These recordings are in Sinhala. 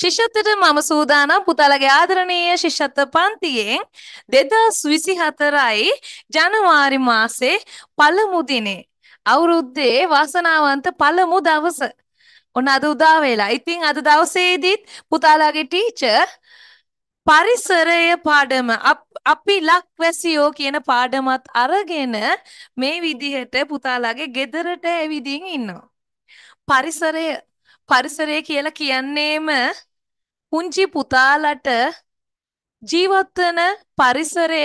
ශිෂ්‍යත්වයට මම සූදානම් පුතාලගේ ආදරණීය ශිෂ්‍යත්ව පන්තියෙන් 2024යි ජනවාරි මාසේ පළමු දිනේ අවුරුද්දේ වාසනාවන්ත පළමු දවස. ඔන්න අද උදා වෙලා. ඉතින් අද දවසේදීත් පුතාලාගේ ටීචර් පරිසරය පාඩම අපි ලක්වැසියෝ කියන පාඩමත් අරගෙන මේ විදිහට පුතාලාගේ ගෙදරට ඇවිදින් ඉන්නවා. පරිසරය පරිසරය කියලා කියන්නේම පුංචි පුතාලට ජීවත්වන පරිසරය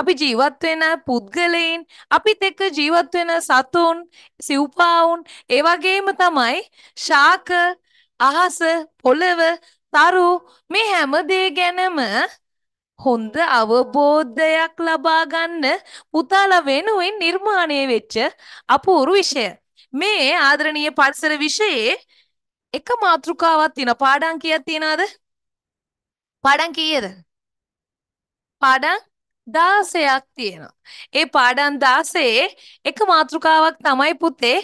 අපි ජීවත් වෙන පුද්ගලයින් අපිත් එක්ක ජීවත් වෙන සතුන් සිව්පාවුන් ඒ වගේම තමයි ශාක අහස පොළව තරු මේ හැම දේ ගැනම හොඳ අවබෝධයක් ලබා ගන්න පුතාලා වෙනුවෙන් නිර්මාණය වෙච්ච අපූර්ව විෂය මේ ආදරණීය පරිසර විෂයේ එක මාතෘකාවක් තියෙන පාඩම් කීයක් තියනවද? පාඩම් කීයද? පාඩම් 16ක් තියෙනවා. ඒ පාඩම් 16 එක මාතෘකාවක් තමයි පුතේ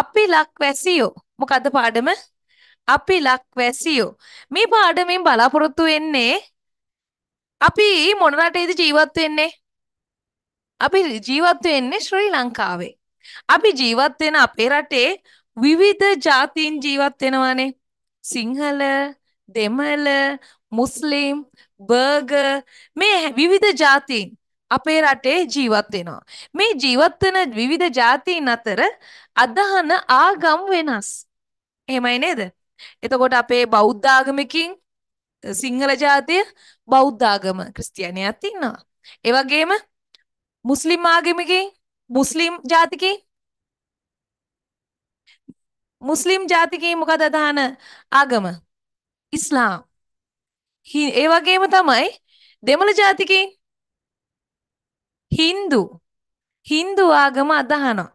අපි ලක්වැසියෝ. මොකද්ද පාඩම? අපි ලක්වැසියෝ. මේ පාඩමෙන් බලාපොරොත්තු වෙන්නේ අපි මොන රටේද ජීවත් වෙන්නේ? අපි ජීවත් වෙන්නේ ශ්‍රී ලංකාවේ. අපි ජීවත් වෙන අපේ රටේ විවිධ ජාතීන් ජීවත් වෙනවානේ. සිංහල, දෙමළ, මුස්ලිම්, බර්ගර් මේ විවිධ ජාතීන් අපේ රටේ ජීවත් වෙනවා. මේ ජීවත් වෙන විවිධ ජාතීන් අතර අදහන ආගම් වෙනස්. එහෙමයි නේද? එතකොට අපේ බෞද්ධ ආගමකින් සිංහල ජාතිය බෞද්ධ ආගම ක්‍රිස්තියානියක් ඉන්නවා. ඒ වගේම මුස්ලිම් ආගමකින් මුස්ලිම් ජාතිකේ මුස්ලිම් ජාතිකයේ මොකද අදහන ආගම ඉස්ලාම් ඒ වගේම තමයි දෙමළ ජාතිකයින් හින්දු හින්දු ආගම අදහනවා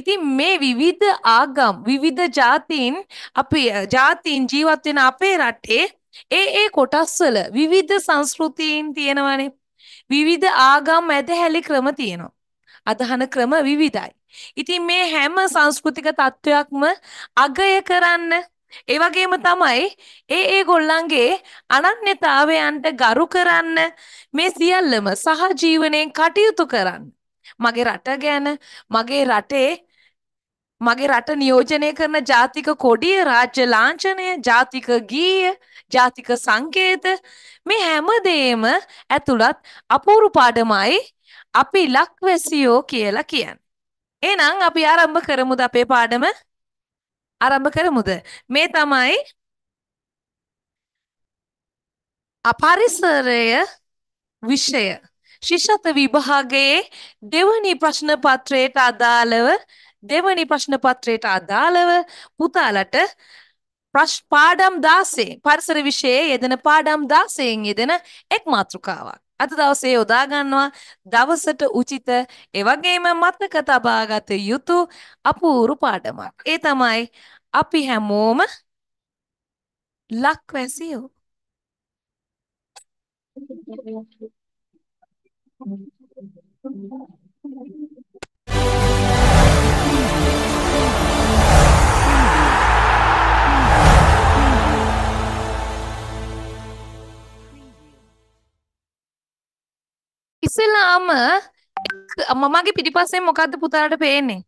ඉතින් මේ විවිධ ආගම් විවිධ ජාතීන් අපි ජාතීන් ජීවත් වෙන අපේ රටේ ඒ ඒ කොටස්වල විවිධ සංස්කෘතීන් තියෙනවනේ විවිධ ආගම් ඇදහැලි ක්‍රම තියෙනවා අදහන ක්‍රම විවිධයි ඉතින් මේ හැම සංස්කෘතික තත්ත්වයක්ම අගය කරන්න ඒ වගේම තමයි ඒ ඒ ගොල්ලන්ගේ අනන්‍යතාවයන්ට ගරු කරන්න මේ සියල්ලම සහජීවනයෙන් කටයුතු කරන්න. මගේ රට ගැන මගේ රටේ මගේ රට නියෝජනය කරන ජාතික කොඩිය රාජ්‍ය ලාංඡනය ජාතික ගීය ජාතික සංකේත මේ හැමදේම ඇතුළත් අපූරු පාඩමයි අපි ලක්වැසියෝ කියලා කියන්නේ. එහෙනම් අපි ආරම්භ කරමුද අපේ පාඩම? ආරම්භ කරමුද? මේ තමයි අපරිසරය විෂය ශිෂ්‍යත විභාගයේ දෙවනි ප්‍රශ්න පත්‍රයට අදාළව දෙවනි ප්‍රශ්න පත්‍රයට අදාළව පුතාලට පාඩම් 16 පරිසර විෂයේ යෙදෙන පාඩම් 16න් යෙදෙන එක් මාතෘකාවක් අද දවසේ යොදා ගන්නවා දවසට උචිත ඒ වගේම මතක තබාගත යුතු අපූරු පාඩමක්. ඒ තමයි අපි හැමෝම ලක්වැසියෝ. Thank you. ඉස්සෙල්ලාම මමගේ පිටිපස්සේ මොකද්ද පුතාලට පේන්නේ?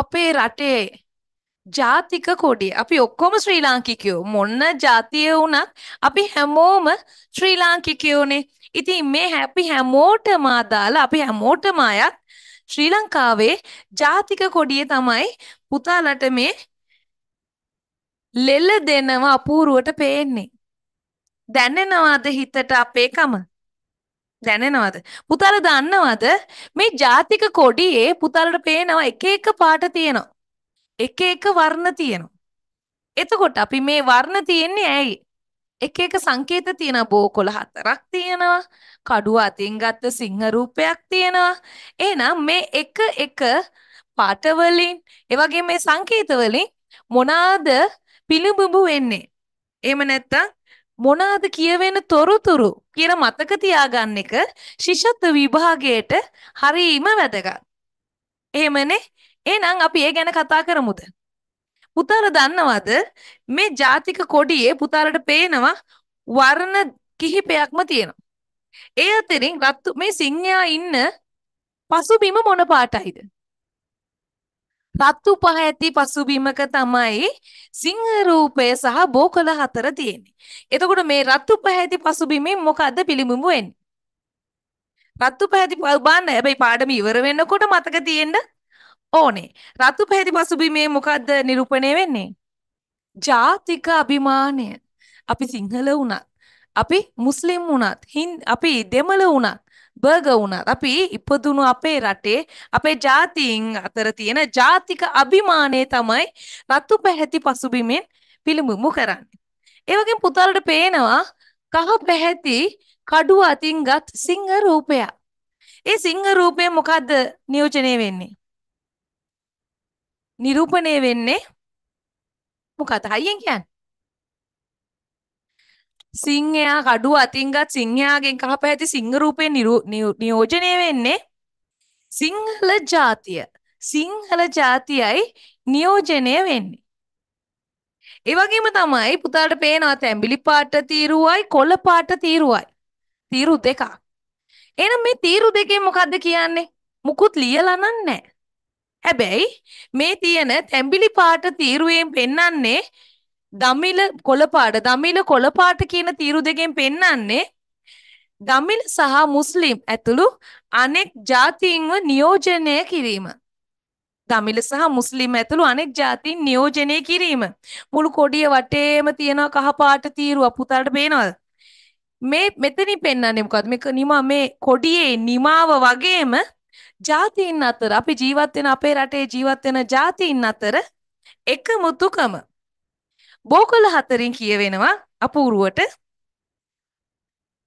අපේ රටේ ජාතික කොඩිය අපි ඔක්කොම ශ්‍රී ලාංකිකයෝ මොන්න ජාතිය වුණත් අපි හැමෝම ශ්‍රී ලාංකිකයෝනේ. ඉතින් මේ හැපි හැමෝටම අදාළ අපි හැමෝටම අයත් ශ්‍රී ලංකාවේ ජාතික කොඩිය තමයි පුතාලට මේ ලෙල දෙනව අපූරුවට පේන්නේ. දැනෙනවාද හිතට අපේකම? දැනෙනවද පුතාල දන්නවද මේ ජාතික කොඩියේ පුතාලට පේනවා එක එක පාට තියෙනවා එක එක වර්ණ තියෙනවා එතකොට අපි මේ වර්ණ තියෙන්නේ ඇයි එක එක සංකේත තියෙන බෝකොළ හතරක් තියෙනවා කඩුව අතින් ගත්ත සිංහ රූපයක් තියෙනවා එහෙනම් මේ එක එක පාට වලින් ඒ මේ සංකේත වලින් මොනවාද පිළිඹු වෙන්නේ එහෙම නැත්නම් මොනාද කියවෙන තොරතුරු කියන මතක තියාගන්න එක ශිෂ්‍යත්ව විභාගයට හරීම වැදගත්. එහෙමනේ එහෙනම් අපි ඒ ගැන කතා කරමුද? පුතාර දන්නවද මේ ජාතික කොඩියේ පුතාරට පේනවා වර්ණ කිහිපයක්ම තියෙනවා. ඒ අතරින් රත්තු මේ සිංහයා ඉන්න පසුබිම මොන පාටයිද? රතු පහ ඇති පසුබිමක තමයි සිංහ රූපය සහ බෝකොළ හතර තියෙන්නේ. එතකොට මේ රතු පහ ඇති පසුබිමෙන් මොකද්ද පිළිඹු වෙන්නේ? රතු පහ ඇති බලන්න හැබැයි පාඩම ඉවර වෙනකොට මතක තියෙන්න ඕනේ. රතු පහ ඇති පසුබිමේ මොකද්ද නිරූපණය වෙන්නේ? ජාතික අභිමානය. අපි සිංහල වුණත් අපි මුස්ලිම් වුණත් අපි දෙමළ වුණත් බර්ග වුණත් අපි ඉපදුණු අපේ රටේ අපේ ජාතීන් අතර තියෙන ජාතික අභිමානය තමයි රතු පැහැති පසුබිමෙන් පිළිඹුමු කරන්නේ. ඒ වගේම පුතාලට පේනවා කහ පැහැති කඩුව අතින්ගත් සිංහ රූපයක්. ඒ සිංහ රූපය මොකද්ද නියෝජනය වෙන්නේ? නිරූපණය වෙන්නේ මොකක්ද? හයියෙන් කියන්නේ සිංහයා කඩුව අතින්ගත් සිංහයාගෙන් කහප ඇති සිංහ රූපය නියෝජනය වෙන්නේ සිංහල ජාතිය සිංහල ජාතියයි නියෝජනය වෙන්නේ. ඒවගේම තමයි පුතාට පේනවා තැම්බිලි පාට තීරුවයි කොල පාට තීරුවයි තීරු දෙකක්. එනම් මේ තීරු දෙකේ මොකක්ද කියන්නේ මුකුත් ලියලනන් නෑ. හැබැයි මේ තියෙන තැම්බිලි පාට තීරුවෙන් පෙන්නන්නේ දමිල කොළපාට දමිල කොළපාට කියන තීරු දෙකෙන් පෙන්වන්නේ දමිල සහ මුස්ලිම් ඇතුළු අනෙක් ජාතීන්ව නියෝජනය කිරීම. දමිල සහ මුස්ලිම් ඇතුළු අනෙක් ජාතීන් නියෝජනය කිරීම. මුළු කොඩිය වටේම තියෙන කහපාට තීරුව පුතාලට පේනවද? මේ මෙතනින් පෙන්වන්නේ මොකද්ද? මේක නිමා මේ කොඩියේ නිමාව වගේම ජාතීන් අතර අපි ජීවත් වෙන අපේ රටේ ජීවත් වෙන ජාතීන් අතර එකමුතුකම බෝකොළ හතරින් කියවෙනවා අපූර්වට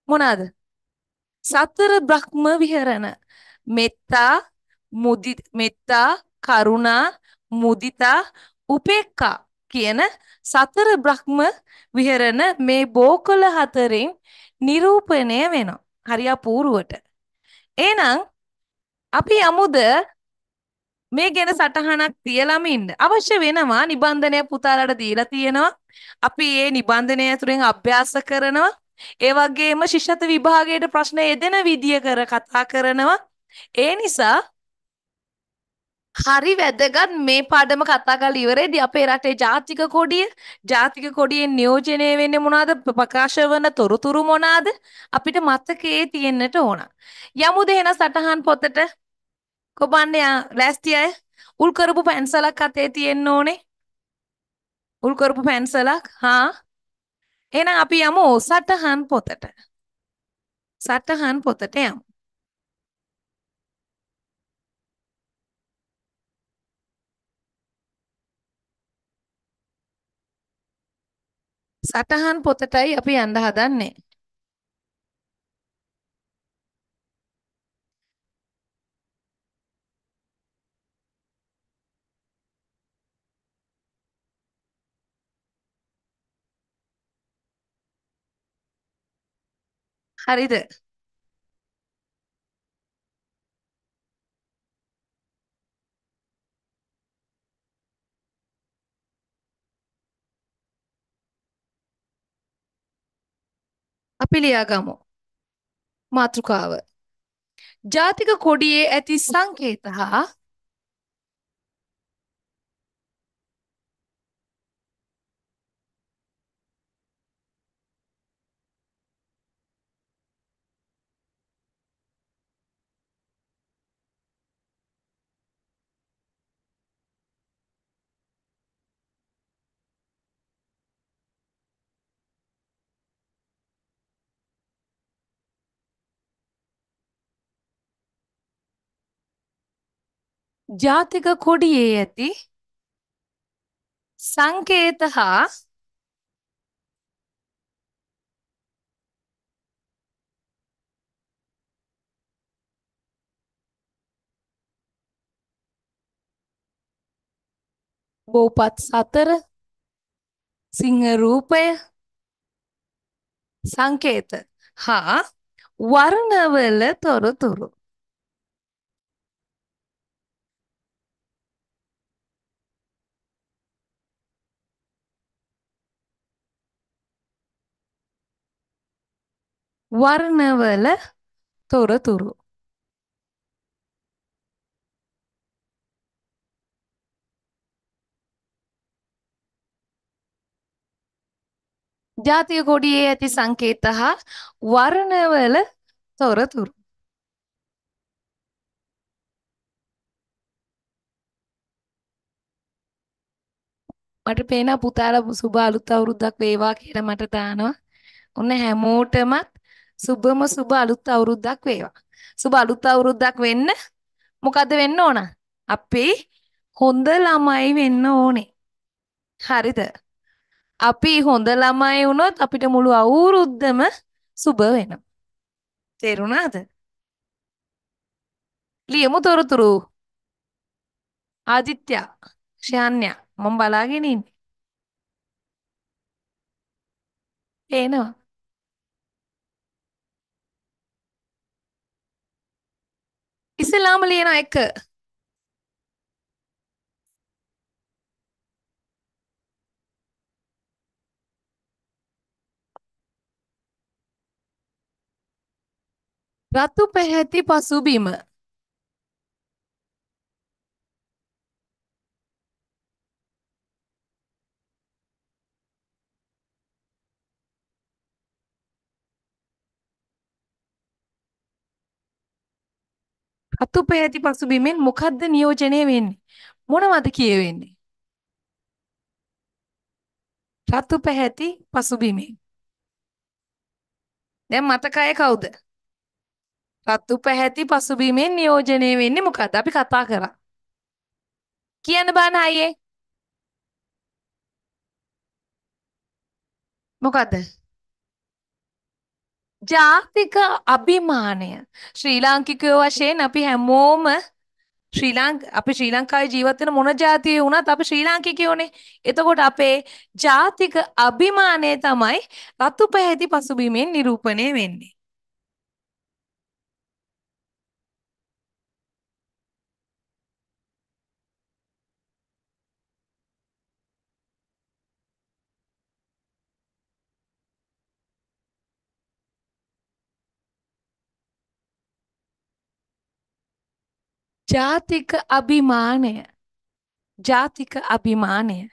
මොනවාද? සතර බ්‍රහ්ම විහරණ මෙත්තා මුදි මෙත්තා කරුණා මුදිතා උපේක්ඛා කියන සතර බ්‍රහ්ම විහරණ මේ බෝකොළ හතරෙන් නිරූපණය වෙනවා. හරි අපූර්වට. එහෙනම් අපි යමුද මේ ගැන සටහනක් තියලම ඉන්න අවශ්‍ය වෙනවා නිබන්ධනය පුතාලට දීලා තියෙනවා. අපි ඒ නිබන්ධනය ඇතුළෙන් අභ්‍යාස කරනවා. ඒ වගේම ශිෂ්‍යත විභාගයේ ප්‍රශ්න එදෙන විදිය කර කතා කරනවා. ඒ නිසා හරි වැදගත් මේ පාඩම කතා කරලා ඉවරෙදි අපේ රටේ ජාතික කොඩිය ජාතික කොඩියෙන් නියෝජනය වෙන්නේ මොනවාද ප්‍රකාශ වන තොරතුරු මොනවාද අපිට මතකයේ තියෙන්නට ඕන. යමුද එහෙන සටහන් පොතට කොපන්න ලෑස්ති අය උල් කරපු පැන්සලක් අතේ තියෙන්න ඕනේ උල් කරපු පැන්සලක් හා එහෙනම් අපි යමු සටහන් පොතට සටහන් පොතට යමු සටහන් පොතටයි අපි යන්න හදන්නේ හරිද? අපි ලියාගමු. මාතෘකාව. ජාතික කොඩියේ ඇති සංකේත හා ජාතික කොඩියේ ඇති සංකේත හා බෝපත් සතර සිංහ රූපය සංකේත හා වර්ණවල තොරතුරු වර්ණවල තොරතුරු ජාතිය කොඩියේ ඇති සංකේත හා වර්ණවල තොරතුරු මට පේන පුතාලා සුබ අලුත් අවුරුද්දක් වේවා කියලා මට දානවා. ඔන්න හැමෝටමත් සුබම සුබ අලුත් අවුරුද්දක් වේවා. සුබ අලුත් අවුරුද්දක් වෙන්න මොකද වෙන්න ඕන? අපි හොඳ ළමයි වෙන්න ඕනේ. හරිද? අපි හොඳ ළමයි වුණොත් අපිට මුළු අවුරුද්දම සුබ වෙනවා. තේරුණාද? ලියමු තොරතුරු. ආදිත්‍ය, ශ්‍යාන්‍ය මම බලාගෙන ඉන්නේ. පේනවා. ඉස්සෙල්ලාම ලියන එක රතු පැහැති පසුබිම අතුපේ ඇති පසුබිමෙන් මොකද්ද නියෝජනය වෙන්නේ? මොනවද කියවෙන්නේ? රතු පැහැති පසුබිමෙන්. දැන් මතකය කවුද? රතු පැහැති පසුබිමෙන් නියෝජනය වෙන්නේ මොකද්ද? අපි කතා කරා. කියන්න බාන අයියේ. මොකද්ද? ජාතික අභිමානය ශ්‍රී ලාංකිකයෝ වශයෙන් අපි හැමෝම ශ්‍රී ලාංක අපි ශ්‍රී ලංකාවේ ජීවත් වෙන මොන ජාතියේ වුණත් අපි ශ්‍රී ලාංකිකයෝනේ. එතකොට අපේ ජාතික අභිමානය තමයි රතු පැහැති පසුබිමෙන් නිරූපණය වෙන්නේ. जाति का अभिमान है जाति का अभिमान है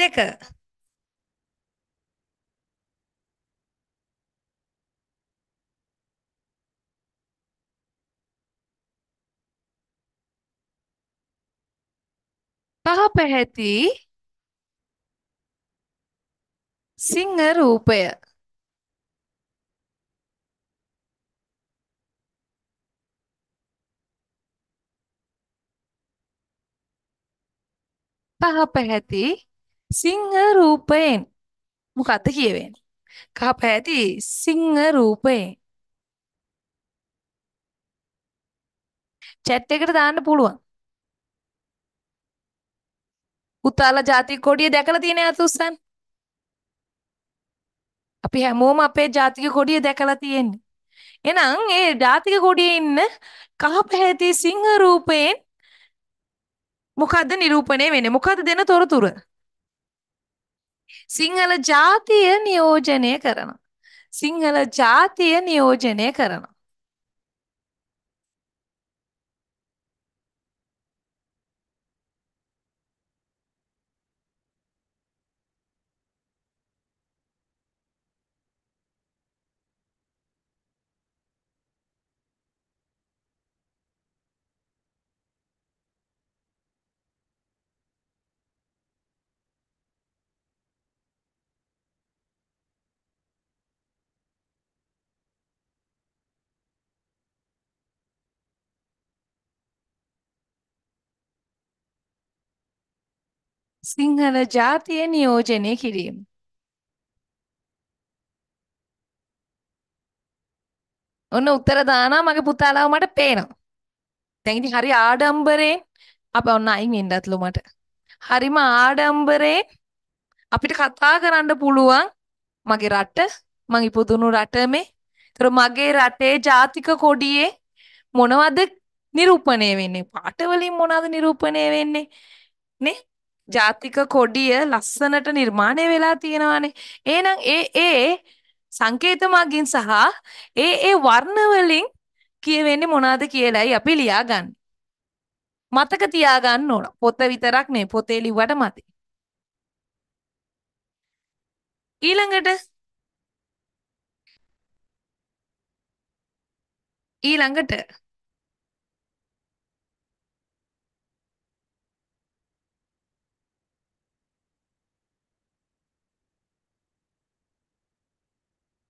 देख कहा पहती सिंह रूपया පහ පැහැති සිංහ රූපයෙන් මොකක්ද කියවෙන්නේ? කහ පැහැති සිංහ රූපයෙන්. chat එකට දාන්න පුළුවන්. උතාල ජාතික කොඩිය දැකලා තියෙන අතුස්සන්. අපි හැමෝම අපේ ජාතික කොඩිය දැකලා තියෙන්නේ. එහෙනම් ඒ ජාතික කොඩියේ ඉන්න කහ පැහැති සිංහ රූපයෙන් මොකක්ද නිරූපණය වෙන්නේ මොකක්ද දෙන තොරතුර සිංහල ජාතිය නියෝජනය කරන සිංහල ජාතිය නියෝජනය කරනවා සිංහල ජාතිය නියෝජනය කිරීම. ඔන්න උත්තර දානවා මගේ පුතාලාව මට පේනවා. දැන් ඉතින් හරි ආඩම්බරේ අප ඔන්න අයින් වෙන්නත්ලු මට. හරිම ආඩම්බරේ අපිට කතා කරන්න පුළුවන් මගේ රට මං ඉපදුණු රට මේ. ඒතර මගේ රටේ ජාතික කොඩියේ මොනවද නිරූපණය වෙන්නේ? පාට වලින් මොනවද නිරූපණය වෙන්නේ? නේ? ජාතික කොඩිය ලස්සනට නිර්මාණය වෙලා තියෙනවානේ. එහෙනම් ඒ ඒ සංකේත මගින් සහ ඒ ඒ වර්ණ වලින් කියවෙන්නේ මොනවද කියලායි අපි ලියාගන්නේ. මතක තියාගන්න ඕන. පොත විතරක් නෙවෙයි පොතේ ලිව්වට මතේ. ඊළඟට ඊළඟට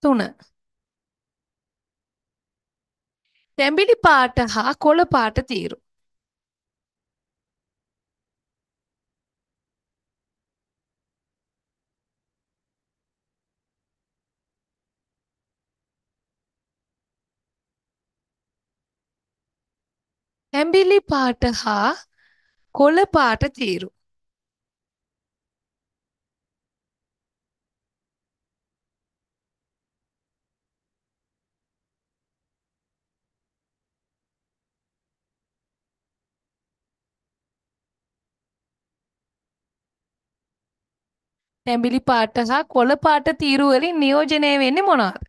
තුන තැඹිලි පාට හා කොළ පාට තීරු තැඹිලි පාට හා කොළ පාට තීරු නැඹිලි පාට සහ කොළ පාට තීරු වලින් නියෝජනය වෙන්නේ මොනවාද?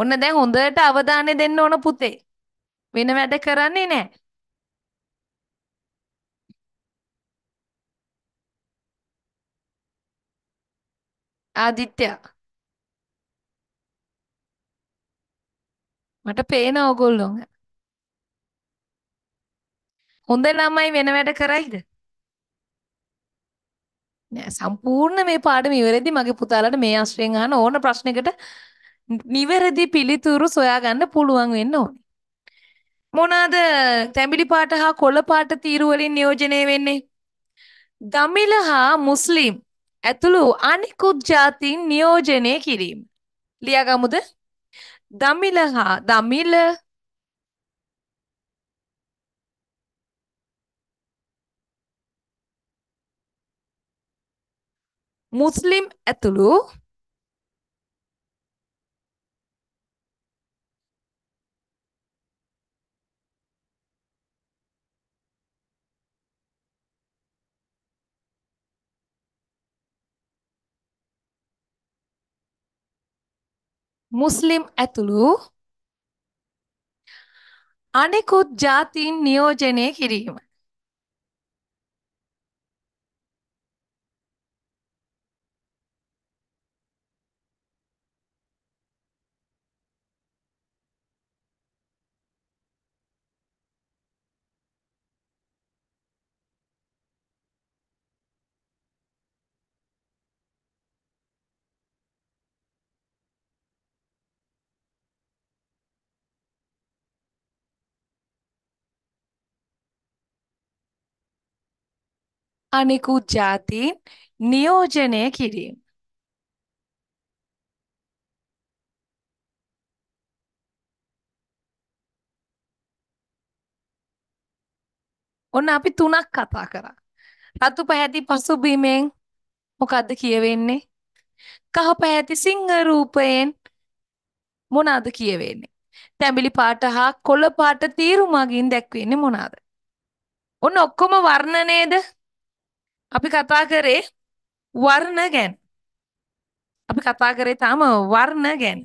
ඔන්න දැන් හොඳට අවධානය දෙන්න ඕන පුතේ. වෙන වැඩ කරන්නේ නැහැ. ආදිත්‍ය මට පේන ඕගොල්ලෝ හොඳ ළමයි වෙන වැඩ කරයිද? නෑ සම්පූර්ණ මේ පාඩම ඉවරෙදි මගේ පුතාලට මේ අශ්‍රයෙන් අහන ඕන ප්‍රශ්නයකට නිවැරදි පිළිතුරු සොයාගන්න පුළුවන් වෙන්න ඕනේ. මොනවාද තැඹිලි පාට හා කොළ පාට තීරු වලින් නියෝජනය වෙන්නේ? දමිළ හා මුස්ලිම් ඇතුළු අනිකුත් ජාතීන් නියෝජනය කිරීම. ලියාගමුද? දමිළ හා දමිළ මුස්ලිම් ඇතුළු මුස්ලිම් ඇතුළු අනෙකුත් ජාතීන් නියෝජනය කිරීම අනිකුත් ජාතීන් නියෝජනය කිරීම. ඔන්න අපි තුනක් කතා කරා. රතු පැහැති පසුබිමෙන් මොකද්ද කියවෙන්නේ? කහ පැහැති සිංහ රූපයෙන් මොනවාද කියවෙන්නේ? තැඹිලි පාට හා කොළ පාට තීරු මගින් දැක්වෙන්නේ මොනවාද? ඔන්න ඔක්කොම වර්ණ නේද? අපි කතා කරේ වර්ණ ගැන. අපි කතා කරේ තාම වර්ණ ගැන.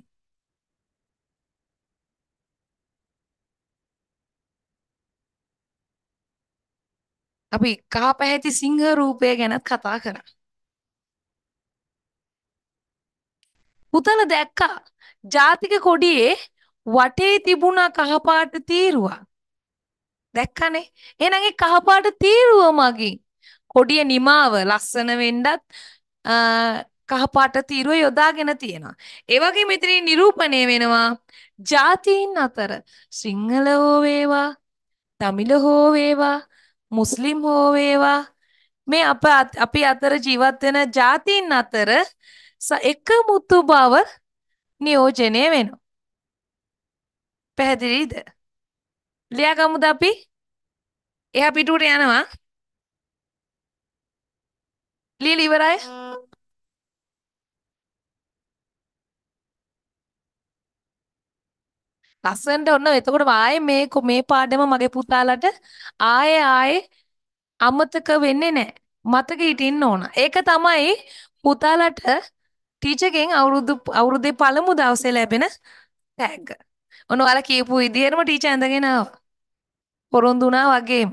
අපි කහ පැහැති සිංහ රූපය ගැනත් කතා කරා. පුතන දැක්කා ජාතික කොඩියේ වටේ තිබුණ කහපාට තීරුවක්. දැක්කනේ. එහෙනම් ඒ කහපාට තීරුව මගින් කොඩිය නිමාව ලස්සන වෙන්නත් කහපාට තීරුව යොදාගෙන තියෙනවා. ඒ වගේම ඉතින් නිරූපණය වෙනවා ජාතීන් අතර සිංහල හෝ වේවා, තමිල හෝ වේවා, මුස්ලිම් හෝ වේවා මේ අප අපි අතර ජීවත් වෙන ජාතීන් අතර එකමුතු බව නියෝජනය වෙනවා. පැහැදිලිද? ලියාගමුද අපි? එහා පිටුට යනවා. Lili, ඉවරයි. ලස්සනට ඔන්න එතකොට ආයේ මේ කො- මේ පාඩම මගේ පුතාලට ආයේ ආයේ අමතක වෙන්නේ නැහැ. මතක හිටින්න ඕන. ඒක තමයි පුතාලට ටීචර්ගෙන් අවුරුදු අවුරුද්දේ පළමු දවසේ ලැබෙන ටැග්. ඔන්න ඔයාලා කියපු විදිහටම ටීචර් ඇඳගෙන ආවා. පොරොන්දු වුණා වගේම.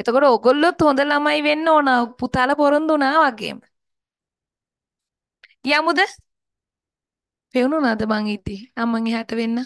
එතකොට ඔගොල්ලොත් හොඳ ළමයි වෙන්න ඕන පුතාල පොරොන්දු වුණා වගේම. යමුද? පෙවුණාද මං ඉදි? අම්මන් එහාට වෙන්න.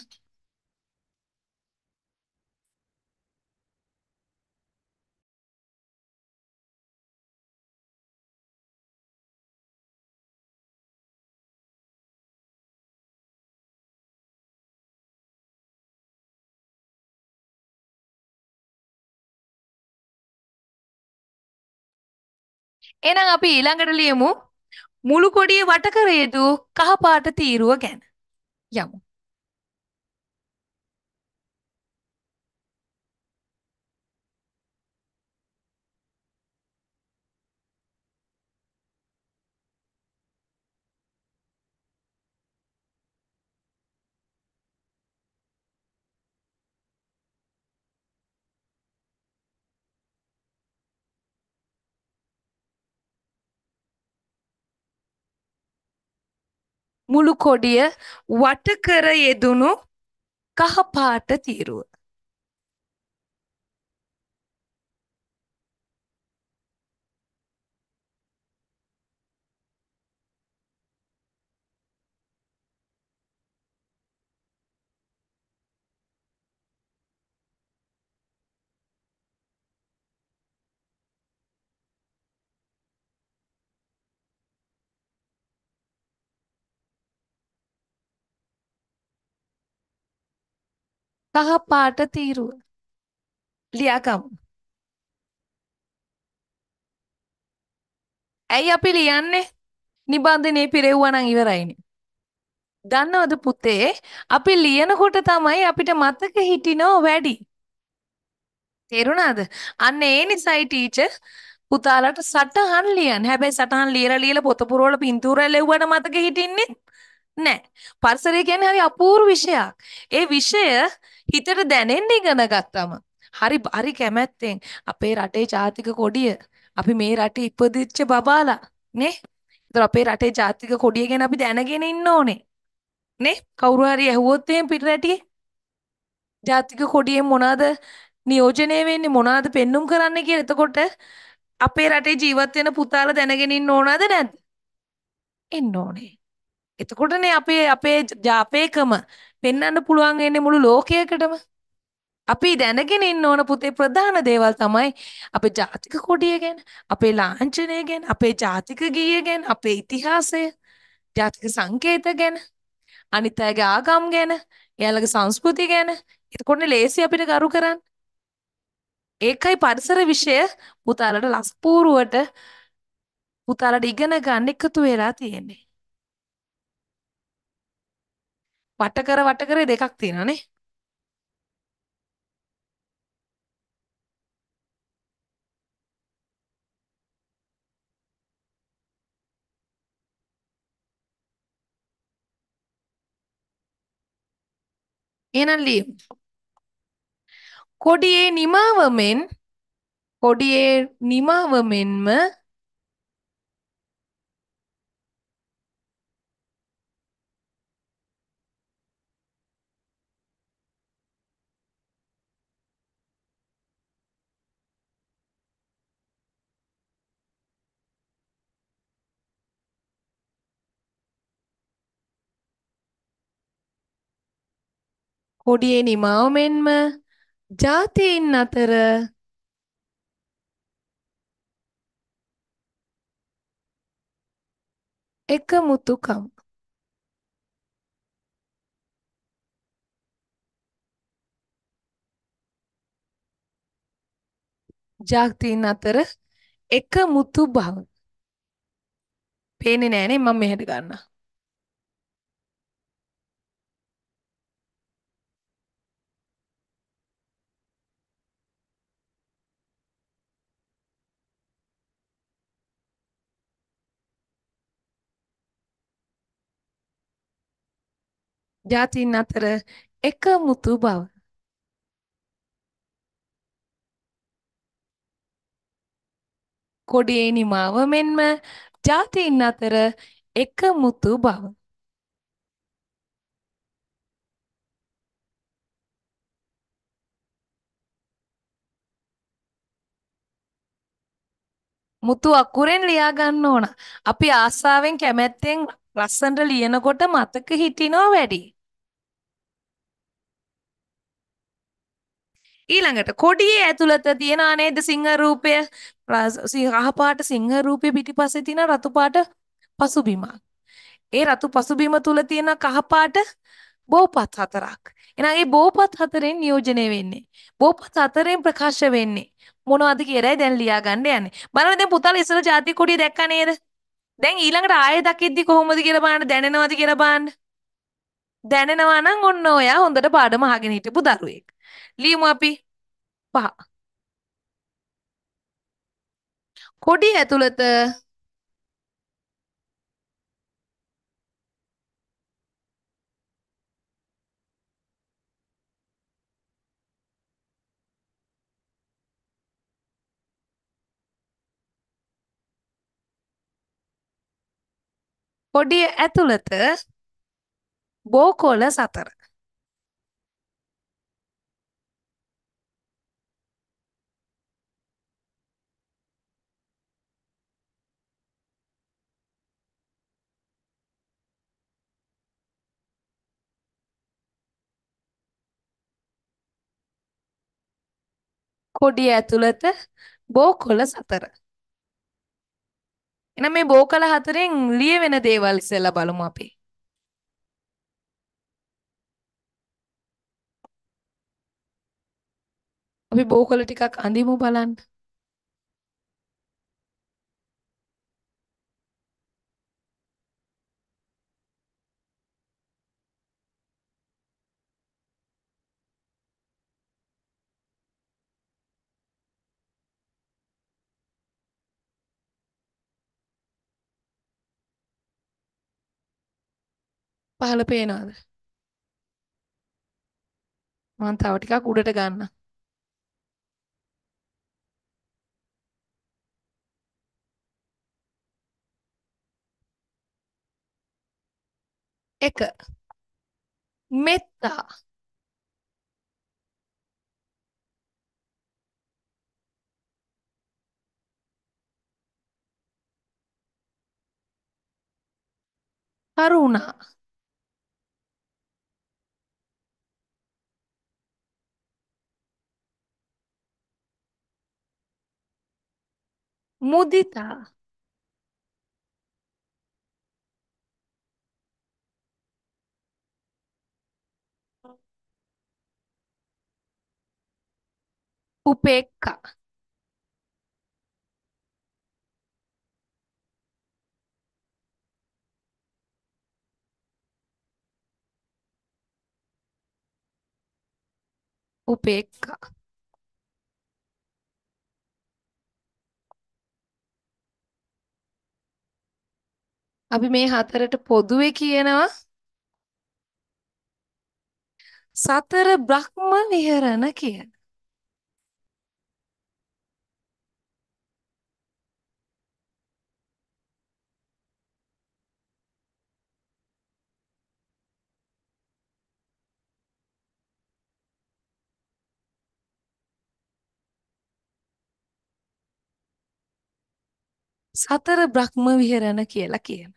එහෙනම් අපි ඊළඟට ලියමු මුළු කොඩිය වට කර යුතු කහ පාට තීරුව ගැන. යමු. මුළු කොඩිය වට කර යෙදුණු කහපාට තීරුව. කහ පාට තීරුව ලියාගමු. ඇයි අපි ලියන්නේ? නිබන්ධනේ පිරෙව්වා නම් ඉවරයිනේ. දන්නවද පුතේ? අපි ලියනකොට තමයි අපිට මතක හිටිනව වැඩි. තේරුණාද? අන්න ඒ නිසයි ටීචර් පුතාලට සටහන් ලියන්න. හැබැයි සටහන් ලියලා ලියලා පොත පුරවලා පින්තූරය ලෙව්වට මතක හිටින්නේ නැහැ. පරිසරය කියන්නේ හරි අපූර්ව විෂයක්. ඒ විෂය හිතට දැනෙන්න ඉගෙන ගත්තම. හරි හරි කැමැත්තෙන් අපේ රටේ ජාතික කොඩිය අපි මේ රටේ ඉපදිච්ච බබාලා නේ? ඒතර අපේ රටේ ජාතික කොඩිය ගැන අපි දැනගෙන ඉන්න ඕනේ. නේ? කවුරු හරි ඇහුවොත් එහෙම පිට රටියේ ජාතික කොඩියෙන් මොනවද නියෝජනය වෙන්නේ මොනවද පෙන්눔 කරන්නේ කියලා. එතකොට අපේ රටේ ජීවත් වෙන පුතාලා දැනගෙන ඉන්න ඕනද නැද්ද? එන්න ඕනේ. එතකොටනේ අපේ අපේ ජාපේකම පෙන්වන්න පුළුවන් වෙන්නේ මුළු ලෝකයකටම. අපි දැනගෙන ඉන්න ඕන පුතේ ප්‍රධාන දේවල් තමයි අපේ ජාතික කොඩිය ගැන, අපේ ලාංඡනය ගැන, අපේ ජාතික ගීය ගැන, අපේ ඉතිහාසය, ජාතික සංකේත ගැන, අනිත් අයගේ ආගම් ගැන, එයාලගේ සංස්කෘතිය ගැන. එතකොට ලේසි අපිට ගරු කරන්න. ඒකයි පරිසර විෂය පුතාලට ලස්පූරුවට පුතාලට ඉගෙන ගන්න එකතු වෙලා තියෙන්නේ. වටකර වටකරේ දෙකක් තියෙනවානේ. එහෙනම් ලියමු. කොඩියේ නිමාව මෙන් කොඩියේ නිමාව මෙන්ම කොඩියේ නිමාව මෙන්ම ජාතීන් අතර එකමුතුකම් ජාතීන් අතර එකමුතු බව පේන්නේ නෑනේ මම මෙහෙට ගන්නම් ජාතීන් අතර එකමුතු බව කොඩියේ නිමාව මෙන්ම ජාතීන් අතර එකමුතු බව. මුතු අකුරෙන් ලියා ගන්න ඕන. අපි ආසාවෙන් කැමැත්තෙන් ලස්සනට ලියනකොට මතක හිටිනවා වැඩි. ඊළඟට කොඩියේ ඇතුළත තියෙන නේද සිංහ රූපය රහපාට සිංහ රූපය පිටිපස්සේ තියෙන රතුපාට පසුබිමක්. ඒ රතු පසුබිම තුල තියෙන කහපාට බෝපත් හතරක්. එහෙනම් ඒ බෝපත් හතරෙන් නියෝජනය වෙන්නේ. බෝපත් හතරෙන් ප්‍රකාශ වෙන්නේ. මොනවද කියලායි දැන් ලියා ගන්න යන්නේ. බලන්න දැන් පුතාලා ඉස්සර ජාතික කොඩිය දැක්කා නේද? දැන් ඊළඟට ආයෙ දකිද්දි කොහොමද කියලා බලන්න දැනෙනවද කියලා බලන්න. දැනෙනවා නම් ඔන්න ඔයා හොඳට පාඩම අහගෙන හිටපු දරුවෙක්. ලියමු අපි පහ. කොඩි ඇතුළත කොඩිය ඇතුළත බෝකොල සතර කොඩිය ඇතුළත බෝකොළ සතර. එහෙනම් මේ බෝකොළ හතරෙන් ලියවෙන දේවල් ඉස්සෙල්ලා බලමු අපි. අපි බෝකොළ ටිකක් අඳිමු බලන්න. පහළ පේනවද? මම තව ටිකක් උඩට ගන්නම්. එක මෙත්තා කරුණා Mudita. Upeka. Upeka. අපි මේ හතරට පොදුවේ කියනවා සතර බ්‍රහ්ම විහරණ කියන. සතර බ්‍රහ්ම විහරණ කියලා කියන.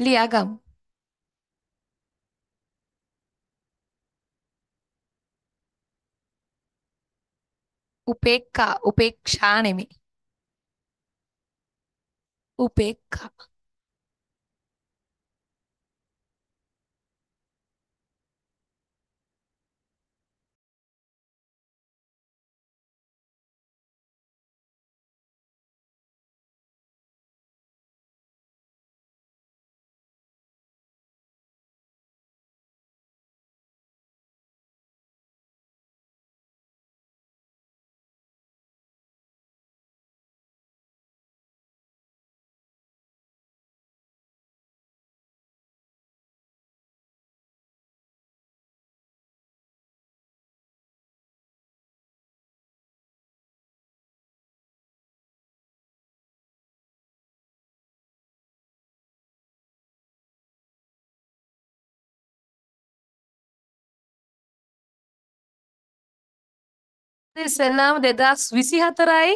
liaga उपेक्षा उपेक्षाणिमि उपेक्षा ඉස්සෙල්ලාම 2024යි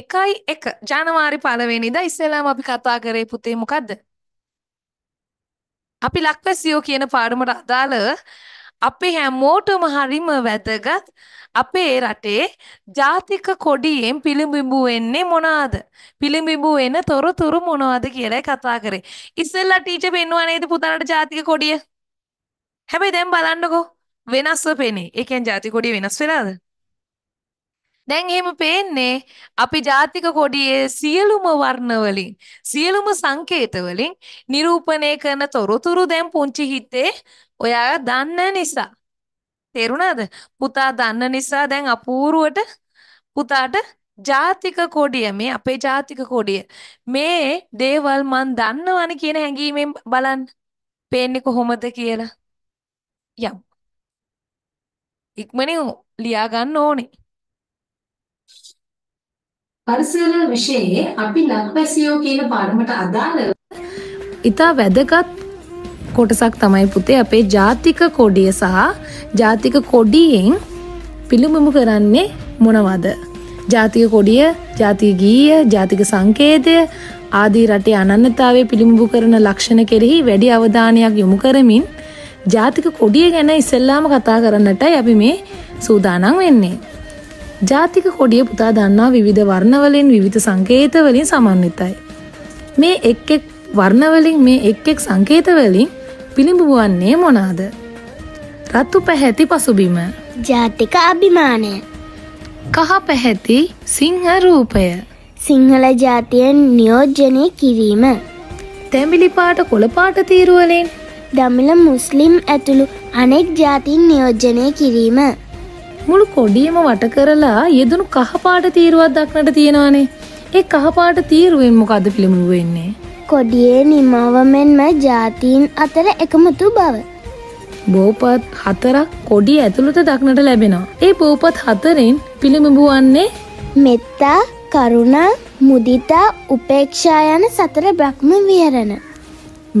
1යි 1 ජනවාරි පළවෙනිදා ඉස්සෙල්ලාම අපි කතා කරේ පුතේ මොකද්ද? අපි ලක්වැසියෝ කියන පාඩමට අදාළව අපේ හැමෝටම හරිම වැදගත් අපේ රටේ ජාතික කොඩියෙන් පිළිඹිඹු වෙන්නේ මොනවාද? පිළිඹිඹු වෙන තොරතුරු මොනවද කියලායි කතා කරේ. ඉස්සෙල්ලා ටීචර් පෙන්නුවා නේද පුතාලට ජාතික කොඩිය? හැබැයි දැන් බලන්නකෝ වෙනස්ව පෙනේ. ඒ කියන්නේ ජාතික කොඩිය වෙනස් වෙලාද? දැන් එහෙම පේන්නේ අපි ජාතික කොඩියේ සියලුම වර්ණ වලින් සියලුම සංකේත වලින් නිරූපණය කරන තොරතුරු දැන් පුංචි හිතේ ඔයා දන්න නිසා තේරුණාද පුතා දන්න නිසා දැන් අපූර්වට පුතාට ජාතික කොඩිය මේ අපේ ජාතික කොඩිය මේ දේවල් මන් දන්නවනේ කියන හැඟීමෙන් බලන්න පේන්නේ කොහොමද කියලා යම් ඉක්මනින් ලියා ගන්න ඕනේ පරිසර විෂයේ අපි ලක්වැසියෝ කියන පාඩමට අදාළ ඉතා වැදගත් කොටසක් තමයි පුතේ අපේ ජාතික කොඩිය සහ ජාතික කොඩියෙන් පිළිබිඹු කරන්නේ මොනවද? ජාතික කොඩිය, ජාතික ගීය, ජාතික සංකේතය ආදී රටේ අනන්‍යතාවය පිළිබිඹු කරන ලක්ෂණ කෙරෙහි වැඩි අවධානයක් යොමු කරමින් ජාතික කොඩිය ගැන ඉස්සෙල්ලාම කතා කරන්නටයි අපි මේ සූදානම් වෙන්නේ. ජාතික කොඩිය පුතා දන්නා විවිධ වර්ණවලින් විවිධ සංකේතවලින් සමන්විතයි. මේ එක් එක් වර්ණවලින් මේ එක් එක් සංකේතවලින් පිළිඹුවන්නේ මොනාද. රත්තු පැහැති පසුබිම ජාතික අභිමානය කහ පැහැති සිංහ රූපය සිංහල ජාතියෙන් නියෝජ්ජනය කිරීම තැමිලිපාට කොළපාට තීරුවලින් දමිල මුස්ලිම් ඇතුළු අනෙක් ජාතින් නියෝජ්ජනය කිරීම මුළු කොඩියම වට කරලා යෙදුණු කහපාට තීරුවක් දක්නට තියෙනවානේ. ඒ කහපාට තීරුවෙන් මොකද පිළිමුණු වෙන්නේ. කොඩියේ නිමාව මෙන්ම ජාතීන් අතර එකමතු බව. බෝපත් හතරක් කොඩිය ඇතුළට දක්නට ලැබෙනවා. ඒ බෝපත් හතරෙන් පිළිමිඹුවන්නේ මෙත්තා කරුණා මුදිතා උපේක්ෂා යන සතර බ්‍රහ්ම විහරණ.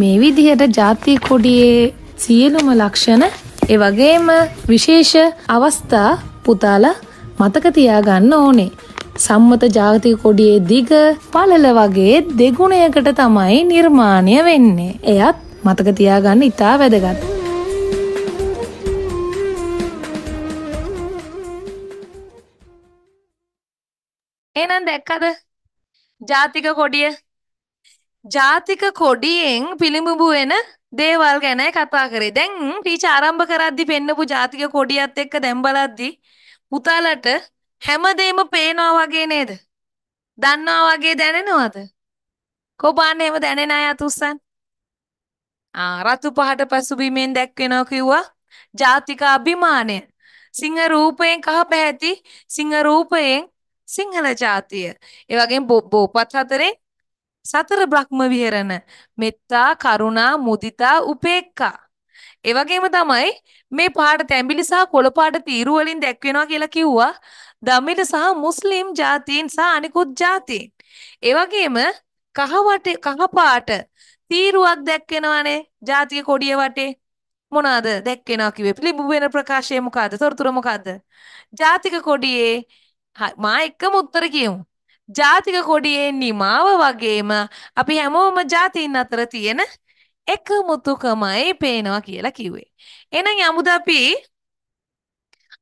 මේ විදිහට ජාතිය කොඩියේ සියලුම ලක්ෂණ ඒ වගේම විශේෂ අවස්ථා පුතාලා මතක තියාගන්න ඕනේ. සම්මත ජාතික කොඩියේ දිග පළල වගේ දෙගුණයකට තමයි නිර්මාණය වෙන්නේ. එයත් මතක තියාගන්න ඉතා වැදගත්. එහෙනම් දැක්කද? ජාතික කොඩිය. ජාතික කොඩියෙන් පිළිඹු වෙන දේවල් ගැනයි කතා කරේ. දැන් ටීචර් ආරම්භ කරද්දි පෙන්නපු ජාතික කොඩියත් එක්ක දැන් බලද්දි පුතාලට හැමදේම පේනවා වගේ නේද? දන්නවා වගේ දැනෙනවද? කොබාන්නේ එහෙම දැනෙන අය අතුස්සන්. ආ රතු පහට පසුබිමෙන් දැක්වෙනවා කිව්වා. ජාතික අභිමානය. සිංහ රූපයෙන් කහ පැහැති සිංහ රූපයෙන් සිංහල ජාතිය. ඒ වගේම බෝපත් හතරෙන් සතර බ්‍රහ්ම විහරණ මෙත්තා කරුණා මුදිතා උපේක්ඛා ඒ වගේම තමයි මේ පාට තැඹිලි සහ කොළ පාට තීරු වලින් දැක්වෙනවා කියලා කිව්වා දමිළ සහ මුස්ලිම් ජාතීන් සහ අනිකුත් ජාතීන්. ඒ වගේම කහ වටේ කහ පාට තීරුවක් දැක්වෙනවානේ ජාතික කොඩිය වටේ. මොනවාද දැක්වෙනවා කිව්වේ? පිළිබු වෙන ප්‍රකාශය මොකද්ද? තොරතුරු මොකද්ද? ජාතික කොඩියේ මා එකම උත්තර කියමු. ජාතික කොඩියේ නිමාව වගේම අපි හැමෝම ජාතින් අතර තියෙන එක මුතුකමයි පේනවා කියලා කිව්වේ. එහෙනම් යමුද අපි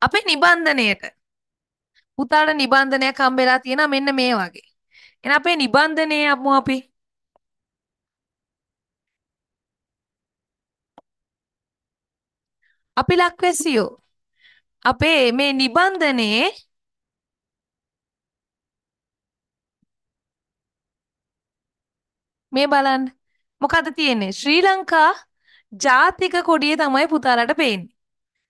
අපේ නිබන්ධනයට පුතාට නිබන්ධනයක් හම්බෙලා තියෙනවා මෙන්න මේ වගේ. එහෙනම් අපේ නිබන්ධනයේ යමු අපි. අපි ලක්වැසියෝ අපේ මේ නිබන්ධනයේ මේ බලන්න මොකද තියෙන්නේ ශ්‍රී ලංකා ජාතික කොඩිය තමයි පුතාලට පේන්නේ.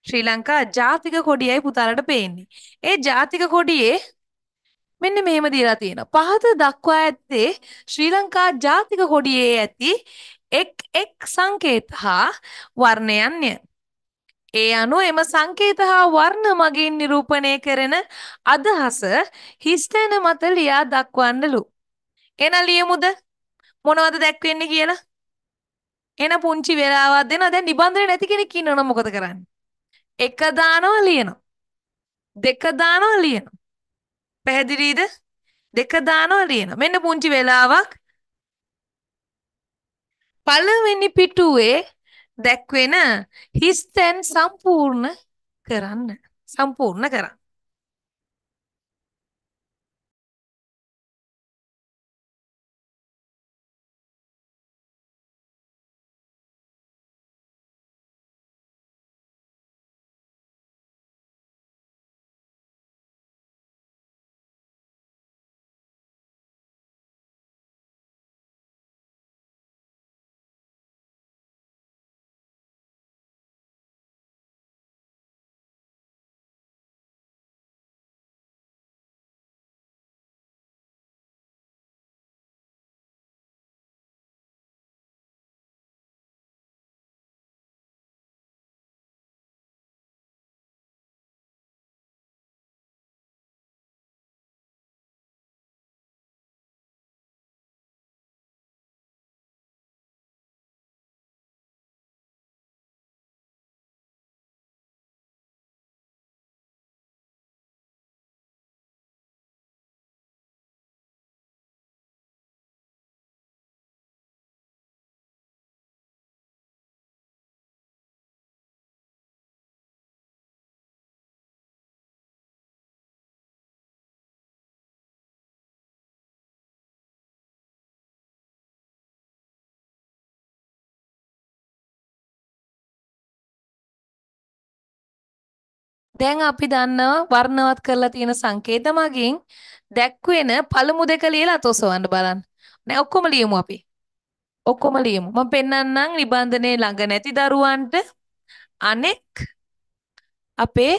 ශ්‍රී ලංකා ජාතික කොඩියයි පුතාලට පේන්නේ. ඒ ජාතික කොඩියේ මෙන්න මෙහෙම දීලා තියෙනවා. පහත දක්වා ඇත්තේ ශ්‍රී ලංකා ජාතික කොඩියේ ඇති එක් එක් සංකේත හා වර්ණයන්ය. ඒ අනුව එම සංකේත හා වර්ණ මගින් නිරූපණය කරන අදහස හිස්තැන මත ලියා දක්වන්නලු. එන ලියමුද? මොනවද දැක්වෙන්නේ කියලා එන පුංචි වෙලාවක් දෙනවා දැන් නිබන්ධනේ නැති කෙනෙක් ඉන්නවනම් මොකද කරන්නේ එක දානවා ලියනවා දෙක දානවා ලියනවා පැහැදිලිද දෙක දානවා ලියනවා මෙන්න පුංචි වෙලාවක් පළවෙනි පිටුවේ දැක්වෙන හිස් තැන් සම්පූර්ණ කරන්න සම්පූර්ණ කරන්න දැන් අපි දන්නවා වර්ණවත් කරලා තියෙන සංකේත මගින් දැක්වෙන පළමු දෙක ලියලා අතොසවන්න බලන්න. නෑ ඔක්කොම ලියමු අපි. ඔක්කොම ලියමු. මම පෙන්නන්නම් නිබන්ධනයේ ළඟ නැති දරුවන්ට අනෙක් අපේ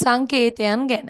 සංකේතයන් ගැන.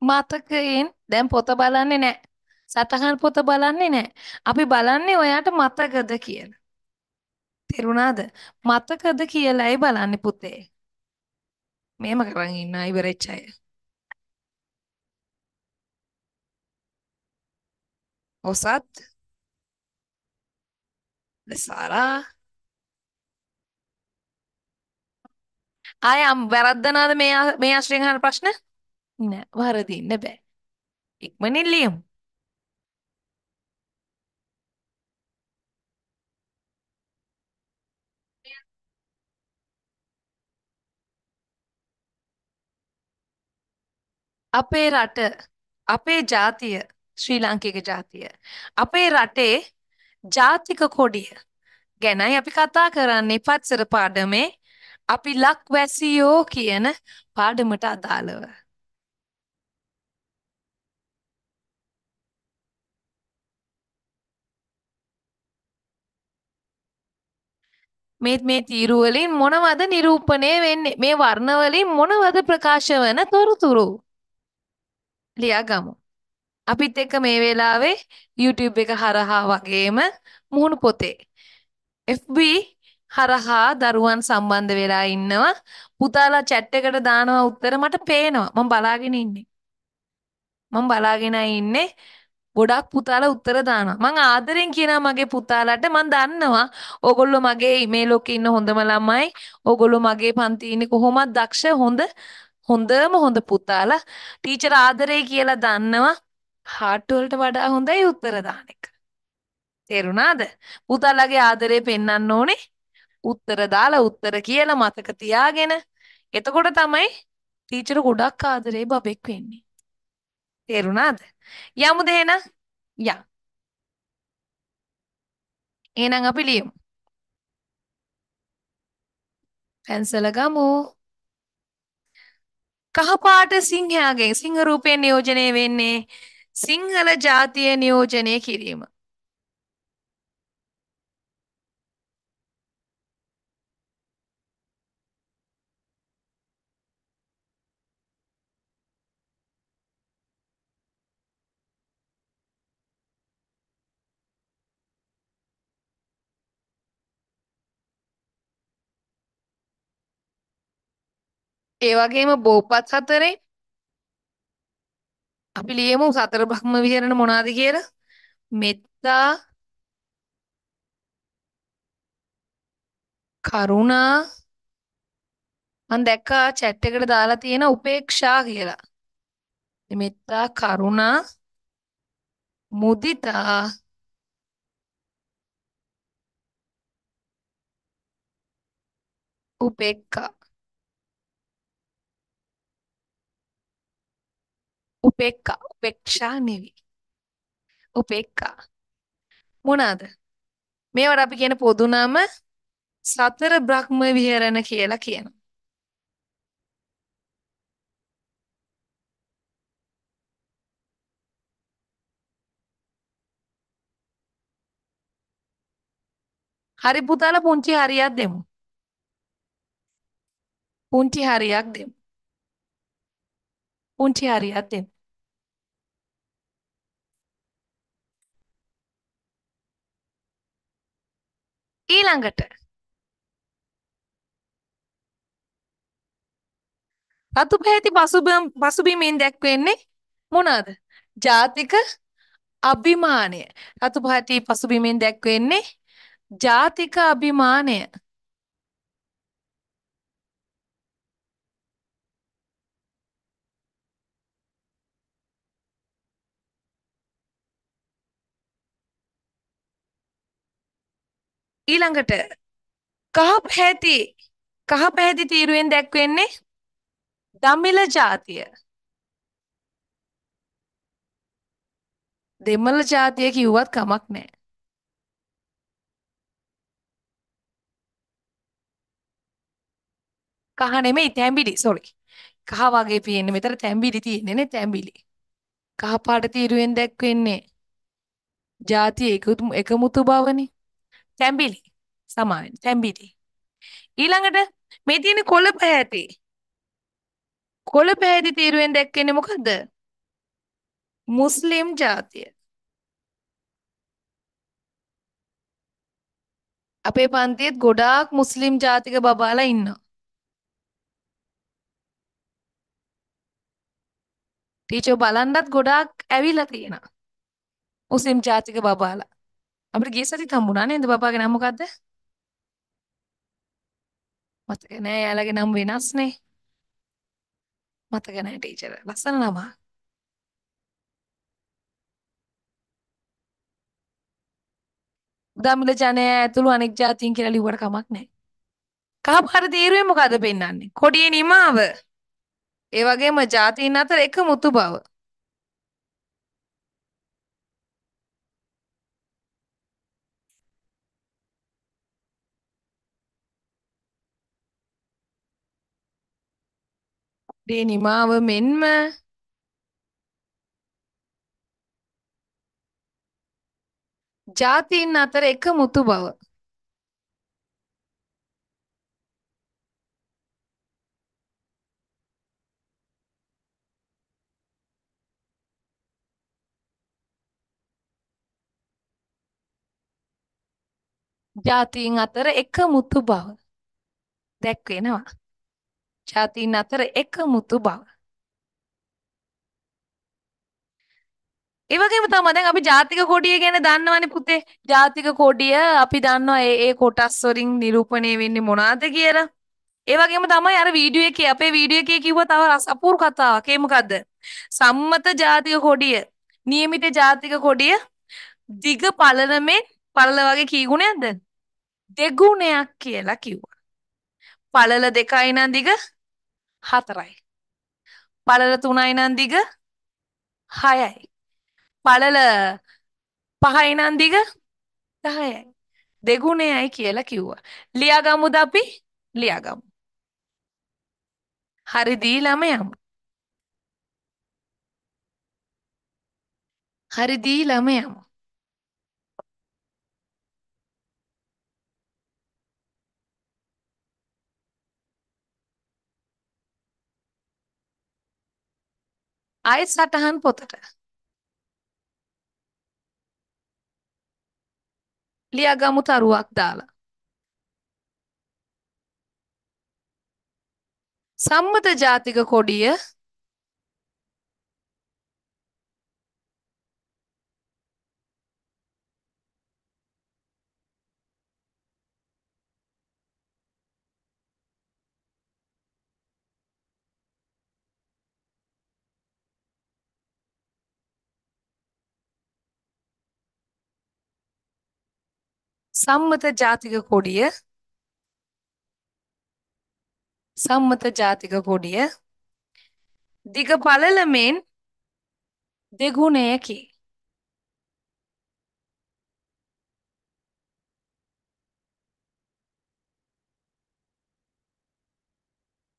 මතකයෙන් දැන් පොත බලන්නේ නැහැ. සතහන් පොත බලන්නේ නැහැ. අපි බලන්නේ ඔයාට මතකද කියලා. තේරුණාද? මතකද කියලායි බලන්නේ පුතේ. මෙහෙම කරන් ඉන්න ඉවරෙච්ච අය. ඔසත් සාරා ආයම් වැරද්දනාද මේ මේ ආශ්‍රයෙන් අහන ප්‍රශ්න? නෑ වරදින්න බෑ. ඉක්මනින් ලියමු. අපේ රට අපේ ජාතිය ශ්‍රී ලාංකික ජාතිය අපේ රටේ ජාතික කොඩිය ගැනයි අපි කතා කරන්නේ පත්සර පාඩමේ අපි ලක්වැසියෝ කියන පාඩමට අදාළව මේ මේ තීරු වලින් මොනවද නිරූපණය වෙන්නේ? මේ වර්ණ වලින් මොනවද ප්‍රකාශ වෙන තොරතුරු? ලියාගමු. අපිත් එක්ක මේ වෙලාවේ YouTube එක හරහා වගේම මුහුණු පොතේ FB හරහා දරුවන් සම්බන්ධ වෙලා ඉන්නවා. පුතාලා chat එකට දානවා උත්තර මට පේනවා. මම බලාගෙන ඉන්නේ. මම බලාගෙනයි ඉන්නේ. ගොඩක් පුතාලා උත්තර දානවා. මං ආදරෙන් කියනවා මගේ පුතාලාට මං දන්නවා ඕගොල්ලෝ මගේ මේ ලෝකේ ඉන්න හොඳම ළමයි. ඕගොල්ලෝ මගේ පන්තියේ ඉන්නේ කොහොමද දක්ෂ හොඳ හොඳම හොඳ පුතාලා. ටීචර් ආදරේ කියලා දන්නවා. හાર્ට් වලට වඩා හොඳයි උත්තර දාන එක. තේරුණාද? පුතාලාගේ ආදරේ පෙන්වන්න ඕනේ. උත්තර දාලා උත්තර කියලා මතක තියාගෙන එතකොට තමයි ටීචර් ගොඩක් ආදරේ බබෙක් වෙන්නේ. තේරුණාද? යමුද එහෙනම්? යා. එහෙනම් අපි ලියමු. පැන්සල ගමු. කහපාට සිංහයාගෙන් සිංහ රූපයෙන් නියෝජනය වෙන්නේ සිංහල ජාතිය නියෝජනය කිරීම. ඒ වගේම බෝපත් හතරේ අපි ලියමු සතර බ්‍රහ්ම විහරණ මොනවාද කියලා මෙත්තා කරුණා මම දැක්කා chat එකට දාලා තියෙන උපේක්ෂා කියලා මෙත්තා කරුණා මුදිතා උපේක්ඛා උපේක්ඛා උපේක්ෂා නෙවි උපේක්ඛා මොනවාද මේවට අපි කියන පොදු නම සතර බ්‍රහ්ම විහරණ කියලා කියනවා හරි පුතාලා පුංචි හරියක් දෙමු පුංචි හරියක් දෙමු Punti Ariete. ඊළඟට රතු පැහැති පසුබිම් පසුබිමින් දැක්වෙන්නේ මොනවාද? ජාතික අභිමානය. රතු පැහැති පසුබිමින් දැක්වෙන්නේ ජාතික අභිමානය. ඊළඟට කහ පැහැති කහ පැහැති තීරුවෙන් දැක්වෙන්නේ දමිළ ජාතිය. දෙමළ ජාතිය කිව්වත් කමක් නෑ. කහ නෙමෙයි තැඹිලි සෝරි. කහ වගේ පේන්නේ මෙතන තැඹිලි තියෙන්නේ නේ තැඹිලි. කහ පාට තීරුවෙන් දැක්වෙන්නේ ජාතිය එකමුතු බවනේ. තැම්බිලි සමාවෙන් තැම්බිලි ඊළඟට මේ තියෙන කොළ පැහැති කොළ පැහැති තීරුවෙන් දැක්කෙන්නේ මොකද්ද මුස්ලිම් ජාතිය අපේ පන්තියේත් ගොඩාක් මුස්ලිම් ජාතික බබාලා ඉන්නවා ටීචර් බලන්නත් ගොඩාක් ඇවිල්ලා තියෙනවා මුස්ලිම් ජාතික බබාලා අපිට ගිය සතිත් හම්බුණා නේද බබාගේ නම මොකද්ද? මතක නෑ එයාලගේ නම් වෙනස්නේ. මතක නෑ ටීචර්. ලස්සන නම. දමිල ජනය ඇතුළු අනෙක් ජාතීන් කියලා ලිව්වට කමක් නෑ. කහපාර තීරුවේ මොකද පෙන්වන්නේ? කොඩියේ නිමාව. ඒ වගේම ජාතීන් අතර එක මුතු බව. දේ නිමාව මෙන්ම ජාතීන් අතර එක මුතු බව ජාතීන් අතර එක මුතු බව දැක්වෙනවා ජාතීන් අතර එකමුතු බව. ඒ වගේම තමයි දැන් අපි ජාතික කොඩිය ගැන දන්නවනේ පුතේ. ජාතික කොඩිය අපි දන්නවා ඒ ඒ කොටස් වලින් නිරූපණය වෙන්නේ මොනවාද කියලා. ඒ වගේම තමයි අර වීඩියෝ එකේ අපේ වීඩියෝ එකේ කිව්ව තව රස අපූර්ව කතාවක්. ඒ මොකද්ද? සම්මත ජාතික කොඩිය, નિયમિત ජාතික කොඩිය, දිග පළලමේ පළල වගේ කී ගුණයක්ද? දෙගුණයක් කියලා කිව්වා. පළල දෙකයි නම් දිග හතරයි. පළල තුනයි නම් දිග හයයි. පළල පහයි නම් දිග දහයයි. දෙගුණයයි කියලා කිව්වා. ලියාගමුද අපි ලියාගමු. හරි දීලම යමු. හරි දීලම යමු. ආයෙ සටහන් පොතට. ලියාගමු තරුවක් දාලා. සම්මත ජාතික කොඩිය සම්මත ජාතික කොඩිය සම්මත ජාතික කොඩිය දිග පළලමෙන් දෙගුණයකි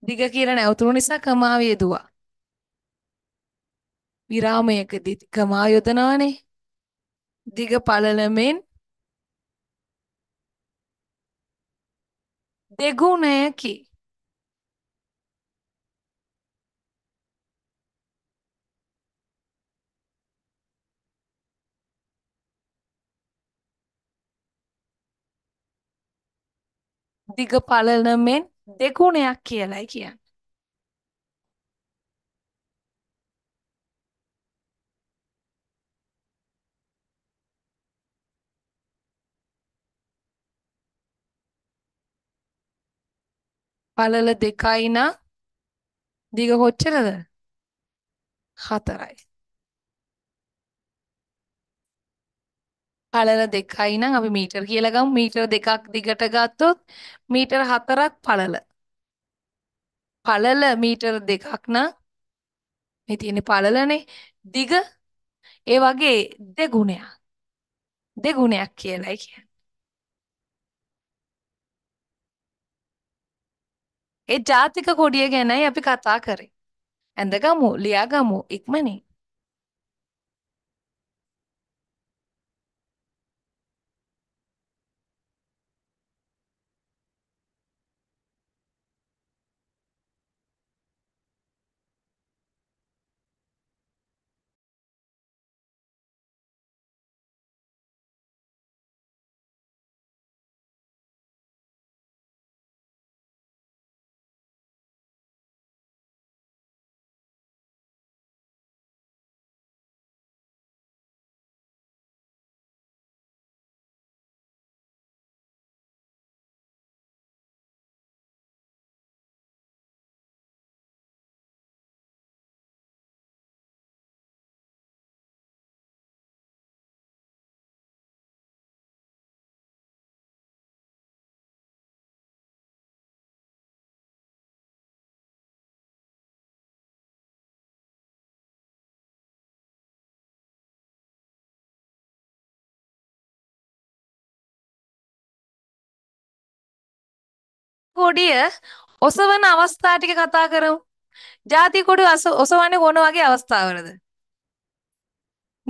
දිග කියලා නැවතුණු නිසා කමාව යෙදුවා විරාමයකදී කමා යොදනවානේ දිග පළලමෙන් දෙගුණයකි. දිග පළල මෙන් දෙගුණයක් කියලයි කියන්නේ. පළල දෙකයි නම් දිග කොච්චරද? හතරයි. පළල දෙකයි නම් අපි මීටර කියලා ගමු. මීටර දෙකක් දිගට ගත්තොත් මීටර හතරක් පළල. පළල මීටර දෙකක් නම් මේ තියෙන්නේ පළලනේ. දිග ඒ වගේ දෙගුණයක්. දෙගුණයක් කියලායි කියන්නේ. ඒ ජාතික කොඩිය ගැනයි අපි කතා කරේ. ඇඳගමු, ලියාගමු ඉක්මනින්. කොඩිය ඔසවන අවස්ථා ටික කතා කරමු. ಜಾති කොඩිය ඔසවන්නේ කොන වගේ අවස්ථාවලද?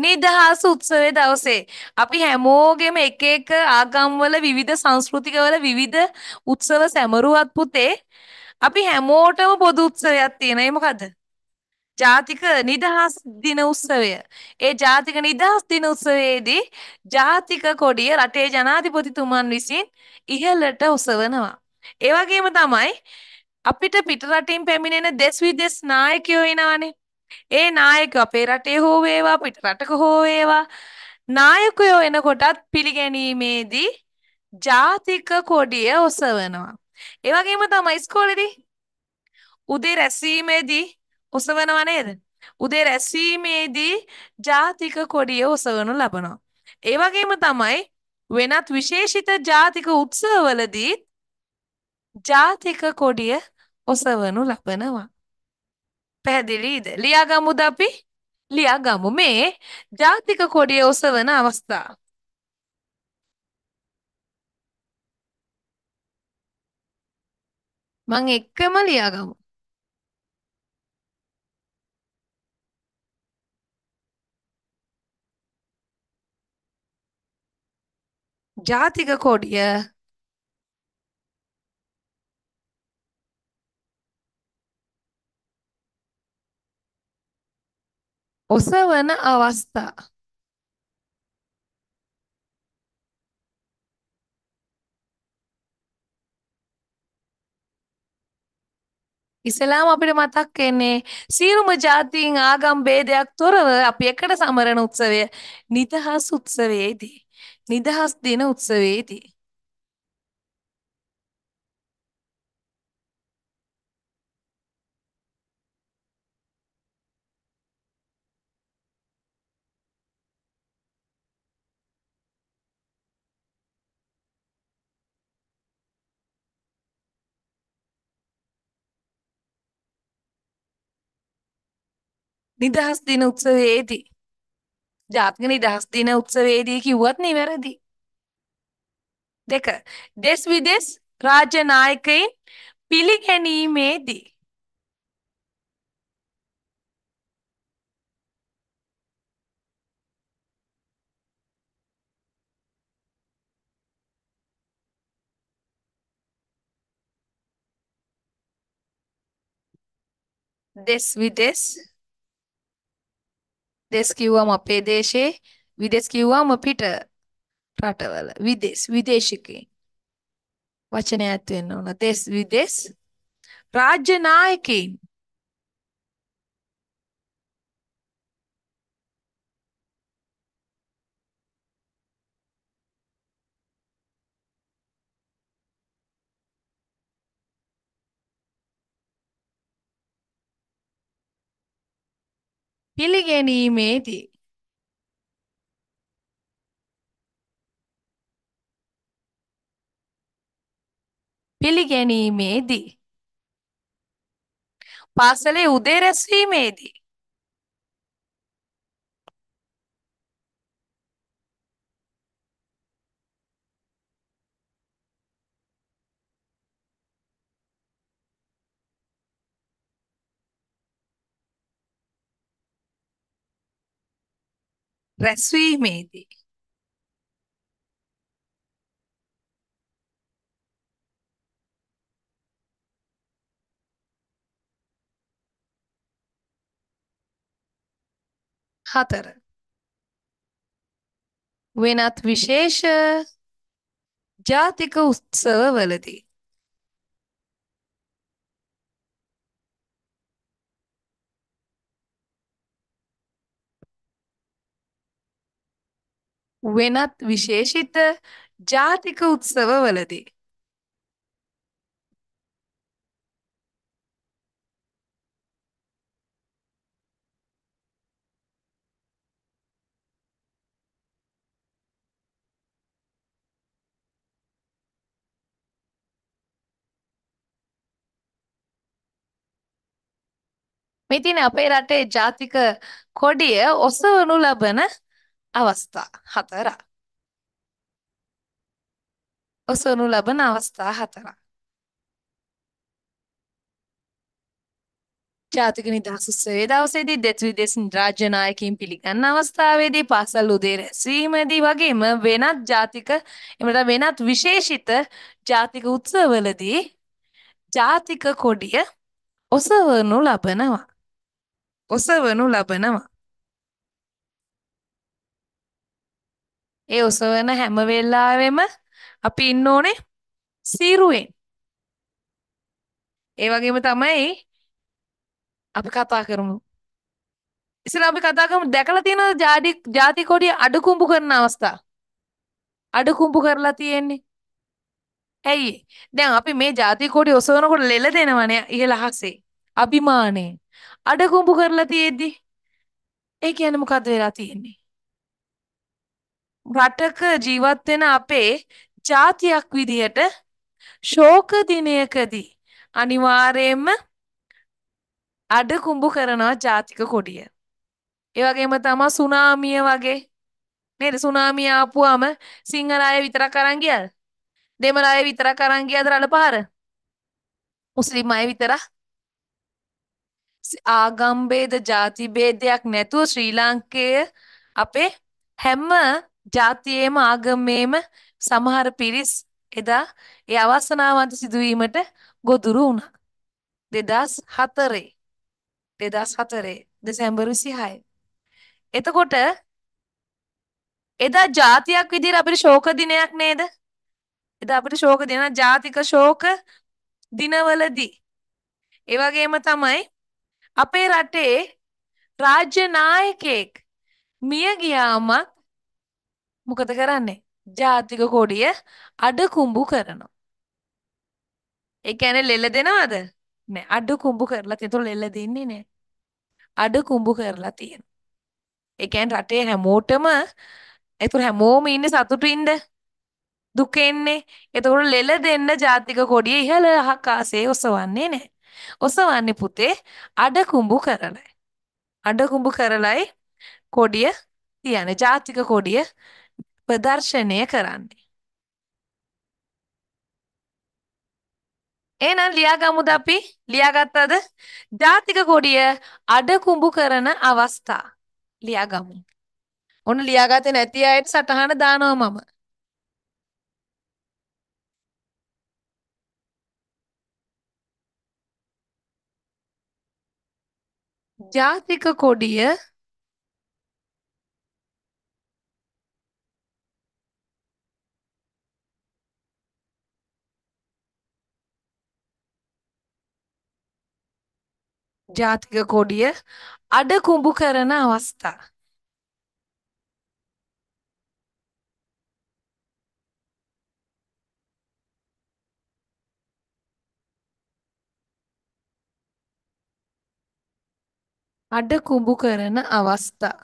නිදහස් උත්සවයේ දවසේ අපි හැමෝගෙම එක එක ආගම්වල විවිධ සංස්කෘතිකවල විවිධ උත්සව සැමරුවත් පුතේ අපි හැමෝටම පොදු උත්සවයක් තියෙනවා. ඒ මොකද්ද? ජාතික නිදහස් දින උත්සවය. ඒ ජාතික නිදහස් දින උත්සවයේදී ජාතික කොඩිය රටේ ජනාධිපතිතුමන් විසින් ඉහළට ඔසවනවා. ඒ වගේම තමයි අපිට පිටරටින් පැමිණෙන දෙස් විදෙස් නායකයෝ එනවානේ. ඒ නායකයෝ අපේ රටේ හෝ වේවා පිටරටක හෝ වේවා නායකයෝ එනකොටත් පිළිගැනීමේදී ජාතික කොඩිය ඔසවනවා. ඒ වගේම තමයි ඉස්කෝලේදී උදේ රැස්වීමේදී ඔසවනවා නේද? උදේ රැස්වීමේදී ජාතික කොඩිය ඔසවනු ලබනවා. ඒ වගේම තමයි වෙනත් විශේෂිත ජාතික උත්සවවලදී ජාතික කොඩිය ඔසවනු ලබනවා. පැහැදිලීද ලියාගමුද අපි ලියාගමු මේ ජාතික කොඩිය ඔසවන අවස්ථා. මං එක්කම ලියාගමු. ජාතික කොඩිය ඔසවන අවස්ථා ඉස්ලාම අපිට මතක් වෙන්නේ සියලුම ජාතීන් ආගම් ભેදයක් තොරව අපි එකට සමරන උත්සවය නිදහස් උත්සවයේදී නිදහස් දින උත්සවයේදී නිදහස් දින උත්සවයේදී ජාතික නිදහස් දින උත්සවයේදී කිව්වත් නිවැරදි. දෙක දෙස් විදෙස් රාජ්‍ය නායකයින් පිළිගැනීමේදී දෙස් විදෙස් දෙස් කිව්වම අපේ දේශේ විදෙස් කිව්වම පිට රටවල විදෙස් විදේශිකේ වචනය ඇත් වෙන්න ඕන. දෙස් විදෙස් රාජ්‍ය නායකයින් පිළිගැනීමේදී පිළිගැනීමේදී පාසලේ උදේ රැස්වීමේදී රැස්වීමේදී හතර වෙනත් විශේෂ ජාතික උත්සවවලදී වෙනත් විශේෂිත ජාතික උත්සව වලදී මෙතින අපේ රටේ ජාතික කොඩිය ඔසවනු ලබන අවස්ථා හතරක්. ඔසවනු ලබන අවස්ථා හතරක්. ජාතික නිදහස් උත්සවයේ දවසේදී දෙස් විදෙස් රාජ්‍ය නායකයින් පිළිගන්න අවස්ථාවේදී පාසල් උදේ රැස්වීමදී වගේම වෙනත් ජාතික එමට වෙනත් විශේෂිත ජාතික උත්සවවලදී ජාතික කොඩිය ඔසවනු ලබනවා. ඔසවනු ලබනවා. ඒ ඔසවන හැම වෙලාවෙම අපි ඉන්න ඕනේ සීරුවෙන්. ඒ වගේම තමයි අපි කතා කරමු. ඉස්සෙල්ලා අපි කතා කරමු දැකලා තියෙන ජාති ජාති කොඩිය අඩුකුඹු කරන අවස්ථා. අඩුකුඹු කරලා තියෙන්නේ. ඇයි? දැන් අපි මේ ජාති කොඩිය ඔසවනකොට ලෙල දෙනවනේ ඉහළ අහසේ. අභිමානේ. අඩුකුඹු කරලා තියෙද්දි ඒ කියන්නේ මොකද්ද වෙලා තියෙන්නේ? රටක ජීවත් වෙන අපේ ජාතියක් විදිහට ශෝක දිනයකදී අනිවාර්යයෙන්ම අඩ කුඹු කරනවා ජාතික කොඩිය. ඒ වගේම තමයි සුනාමිය වගේ නේද සුනාමිය ආපුවාම සිංහල අය විතරක් අරන් ගියද? දෙමළ අය විතරක් අරන් ගියද රළපහර? මුස්ලිම් අය විතරක් ආගම් ભેද ಜಾති ભેදයක් නැතුව ශ්‍රී ලාංකේය අපේ හැම ජාතියේම ආගමේම සමහර පිරිස් එදා ඒ අවාසනාවන්ත සිදුවීමට ගොදුරු වුණා. 2004 2004 දෙසැම්බර් 26. එතකොට එදා ජාතියක් විදිහට අපිට ශෝක දිනයක් නේද? එදා අපිට ශෝක දින ජාතික ශෝක දිනවලදී ඒ වගේම තමයි අපේ රටේ රාජ්‍ය නායකයෙක් මිය ගියාමත් මොකද කරන්නේ? ජාතික කොඩිය අඩ කුඹු කරනවා. ඒ කියන්නේ ලෙල දෙනවද? නෑ අඩ කුඹු කරලා තියෙන. ඒතකොට ලෙල දෙන්නේ නෑ. අඩ කුඹු කරලා තියෙනවා. ඒ කියන්නේ රටේ හැමෝටම ඒතකොට හැමෝම ඉන්නේ සතුටින්ද? දුකෙන්නේ. ඒතකොට ලෙල දෙන්න ජාතික කොඩිය ඉහළ ආකාශයේ ඔසවන්නේ නෑ. ඔසවන්නේ පුතේ අඩ කුඹු කරලයි. අඩ කුඹු කරලයි කොඩිය තියන්නේ. ජාතික කොඩිය ප්‍රදර්ශනය කරන්නේ. එහෙනම් ලියාගමුද අපි? ලියාගත්තද? ජාතික කොඩිය අඩකුඹු කරන අවස්ථා. ලියාගමු. ඔන්න ලියාගත්තේ නැති අයට සටහන දානවා මම. ජාතික කොඩිය ජාතික කොඩිය අඩ කුඹු කරන අවස්ථා. අඩ කුඹු කරන අවස්ථා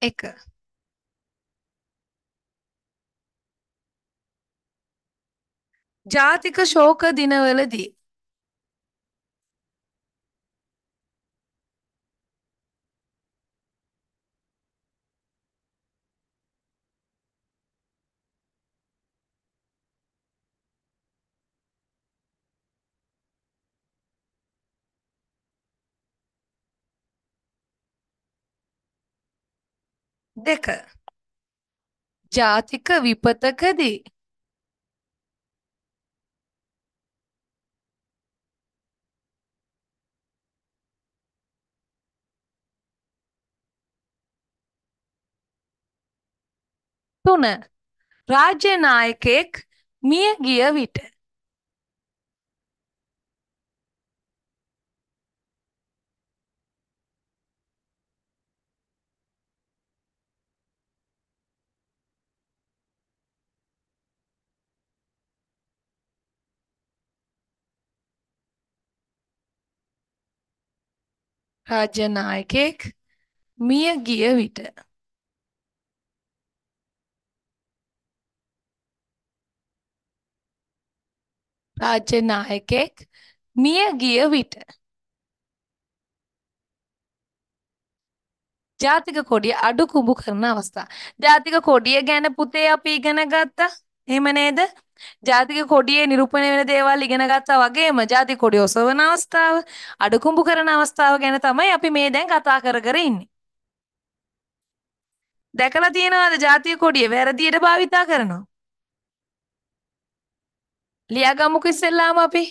එක ජාතික ශෝක දිනවලදී දෙක ජාතික විපතකදී තුන රාජ්‍ය නායකයෙක් මිය ගිය විට රාජ්‍ය නායකයෙක් මිය ගිය විට රාජ්‍ය නායකයෙක් මිය ගිය විට ජාතික කොඩිය අඩු කුඹු කරන අවස්ථා ජාතික කොඩිය ගැන පුතේ අපි ඉගෙන ගත්තා එහෙම නේද ජාතික කොඩියේ නිරූපණය වෙන දේවල් ඉගෙන ගත්තා වගේම ජාතික කොඩිය ඔසවන අවස්ථාව, අඩුකුඹු කරන අවස්ථාව ගැන තමයි අපි මේ දැන් කතා කර කර ඉන්නේ. දැකලා තියෙනවද ජාතික කොඩිය වැරදියට භාවිතා කරනවා? ලියාගමුකෝ ඉස්සෙල්ලාම අපි.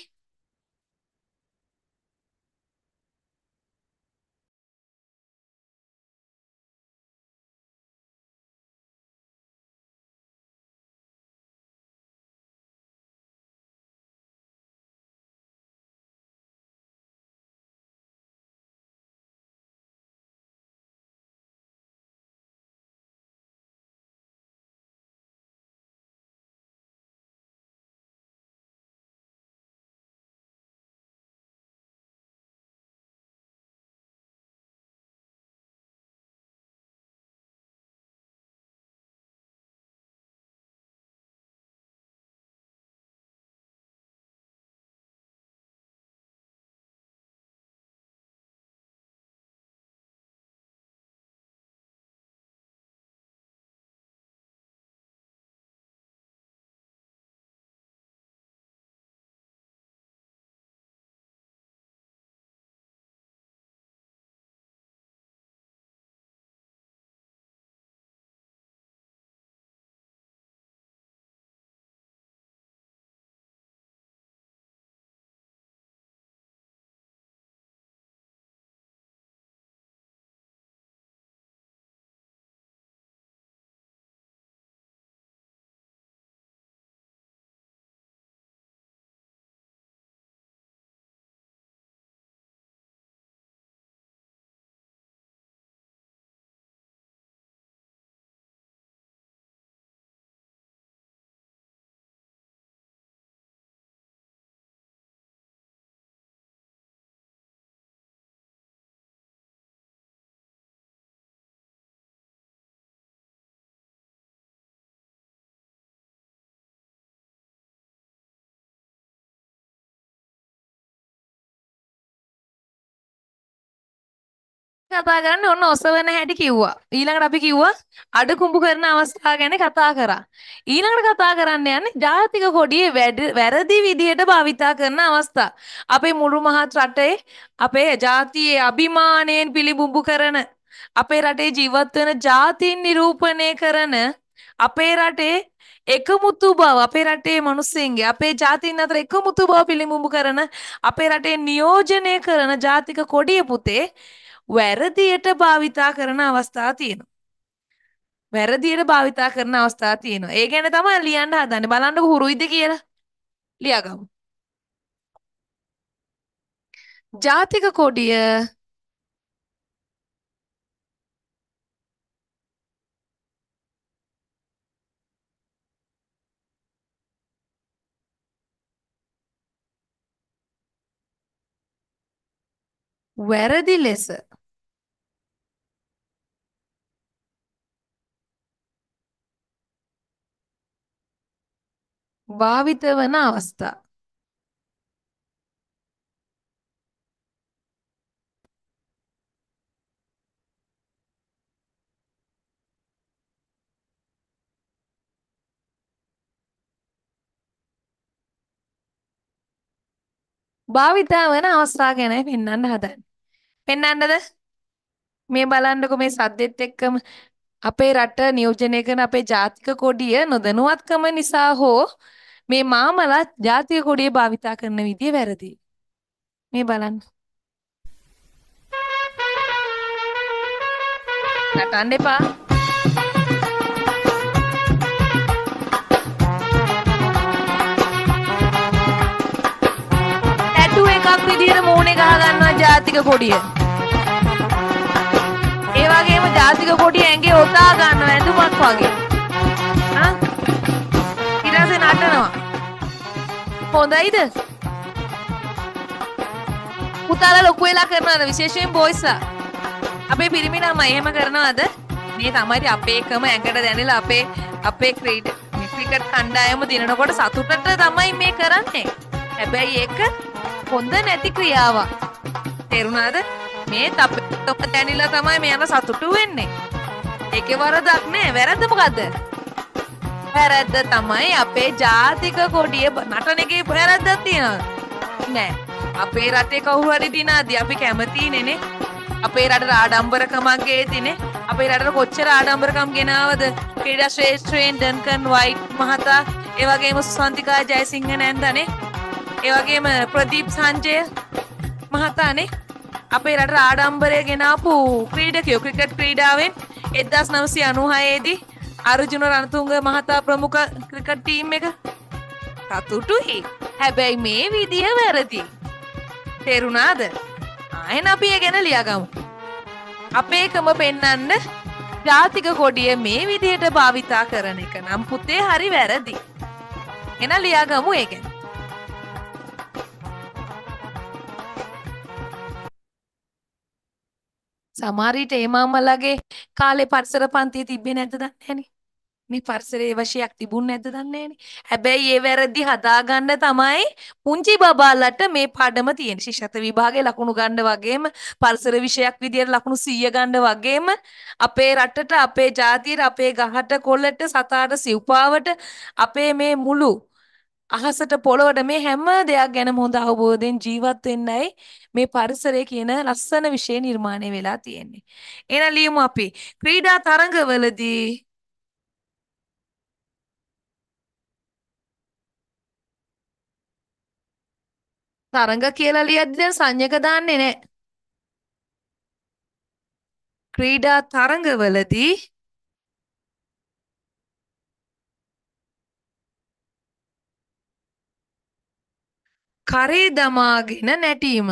කතා කරන්න ඔන්න ඔසවන හැටි කිව්වා. ඊළඟට අපි කිව්වා අඩ කුඹු කරන අවස්ථා ගැන කතා කරා. ඊළඟට කතා කරන්න යන්නේ ජාතික කොඩියේ වැරදි විදිහට භාවිතා කරන අවස්ථා. අපේ මුළු මහත් රටේ අපේ ජාතියේ අභිමාණයෙන් පිළිබිඹු කරන අපේ රටේ ජීවත් වෙන ජාතීන් නිරූපණය කරන අපේ රටේ එකමුතු බව අපේ රටේ මිනිස්සුන්ගේ අපේ ජාතීන් අතර එකමුතු බව පිළිබිඹු කරන අපේ රටේ නියෝජනය කරන ජාතික කොඩිය පුතේ වැරදියට භාවිතා කරන අවස්ථා තියෙනවා. වැරදියට භාවිතා කරන අවස්ථා තියෙනවා. ඒ ගැන තමයි ලියන්න හදන්නේ. බලන්නකො හුරුයිද කියලා. ලියාගමු. ජාතික කොඩිය වැරදි ලෙස භාවිත වන අවස්ථා භාවිතා වන අවස්ථා ගැනයි පෙන්වන්න හදන්නේ. පෙන්වන්නද? මේ බලන්නකො මේ සද්දෙත් එක්කම අපේ රට නියෝජනය කරන අපේ ජාතික කොඩිය නොදැනුවත්කම නිසා හෝ මේ මාමලා ජාතික කොඩිය භාවිතා කරන විදිය වැරදි. මේ බලන්න. නටන්න එපා. ටැටු එකක් විදියට මූණේ ගහ ගන්නවා ජාතික කොඩිය. ඒ වගේම ජාතික කොඩිය ඇඟේ ඔතා ගන්නවා ඇඳුමක් වගේ. යනවා. හොඳයිද? පුතාලා ලොකු වෙලා කරනවද විශේෂයෙන් බොයිස්ලා? අපේ පිරිමි ළමයි එහෙම කරනවද? මේ තමයි අපේ එකම ඇඟට දැනෙලා අපේ අපේ ක්‍රීඩ ක්‍රිකට් කණ්ඩායම දිනනකොට සතුටට තමයි මේ කරන්නේ. හැබැයි ඒක හොඳ නැති ක්‍රියාවක්. තේරුණාද? මේ තප තැනිලා තමයි මේ යන සතුටු වෙන්නේ. ඒකේ වරදක් නෑ. වැරද්ද මොකද්ද? පැරැද්ද තමයි අපේ ජාතික කොඩිය නටනගේ පැරැද්දත් තියෙනවා නෑ අපේ රටේ කවුහරි දිනාද අපි කැමති නෙනේ අපේ රට ආඩම්බරකමක්ගේ තිනේ අපේ රට කොච්චර ආඩම්බරකම් ගෙනාවද ක්‍රීඩා ශ්‍රේෂ්ත්‍රයෙන් ඩන්කන් වයිට් මහතා ඒවගේම සුසන්තිකා ජයසිංහ නැන්දනේ ඒවගේම ප්‍රදීප් සංජය මහතානේ අපේ රට ආඩම්බරය ගෙනාපු ක්‍රීඩකයෝ ක්‍රිකට් ක්‍රීඩාවෙන් එදස් නවසි අනුහයේදී අරජුන රණතුන්ග මහතා ප්‍රමුඛ ක්‍රිකට් ටීම් එක සතුටුයි හැබැයි මේ විදිහ වැරදි තෙරුණාද ආයන අපිය ගැන ලියගමු අපේකම පෙන්නන්න ජාතික කොඩිය මේ විදිහට භාවිතා කරන එක නම් පුතේ හරි වැරදි එන ලියාගමු ඒකෙන් සමහරීට ඒ මාමලගේ කාලේ පරිසර පන්තිය තිබ්බේ නැද්ද දන්නේ මේ පරිසරයේ වශයක් තිබුණ නැද්ද දන්නේ හැබැයි ඒ වැරදි හදාගන්න තමයි පුංචි බබාලට මේ පාඩම තියෙන. ශිෂ්‍යත විභාගයේ ලකුණු ගන්න වගේම පරිසර විෂයක් විදියට ලකුණු 100 ගන්න වගේම අපේ රටට, අපේ ජාතියට, අපේ ගහට, කොළට, සතාට, සිව්පාවට අපේ මේ මුළු අහසට පොළොවට මේ හැම දෙයක් ගැන හොඳ අවබෝධයෙන් ජීවත් වෙන්නයි මේ පරිසරය කියන ලස්සන විශේෂ නිර්මාණය වෙලා තියෙන්නේ. එහෙනම් ලියමු අපි ක්‍රීඩා තරඟවලදී තරඟ කියලා ලියද්දී දැන් සංයක දාන්නේ නැහැ. ක්‍රීඩා තරඟවලදී කරේ දමාගෙන නැටීම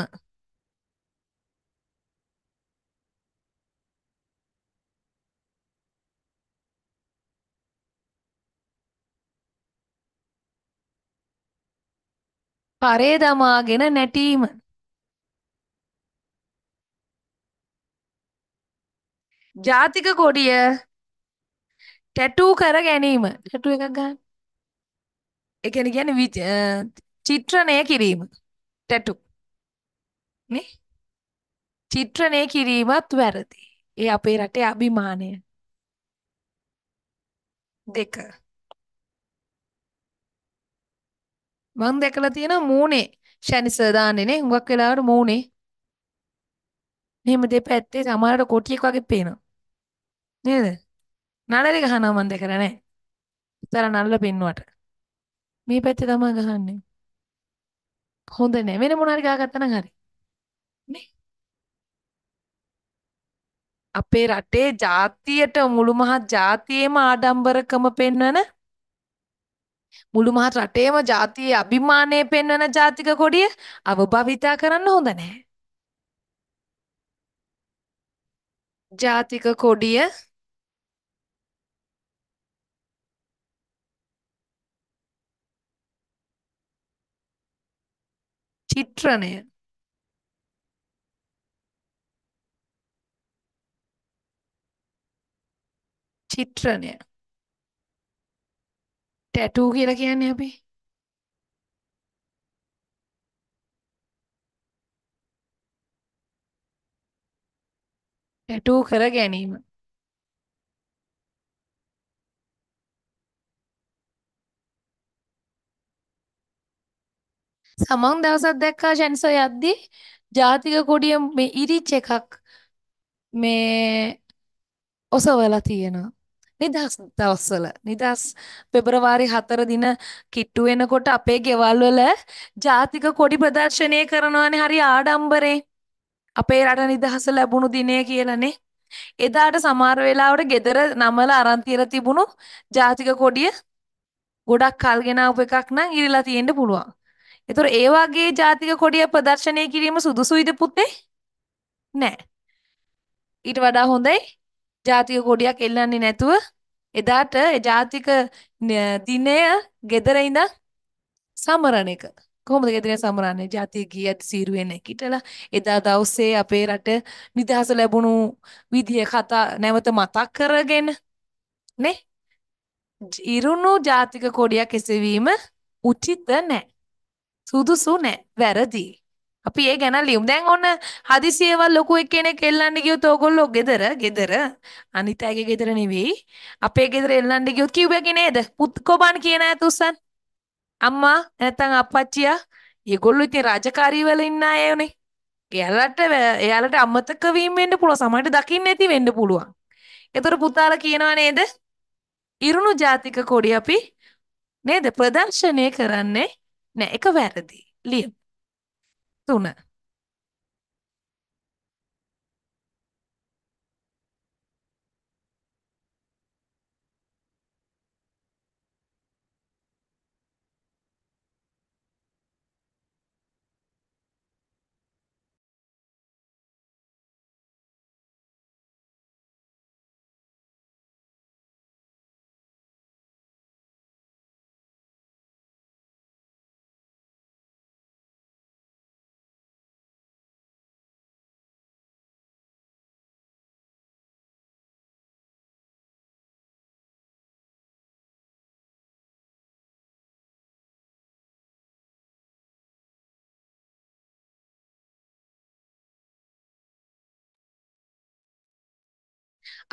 කරේ දමාගෙන නැටීම ජාතික කොඩිය ටැටූ කර ගැනීම ටැටූ එකක් ගන්න ඒ කියන්නේ කියන්නේ චිත්‍රණය කිරීම ටැටු නේ චිත්‍රණය කිරීමත් වැරදි. ඒ අපේ රටේ අභිමානය. දෙක මං දැකලා තියෙන මූණේ ෂැනිස දාන්නේ නේ හුඟක් වෙලාවට මූණේ මෙහෙම දෙපැත්තේ සමහරට කොටියක් වගේ පේනවා නේද නළලි ගහනවා මං දැකලා නෑ ඉතර නළල පෙන්නුවට මේ පැත්තේ තමයි ගහන්නේ හොඳ නෑ. වෙන මොනාරි ගාගත්තනම් හරි. නේ? අපේ රටේ ජාතියට මුළු මහත් ජාතියේම ආඩම්බරකම පෙන්වන මුළු මහත් රටේම ජාතියේ අභිමානය පෙන්වන ජාතික කොඩිය අවභාවිතා කරන්න හොඳ නෑ. ජාතික කොඩිය චිත්‍රණය චිත්‍රණය ටැටූ කියලා කියන්නේ අපි ටැටූ කර ගැනීම සමන් දවසක් දැක්කා ජැන්සෝ යද්දී ජාතික කොඩිය මේ ඉරිච් එකක් මේ ඔසවලා තියෙනවා. නිදහස් දවස්වල නිදහස් පෙබරවාරි 4 දින කිට්ටු වෙනකොට අපේ ගෙවල් වල ජාතික කොඩි ප්‍රදර්ශනය කරනවානේ හරි ආඩම්බරේ. අපේ රට නිදහස ලැබුණු දිනේ කියලානේ. එදාට සමහර වෙලාවට ගෙදර නමල අරන් තියලා තිබුණු ජාතික කොඩිය ගොඩක් කල් ගෙනාවු එකක් නම් ඉරිලා තියෙන්න පුළුවන්. එතොර ඒ වගේ ජාතික කොඩිය ප්‍රදර්ශනය කිරීම සුදුසුයිද පුතේ? නෑ. ඊට වඩා හොඳයි ජාතික කොඩියක් එල්ලන්නේ නැතුව එදාට ජාතික දිනය ගෙදර ඉඳන් සමරන එක. කොහොමද ගෙදර සමරන්නේ ජාතිය ගී ඇති සීරුවෙන් නැගිටලා එදා දවසේ අපේ රට නිදහස ලැබුණු විදිය කතා නැවත මතක් කරගෙන නේ ඉරුණු ජාතික කොඩියක් එසවීම උචිත නැහැ සුදුසු නෑ. වැරදි. අපි ඒ ගැන ලියමු. දැන් ඔන්න හදිසියේවල් ලොකු එක්කෙනෙක් එල්ලන්න ගියොත් ඕගොල්ලෝ ගෙදර ගෙදර අනිත් අයගේ ගෙදර නෙවෙයි. අපේ ගෙදර එල්ලන්න ගියොත් කිව්වකේ නේද? පුත් කොබන් කියන ඈත උස්සන්. අම්මා නැත්තම් අප්පච්චියා ඒගොල්ලෝ ඉතින් රාජකාරී වල ඉන්න අයෝනේ. එයාලට එයාලට අමතක වීම වෙන්න පුළුවන්. සමහරට දකින්න ඇති වෙන්න පුළුවන්. ඒතර පුතාලා කියනවා නේද? ඉරුණු ජාතික කොඩි අපි නේද ප්‍රදර්ශනය කරන්නේ නෑ එක වැරදි ලියපු. තුන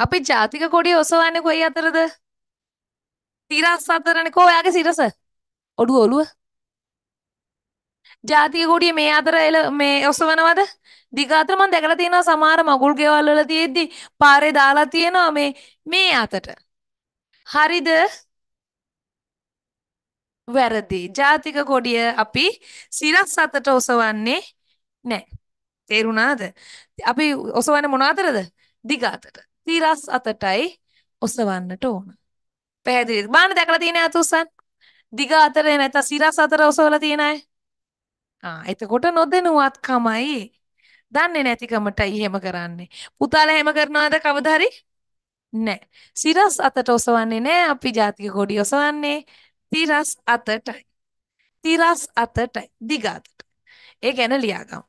අපි ජාතික කොඩිය ඔසවන්නේ කොයි අතරද? තිරස් අතරනේ කෝ ඔයාගේ සිරස. ඔඩුව ඔළුව. ජාතික කොඩිය මේ අතර එල මේ ඔසවනවද? දිග අතර මම දැකලා තියෙනවා සමහර මගුල් ගෙවල් වල තියෙද්දි පාරේ දාලා තියෙනවා මේ මේ අතට. හරිද? වැරදි. ජාතික කොඩිය අපි සිරස් අතට ඔසවන්නේ නැහැ. තේරුණාද? අපි ඔසවන්නේ මොන අතරද? දිග අතට. තිරස් අතටයි ඔසවන්නට ඕන. පැහැදිලිද? බලන්න දැකලා තියෙන අතුසන්. දිග අතරේ නැත්නම් සිරස් අතර ඔසවලා තියෙන අය. ආ එතකොට නොදෙනුවත් කමයි. දන්නේ නැතිකමටයි එහෙම කරන්නේ. පුතාලා එහෙම කරනවද කවදා හරි? නැහැ. සිරස් අතට ඔසවන්නේ නැහැ. අපි ජාතික කොඩිය ඔසවන්නේ තිරස් අතටයි. තිරස් අතටයි. දිග අතට. ඒ ගැන ලියාගමු.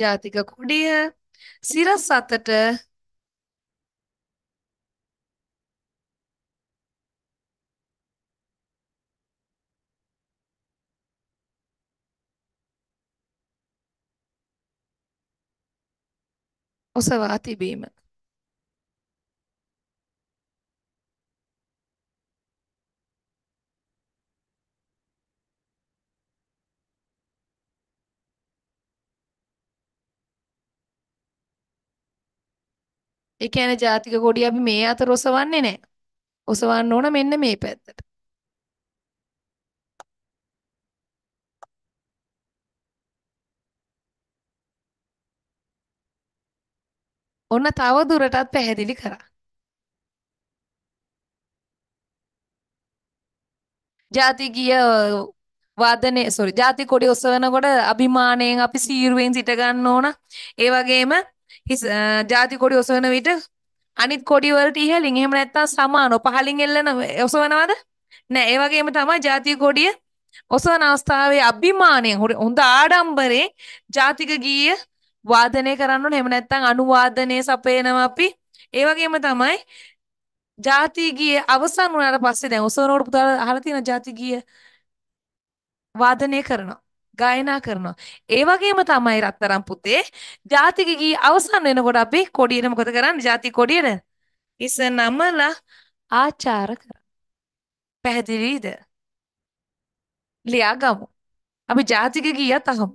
ජාතික කුඩිය සිරස් අතට ඔසවා තිබීම ඒ කියන්නේ ජාතික කොඩිය අපි මේ අතර ඔසවන්නේ නැහැ. ඔසවන්න ඕන මෙන්න මේ පැත්තට. ඔන්න තව දුරටත් පැහැදිලි කරා. ජාතිකීය වාදනය සෝරි ජාතික කොඩි ඔසවනකොට අභිමාණයෙන් අපි සීරුවෙන් සිට ගන්න ඕන. ඒ වගේම හිස් ජාති කොඩි ඔසවන විට අනිත් කොඩි වලට ඉහළින් එහෙම නැත්නම් සමානව පහළින් එල්ලන ඔසවනවද? නෑ ඒ වගේම තමයි ජාතිය කොඩිය ඔසවන අවස්ථාවේ අභිමානයෙන් හොඳ ආඩම්බරයෙන් ජාතික ගීය වාදනය කරන්න ඕනේ. එහෙම නැත්නම් අනුවාදනය සපයනවා අපි. ඒ වගේම තමයි ජාතිය ගීය අවසන් වුණාට පස්සේ දැන් ඔසවනකොට පුතාලා අහලා තියෙන ජාතිය ගීය වාදනය කරනවා. ගායනා කරනවා. ඒ වගේම තමයි රත්තරන් පුතේ ජාතික ගී අවසන් වෙනකොට අපි කොඩියට මොකද කරන්නේ? ජාතික කොඩියට ඉස නමලා ආචාර කරා. පැහැදිලිද? ලියාගමු. අපි ජාතික ගීයත් අහමු.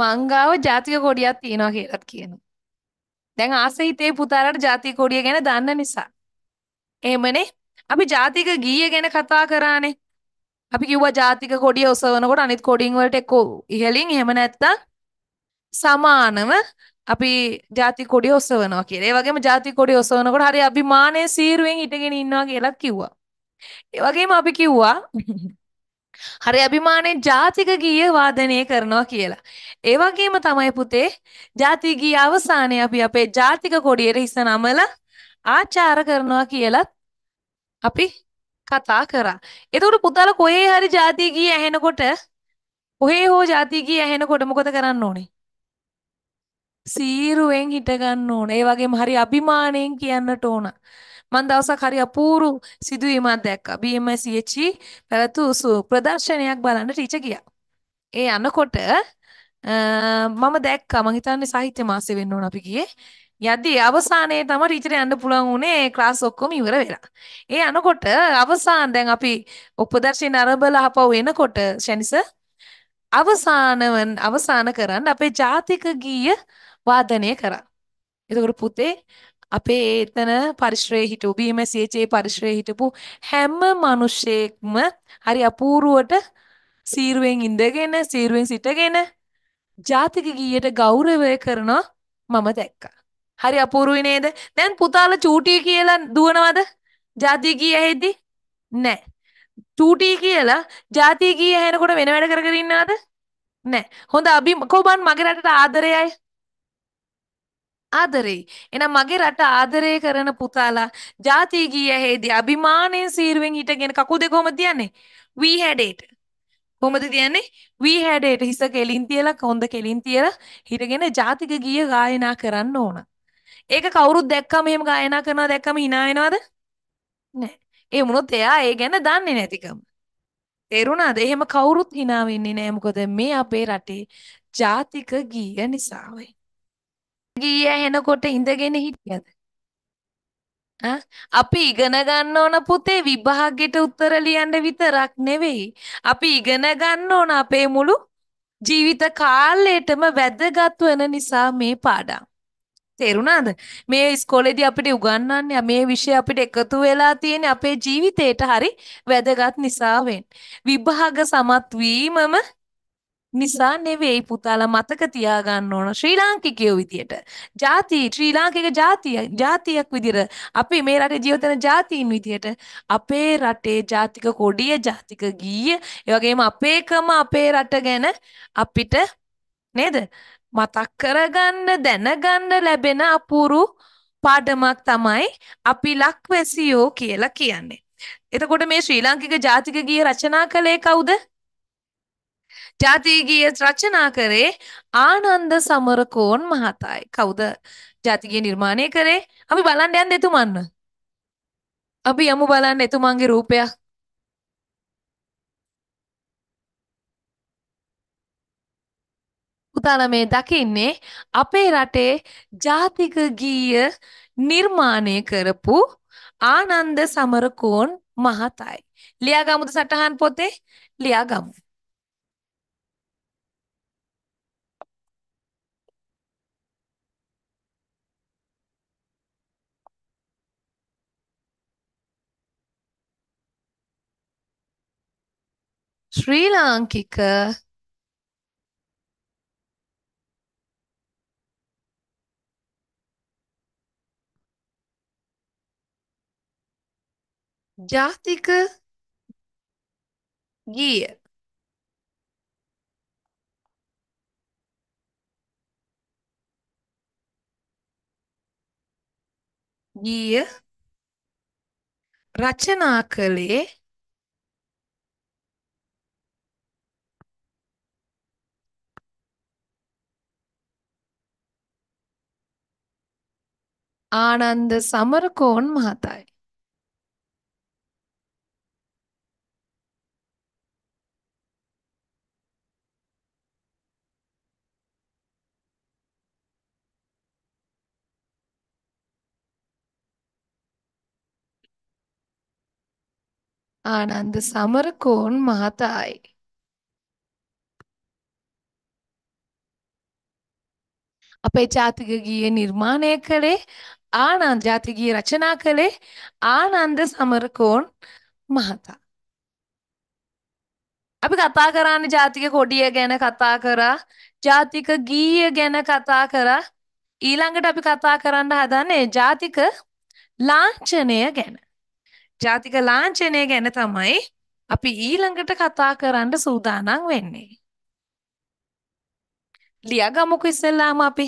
මංගාව ජාතික කොඩියක් තියෙනවා කියලත් කියනවා. දැන් ආස හිතේ පුතාලට ජාතික කොඩිය ගැන දන්න නිසා. එහෙමනේ අපි ජාතික ගීය ගැන කතා කරානේ. අපි කිව්වා ජාතික කොඩිය ඔසවනකොට අනිත් කොඩින් වලට එක්ක ඉහළින් එහෙම නැත්තම් සමානව අපි ජාතික කොඩිය ඔසවනවා කියලා. ඒ වගේම ජාතික කොඩිය ඔසවනකොට හරි අභිමානයේ සීරුවෙන් හිටගෙන ඉන්නවා කියලත් කිව්වා. ඒ වගේම අපි කිව්වා හරි අභිමානේ ජාතික ගීය වාදනය කරනවා කියලා. ඒ වගේම තමයි පුතේ ජාතික ගීය අවසානයේ අපි අපේ ජාතික කොඩියට හිස නමලා ආචාර කරනවා කියලත් අපි කතා කරා. එතකොට පුතාලා කොහේ හරි ජාතික ගීය ඇහෙනකොට කොහේ හෝ ජාතික ගීය ඇහෙනකොට මොකද කරන්න ඕනේ? සීරුවෙන් හිට ගන්න ඕනේ. ඒ වගේම හරි අභිමාණයෙන් කියන්නට ඕන. මම දවසක් හරි අපූරු සිදුවීමක් දැක්කා. BMSH පැවතු ප්‍රදර්ශනයක් බලන්න ටීචර් ගියා. ඒ යනකොට මම දැක්කා මම හිතන්නේ සාහිත්‍ය මාසෙ වෙන්න ඕන අපි ගියේ. යද්දී අවසානයේ තමයි ටීචර් යන්න පුළුවන් වුණේ ක්ලාස් ඔක්කොම ඉවර වෙලා. ඒ යනකොට අවසාන දැන් අපි උපදර්ශන අරබලා අපව එනකොට ශනිස අවසානව අවසාන කරන්න අපේ ජාතික ගීය වාදනය කරා. එතකොට පුතේ අපේ ඒතන පරිශ්‍රයේ හිටපු BMSHA e පරිශ්‍රයේ හිටපු හැම මිනිසෙක්ම හරි අපූර්වට සීරුවෙන් ඉඳගෙන සීරුවෙන් සිටගෙන ජාතික ගීයට ගෞරවය කරනවා මම දැක්කා. හරි අපූර්වයි නේද? දැන් පුතාලා චූටි කියලා දුවනවද? ජාතික ගීය ඇහෙද්දි? නෑ. චූටි කියලා ජාතික ගීය ඇහෙනකොට වෙන වැඩ කර කර ඉන්නවද? නෑ. හොඳ අභි කොබන් මගේ රටට ආදරයයි. ආදරෙයි. එහෙනම් මගේ රට ආදරය කරන පුතාලා ජාතිය ගීය හේදී අභිමානයෙන් සීරුවෙන් හිටගෙන කකුල් දෙක කොහොමද තියන්නේ? We had it. කොහොමද තියන්නේ? We had it. හිස කෙලින් තියලා කොන්ද කෙලින් තියලා හිටගෙන ජාතික ගීය ගායනා කරන්න ඕන. ඒක කවුරුත් දැක්කම එහෙම ගායනා කරනවා දැක්කම hina වෙනවද? නෑ. ඒ වුණොත් එයා ඒ ගැන දන්නේ නැතිකම. තේරුණාද? එහෙම කවුරුත් hina වෙන්නේ නෑ මොකද මේ අපේ රටේ ජාතික ගීය නිසාමයි. ගියා එනකොට ඉඳගෙන හිටියද? ඈ අපි ඉගෙන ගන්න ඕන පුතේ විභාගෙට උත්තර ලියන්න විතරක් නෙවෙයි. අපි ඉගෙන ගන්න ඕන අපේ මුළු ජීවිත කාලයටම වැදගත් වෙන නිසා මේ පාඩම්. තේරුණාද? මේ ඉස්කෝලේදී අපිට උගන්වන්නේ මේ විෂය අපිට එකතු වෙලා තියෙන අපේ ජීවිතේට හරි වැදගත් නිසා වෙන්න. විභාග සමත් වීමම නිසා නෙවෙයි පුතාලා මතක තියාගන්න ඕන ශ්‍රී ලාංකිකයෝ විදියට. ಜಾති ශ්‍රී ලාංකික ಜಾතිය ಜಾතියක් විදියට අපි මේ රටේ ජීවත් වෙන ಜಾතීන් විදියට අපේ රටේ ಜಾතික කොඩිය, ಜಾතික ගීය, ඒ වගේම අපේකම අපේ රට ගැන අපිට නේද? මතක් කරගන්න දැනගන්න ලැබෙන අපූරු පාඩමක් තමයි අපි ලක්වැසියෝ කියලා කියන්නේ. එතකොට මේ ශ්‍රී ලාංකික ජාතික ගීය රචනා කළේ කවුද? ජාතිගීය රචනා කරේ ආනන්ද සමරකෝන් මහතායි. කවුද ජාතිගීය නිර්මාණය කරේ? අපි බලන්න යන්න එතුමන්ව. අපි යමු බලන්න එතුමන්ගේ රූපයක්. පුතාලා මේ දකින්නේ අපේ රටේ ජාතික ගීය නිර්මාණය කරපු ආනන්ද සමරකෝන් මහතායි. ලියාගමුද සටහන් පොතේ ලියාගමු. ශ්‍රී ලාංකික ජාතික ගීය ගීය රචනා කළේ ආනන්ද සමරකෝන් මහතායි. ආනන්ද සමරකෝන් මහතායි. අපේ ජාතික ගීය නිර්මාණය කළේ ආනන්ද ජාතිගී රචනා කළේ ආනන්ද සමරකෝන් මහතා. අපි කතා කරන්නේ ජාතික කොඩිය ගැන කතා කරා, ජාතික ගීය ගැන කතා කරා. ඊළඟට අපි කතා කරන්න හදන්නේ ජාතික ලාංඡනය ගැන. ජාතික ලාංඡනය ගැන තමයි අපි ඊළඟට කතා කරන්න සූදානම් වෙන්නේ. ලියාගමුකු ඉස්සෙල්ලාම අපි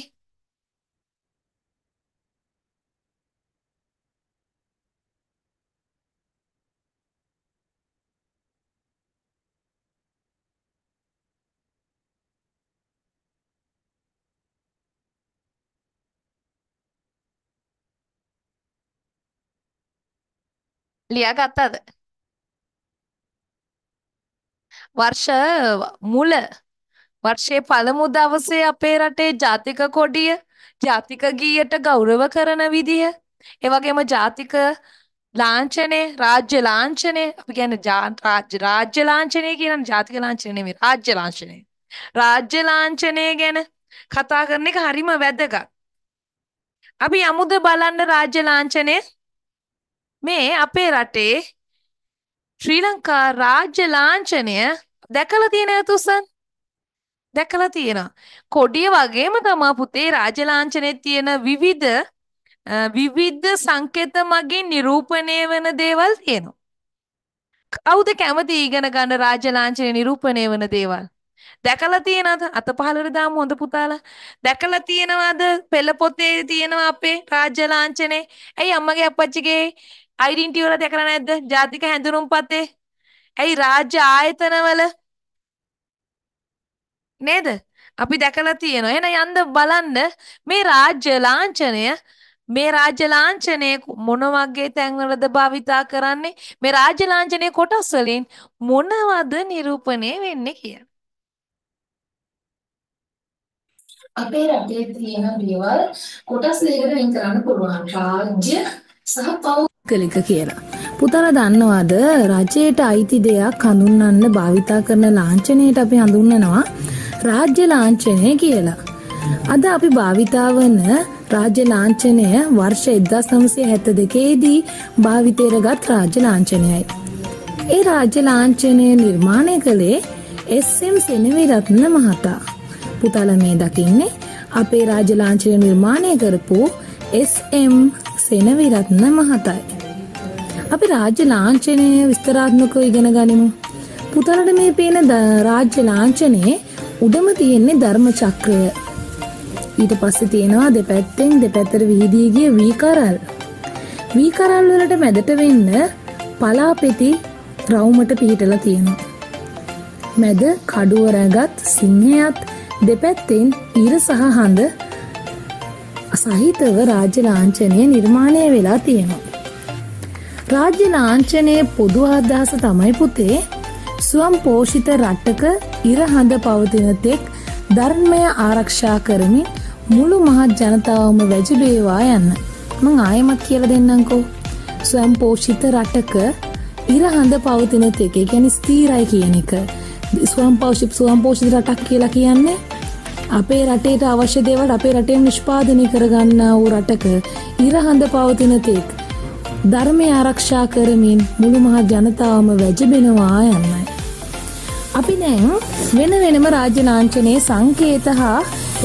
ලියාගත්තද? වර්ෂ මුල වර්ෂයේ පළමු දවසේ අපේ රටේ ජාතික කොඩිය ජාතික ගීයට ගෞරව කරන විදිය ඒ වගේම ජාතික ලාංඡනය රාජ්‍ය ලාංඡනය අපි කියන්නේ රාජ්‍ය රාජ්‍ය ලාංඡනය කියන ජාතික ලාංඡනය නෙමෙයි රාජ්‍ය ලාංඡනය රාජ්‍ය ලාංඡනය ගැන කතා කරන එක හරිම වැදගත් අපි යමුද බලන්න රාජ්‍ය ලාංඡනය මේ අපේ රටේ ශ්‍රී ලංකා රාජ්‍ය ලාංඡනය දැකලා තියෙන තුසන් දැකලා තියෙනවා. කොඩිය වගේම තමා පුතේ රාජ්‍ය ලාංඡනයේ තියෙන විවිධ විවිධ සංකේත මගින් නිරූපණය වෙන දේවල් තියෙනවා. කවුද කැමති ඉගෙන ගන්න රාජ්‍ය ලාංඡනයේ නිරූපණය වෙන දේවල්? දැකලා තියෙනවද අත පහලට දාමු හොඳ පුතාලා දැකලා තියෙනවද පෙළ පොතේ තියෙනවා අපේ රාජ්‍ය ලාංඡනේ ඇයි අම්මගේ අප්පච්චිගේ ඩෙන්ටිටි වල දැකලා නැද්ද? ජාතික හැඳුනුම්පතේ. ඇයි රාජ්‍ය ආයතනවල නේද? අපි දැකලා තියෙනවා. එහෙනම් යන්න බලන්න මේ රාජ්‍ය ලාංඡනය මේ රාජ්‍ය ලාංඡනය මොන වගේ තැන්වලද භාවිතා කරන්නේ? මේ රාජ්‍ය ලාංඡනයේ කොටස් වලින් මොනවද නිරූපණය වෙන්නේ කියලා. අපේ රටේ තියෙන දේවල් කොටස් දෙකකට වෙන් කරන්න පුළුවන්. රාජ්‍ය සහ පව් කළක කියලා. පුතල දන්නවාද රජයට අයිති දෙයක් හඳුන්වන්න භාවිතා කරන ලාංචනයට අපි හඳුන්නනවා රාජ්‍ය ලාංචනය කියලා. අද අපි භාවිතා වන රාජ්‍ය ලාංචනය වර්ෂ එද්දස් නමසය හැත්ත දෙකේදී භාවිතයරගත් රාජ්‍ය ලාංචනයයි. ඒ රාජ්‍ය ලාංචනය නිර්මාණය කළේ එස්ම් සෙනවිරත්න මහතා. පුතල මේ දකින්නේ අපේ රාජ ලාංචනය නිර්මාණය කරපු එම් සෙනවිරත්න මහතයි. අපි රාජ්‍ය ලාංචනය විස්තරාත්මකව ඉගෙන ගනිමු. පුතලට මේ පේන රාජ්‍ය ලාංචනයේ උඩම තියෙන්නේ ධර්ම චක්‍රය. ඊට පස්සේ තියෙනවා දෙපැත්තෙන් දෙපැතර විහිදීගිය වීකරල්. වීකරල් වලට මැදට වෙන්න පලාපෙති රවුමට පිහිටලා තියෙනවා. මැද කඩුව රැගත් සිංහයත් දෙපැත්තෙන් ඉර සහ හඳ සහිතව රාජ්‍ය ලාංචනය නිර්මාණය වෙලා තියෙනවා. රාජ්‍ය ලාංචනයේ පොදු අදහස තමයි පුතේ ස්වම් පෝෂිත රට්ටක ඉරහඳ පවතිනතෙක් ධර්මය ආරක්ෂා කරමින් මුළු මහත් ජනතාවම වැජබේවා යන්න මං ආයමත් කියල දෙන්නංකෝ ස්වම්පෝෂිත රටක ඉරහඳ පවතින තෙකේ ගැනි ස්තීරයි කියන එක ස්වම්පෝෂිප් ස්වම්පෝෂිත රටක් කියලා කියන්නේ අපේ රටේට අවශ්‍ය දේවල් අපේ රටේ නිෂ්පාදනය කරගන්න වූ රටක ඉරහඳ පවතින තෙක් ධර්මය ආරක්ෂා කරමින් මුළු මහත් ජනතාවම වැජබෙනවා යන්නයි. අපි දැන් වෙන වෙනම රාජ්‍ය නාංචනයේ සංකේත හා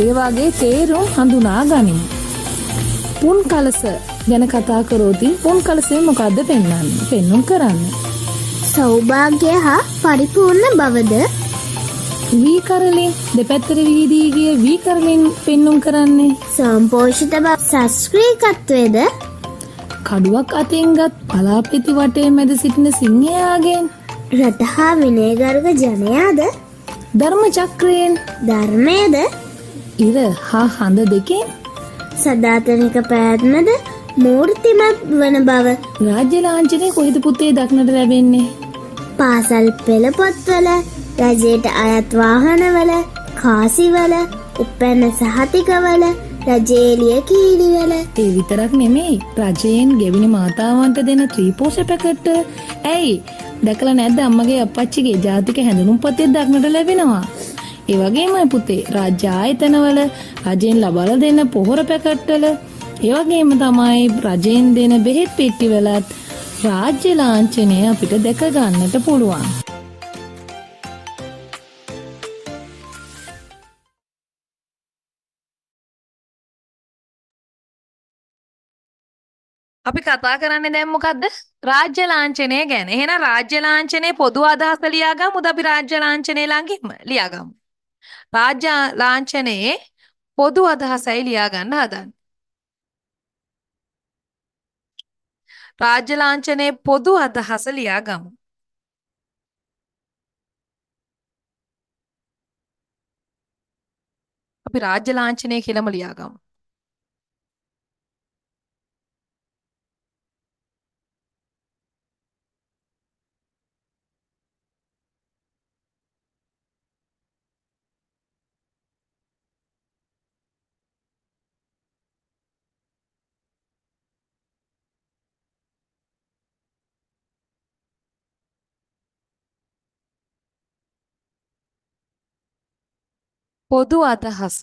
ඒවාගේ තේරුම් හඳුනා ගනිමු. පුන් කලස ගැන කතා කරෝතින් පුන් කලසේ මොකක්ද පෙන්න්න පෙන්නුම් කරන්න. සෞභාග්‍ය හා පරිපූර්ණ බවද වී කරලෙන් දෙපැත්තර වීදීගිය වී කරලෙන් පෙන්නුම් කරන්නේ සම්පෝෂිත බව සස්ක්‍රීකත්වයද කඩුවක් අතෙන්ගත් පලාපිති වටේ මැද සිටින සිංහයාගෙන් රටහා විනේගර්ග ජනයාද ධර්ම චක්‍රයෙන් ධර්මයද ඉර හා හඳ දෙකෙන් සධාතනික පැත්මද මූර්තිමත් වන බව රාජ්‍ය ලාංචනය කොහිද පුතේ දක්නට ලැබෙන්නේ පාසල් පෙළපොත්වල රජයට අයත් වාහනවල කාසිවල උපැන්න සහතිකවල රජේලිය කීරිවල ඒ විතරක් නෙමෙයි රජයෙන් ගෙවිනි මාතාවන්ට දෙන ත්‍රීපෝෂ පැකට්ට ඇයි දැකල නැද්ද අම්මගේ අපච්චිගේ ජාතික හැඳුනුම් පතේ දක්නට ලැබෙනවා. ඒවගේම පුතේ රාජ්‍යායතනවල රජයෙන් ලබල දෙන්න පොහොර පැකට්ටල ඒවගේම තමයි රජයෙන් දෙන බෙහෙත් පිට්ටිවලත් රාජ්‍ය ලාංචනය අපිට දැක ගන්නට පුළුවන්. අපි කතා කරන්නේ දැන් මොකද්ද? රාජ්‍ය ලාංඡනය ගැන. එහෙනම් රාජ්‍ය ලාංඡනයේ පොදු අදහස ලියාගමුද අපි රාජ්‍ය ලාංඡනයේ ළඟින්ම ලියාගමු. රාජ්‍ය ලාංඡනයේ පොදු අදහසයි ලියාගන්න හදන්නේ. රාජ්‍ය ලාංඡනයේ පොදු අදහස ලියාගමු. අපි රාජ්‍ය ලාංඡනය කියලාම ලියාගමු. පොදු අදහස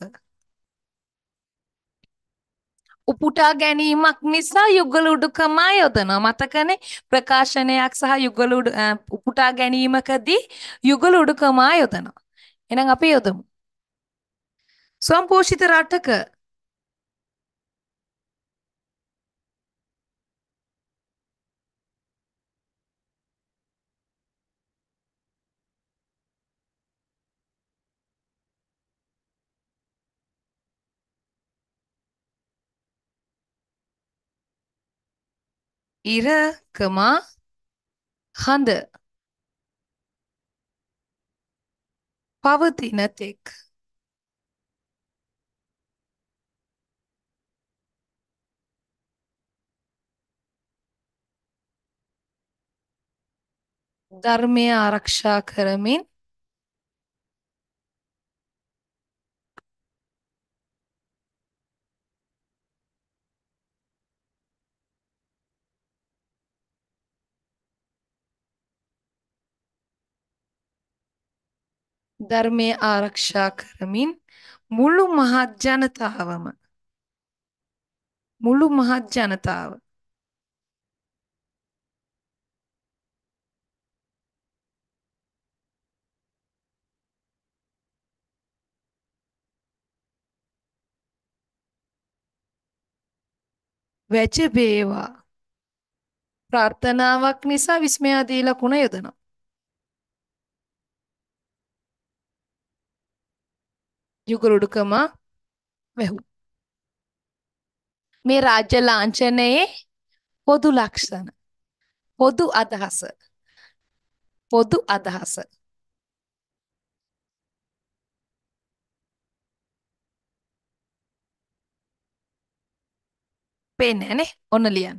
උපුටා ගැනීමක් නිසා යුගල උඩුකමා යොදනවා මතකනේ ප්‍රකාශනයක් සහ යුගල උපුටා ගැනීමකදී යුගල උඩුකමා යොදනවා එහෙනම් අපි යොදමු සම්පෝෂිත රටක இருக்குமா ஹந்து பவுதினத்திக் धर्मे आरक्षा करमीन ධර්මයේ ආරක්ෂා කරමින් මුළු මහත් ජනතාවම මුළු මහත් ජනතාව වැජ වේවා ප්‍රාර්ථනාවක් නිසා විස්මයාදී ලකුණ යොදනවා යුගරුඩුකම වැහු. මේ රාජ්‍ය ලාංඡනයේ පොදු ලක්ෂණ පොදු අදහස පොදු අදහස පේන්නේ නේ ඔන්න ලියන්න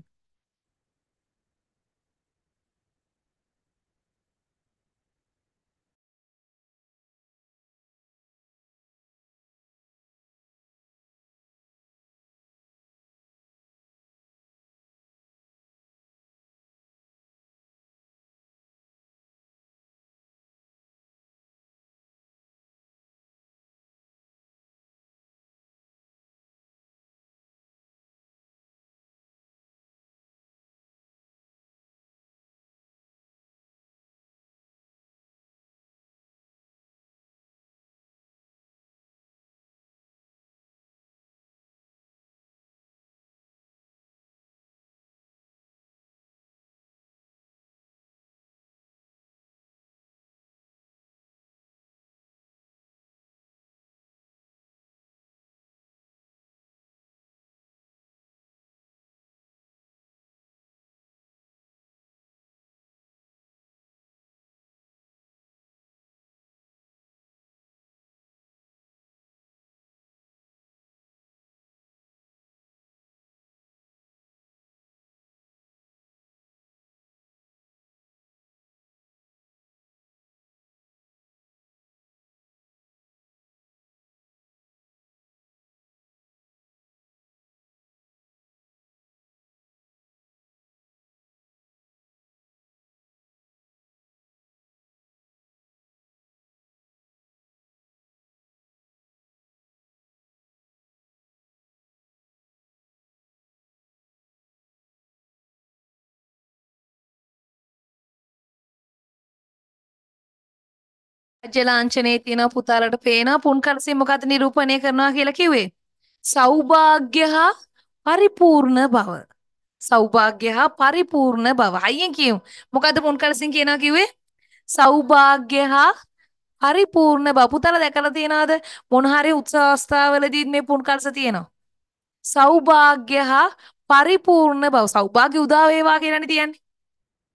රාජ්‍ය ලාංඡනයේ තියෙන පුතාලට පේන පුන්කරසි මොකද නිරූපණය කරනවා කියලා කිව්වේ. සෞභාග්‍ය හා පරිපූර්ණ බව. සෞභාග්‍ය හා පරිපූර්ණ බව. අයියෙන් කියමු. මොකද පුන්කරසින් කියනවා කිව්වේ? සෞභාග්‍ය හා පරිපූර්ණ බව. පුතාලා දැකලා තියනවාද? මොන හරි උත්සව අවස්ථාවලදී මේ පුන්කරස තියෙනවා. සෞභාග්‍ය හා පරිපූර්ණ බව. සෞභාග්‍ය උදා වේවා කියලානේ තියන්නේ.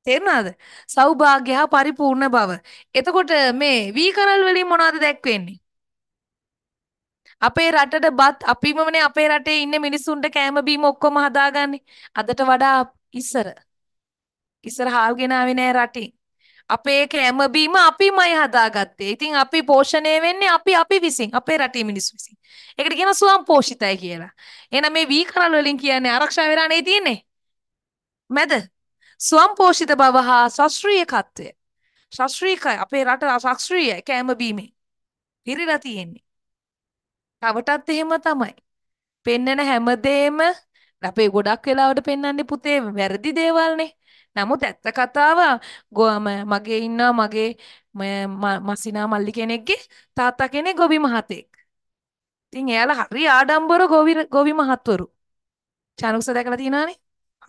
තේරුණාද? සෞභාග්‍ය හා පරිපූර්ණ බව. එතකොට මේ වී කරල් වලින් මොනවද දැක්වෙන්නේ? අපේ රටට බත් අපිමමනේ අපේ රටේ ඉන්න මිනිස්සුන්ට කෑම බීම ඔක්කොම හදාගන්නේ. අදට වඩා ඉස්සර. ඉස්සර හාල් ගෙනාවේ නෑ රටින්. අපේ කෑම බීම අපිමයි හදාගත්තේ. ඉතින් අපි පෝෂණය වෙන්නේ අපි අපි විසින්, අපේ රටේ මිනිස්සු විසින්. ඒකට කියනවා ස්වයංපෝෂිතයි කියලා. එහෙනම් මේ වී කරල් වලින් කියන්නේ ආරක්ෂා වෙලානේ තියෙන්නේ. මැද ස්වම්පෝෂිත බව හා ශස්ත්‍රීයකත්වය. ශස්ත්‍රීකයි අපේ රට ශස්ත්‍රීයයි කෑම බීමේ. පිරීලා තියෙන්නේ. තවටත් එහෙම තමයි. පෙන්නන හැමදේම අපේ ගොඩක් වෙලාවට පෙන්වන්නේ පුතේ වැරදි දේවල්නේ. නමුත් ඇත්ත කතාව ගොම මගේ ඉන්නවා මගේ මසිනා මල්ලි කෙනෙක්ගේ තාත්තා කෙනෙක් ගොවි මහතෙක්. ඉතින් එයාලා හරි ආඩම්බර ගොවි ගොවි මහත්වරු. චානුක්ෂ දැකලා තියෙනවානේ.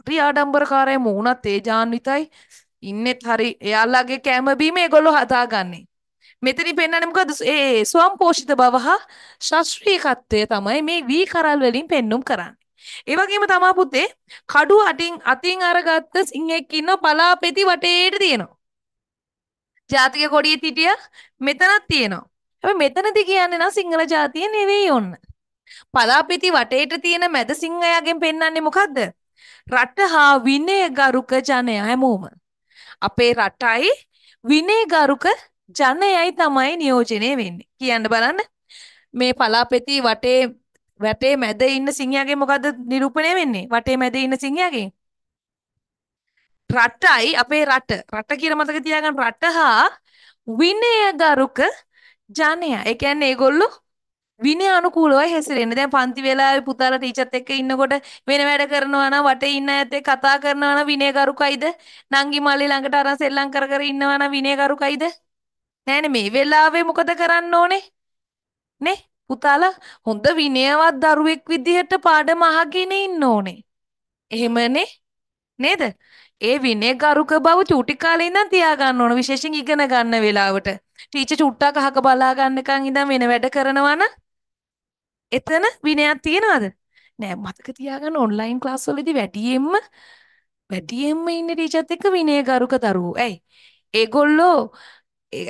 හරි ආඩම්බරකාරය මූුණත් තේජාන්විතයි ඉන්නෙත් හරි එයාල්ලාගේ කෑමබීම ගොල්ලො හදාගන්නේ මෙතනි පෙන්න්නනමකද ඒ ස්වම් පෝෂිත බව හා ශස්ශ්‍රීකත්වය තමයි මේ වී කරල් වලින් පෙන්නුම් කරන්න ඒවගේම තමා පුතේ කඩු අටින් අතින් අරගත්ත සිංහෙක් ඉන්න පලාපෙති වටේට තියෙනවා. ජාතික කොඩිය තිටිය මෙතනත් තියෙනවා. හැබැයි මෙතනදි කියන්නේ නම් සිංහල ජාතිය නෙවෙයි ඔන්න. පලාපෙති වටේට තියෙන මැද සිංහයාගෙන් පෙන්වන්නේ මොකද්ද? රට හා විනයගරුක ජනය හැමෝම. අපේ රටයි විනයගරුක ජනයයි තමයි නියෝජනය වෙන්නේ කියන්න බලන්න මේ පලාපෙති වටේ වැටේ මැද ඉන්න සිංහයාගේ මොකද නිරූපණය වෙන්නේ වටේ මැද ඉන්න සිංහයාගේ රටයි අපේ රට රට කියලා මතක තියාගන්න රට හා විනයගරුක ජනයා ඒ කියන්නේ ඒගොල්ලෝ විනය අනුකූලව හැසිරෙන්නේ. දැන් පන්ති වෙලාවේ පුතාලා ටීචර්ත් එක්ක ඉන්නකොට වෙන වැඩ කරනවා නම් වටේ ඉන්න ඇත්තේ කතා කරනවා නම් විනයගරුකයිද? නංගි මල්ලි ළඟට අරන් සෙල්ලම් කර කර ඉන්නවා නම් විනයගරුකයිද? නෑනේ මේ වෙලාවේ මොකද කරන්න ඕනේ? නේ? පුතාලා හොඳ විනයවත් දරුවෙක් විදිහට පාඩම අහගෙන ඉන්න ඕනේ. එහෙමනේ? නේද? ඒ විනයගරුක බව චූටි කාලේ ඉඳන් තියාගන්න ඕන විශේෂයෙන් ඉගෙන ගන්න වෙලාවට. ටීචර් චුට්ටක් අහක බලා ගන්නකන් ඉඳන් වෙන වැඩ කරනවා නම් එතන විනයක් තියනවාද? නෑ මතක තියාගන්න ඔන්ලයින් ක්ලාස් වලදී වැඩියෙන්ම වැඩියෙන්ම ඉන්නේ ටීචර්ත් එක්ක විනයගරුක දරුවෝ. ඇයි? ඒගොල්ලෝ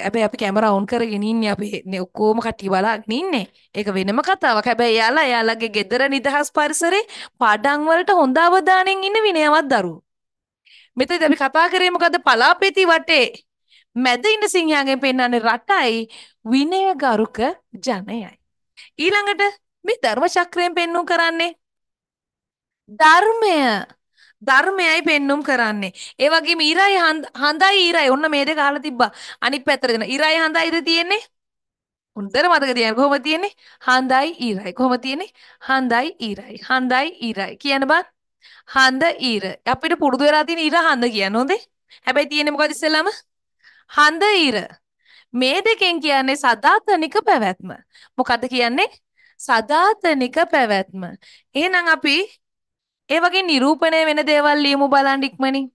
හැබැයි අපි කැමරා ඔන් කරගෙන ඉන්නේ අපි ඔක්කොම කට්ටිය බලාගෙන ඉන්නේ. ඒක වෙනම කතාවක්. හැබැයි යාලා යාලගේ ගෙදර නිදහස් පරිසරේ පාඩම් වලට හොඳ අවධානයෙන් ඉන්න විනයවත් දරුවෝ. මෙතනදී අපි කතා කරේ මොකද්ද? පලාපෙති වටේ මැද ඉන්න සිංහයාගෙන් පෙන්වන්නේ රටයි විනයගරුක ජනයයි. ඊළඟට මේ ධර්ම චක්‍රයෙන් පෙන්눔 කරන්නේ ධර්මය ධර්මයයි පෙන්눔 කරන්නේ. ඒ වගේම ඉරයි හඳයි ඉරයි. ඔන්න මේ දෙක අහලා තිබ්බා. අනිත් පැත්තට දෙන. ඉරයි හඳයිද තියෙන්නේ? හොඳට මතක තියාගන්න. කොහොමද තියෙන්නේ? හඳයි ඉරයි. කොහොමද තියෙන්නේ? හඳයි ඉරයි. හඳයි ඉරයි. කියන බං. හඳ ඉර. අපිට පුරුදු වෙලා තියෙන ඉර හඳ කියන්නේ හොඳේ. හැබැයි තියෙන්නේ මොකද ඉස්සෙල්ලාම? හඳ ඉර. මේ දෙකෙන් කියන්නේ සදාතනික පැවැත්ම. මොකද්ද කියන්නේ? සදාතනික පැවැත්ම. එහෙනම් අපි ඒ වගේ නිරූපණය වෙන දේවල් ලියමු බලන්න ඉක්මනින්.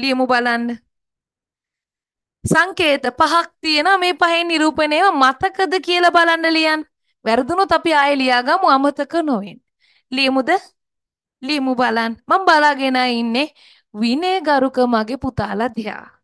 ලියමු බලන්න. සංකේත පහක් තියෙනවා මේ පහේ නිරූපණයව මතකද කියලා බලන්න ලියන්න. වැරදුනොත් අපි ආයෙ ලියාගමු අමතක නොවෙන්න. ලියමුද? ලියමු බලන්න. මම බලාගෙන ඉන්නේ විනයගරුක මගේ පුතාලා දිහා.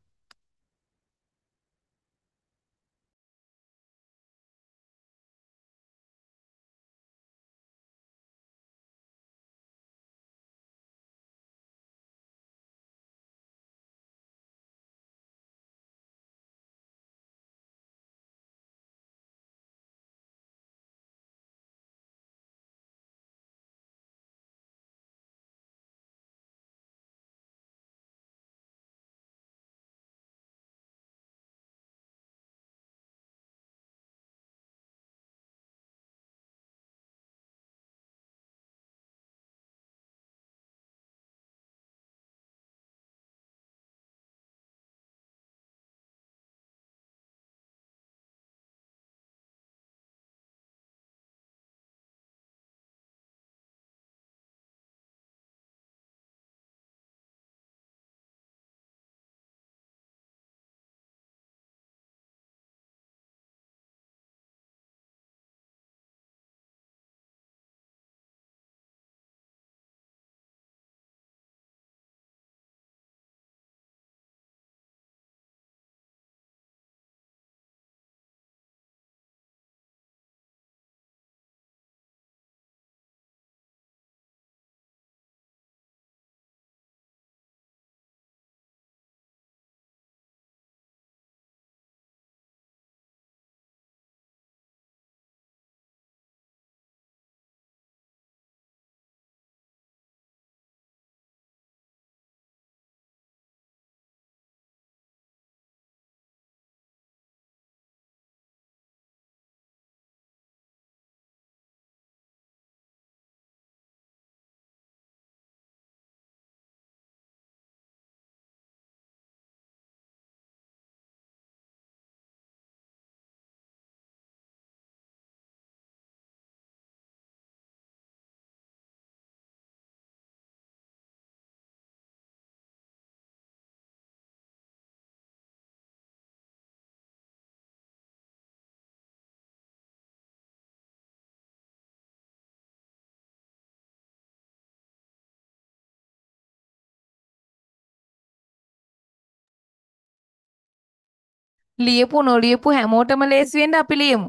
ලියපු නොලියපු හැමෝටම ලේසි වෙන්න අපි ලියමු.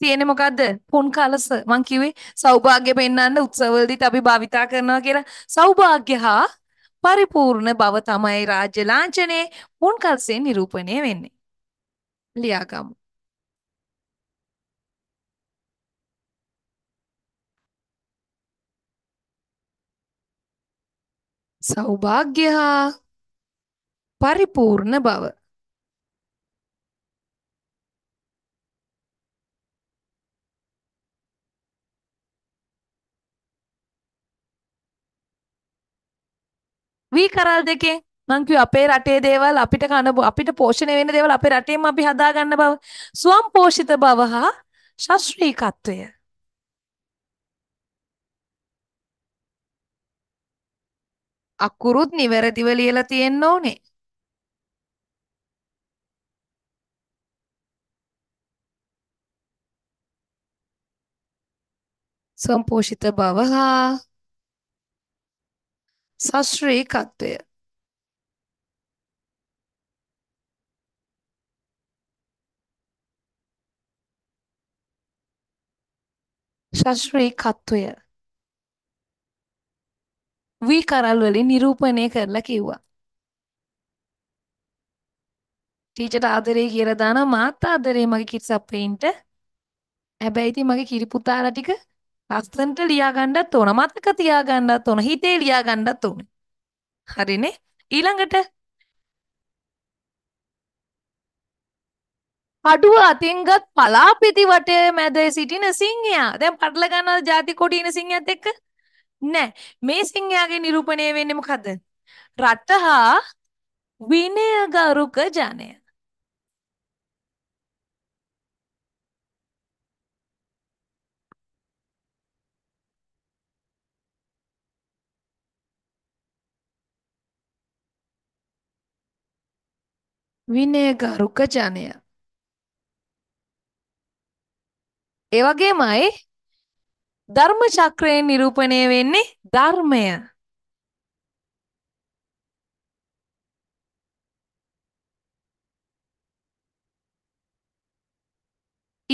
තියෙන්නේ මොකද්ද? පුන් කලස. මං කිව්වේ සෞභාග්‍ය පෙන්වන්න උත්සවවලදීත් අපි භාවිතා කරනවා කියලා. සෞභාග්‍ය හා පරිපූර්ණ බව තමයි රාජ්‍ය ලාංඡනයේ පුන් කලසෙන් නිරූපණය වෙන්නේ. ලියාගමු. සෞභාග්‍ය හා පරිපූර්ණ බව කුයි කරල් දෙකෙන් මං කිව්වේ අපේ රටේ දේවල් අපිට කන අපිට පෝෂණය වෙන දේවල් අපේ රටේම අපි හදාගන්න බව ස්වම් පෝෂිත බව හා ශාස්ත්‍රීයකත්වය අකුරුත් නිවැරදිව ලියලා තියෙන්න ඕනේ ස්වම්පෝෂිත බව හා සශ්‍රී කත්වය ශශ්‍රී කත්වය වී කරල් වලින් නිරූපණය කරලා කිව්වා ටීචට ආදරේ කියලා දානවා මාත් ආදරේ මගේ කිරිසප්පේන්ට හැබැයි ඉතින් මගේ කිරි පුතාලා ටික ලස්සනට ලියා ගන්නත් ඕන මතක තියා ගන්නත් ඕන හිතේ ලියා ගන්නත් ඕන හරිනේ ඊළඟට කඩුව අතින්ගත් පලාපිති වටය මැද සිටින සිංහයා දැන් පටල ගන්න ಜಾති කොටින සිංහයත් එක්ක නෑ මේ සිංහයාගේ නිරූපණය වෙන්නේ මොකද්ද රටහා විනයගරුක ජනයා විනයගරුක ජනය. ඒ වගේමයි ධර්ම චක්‍රයෙන් නිරූපණය වෙන්නේ ධර්මය.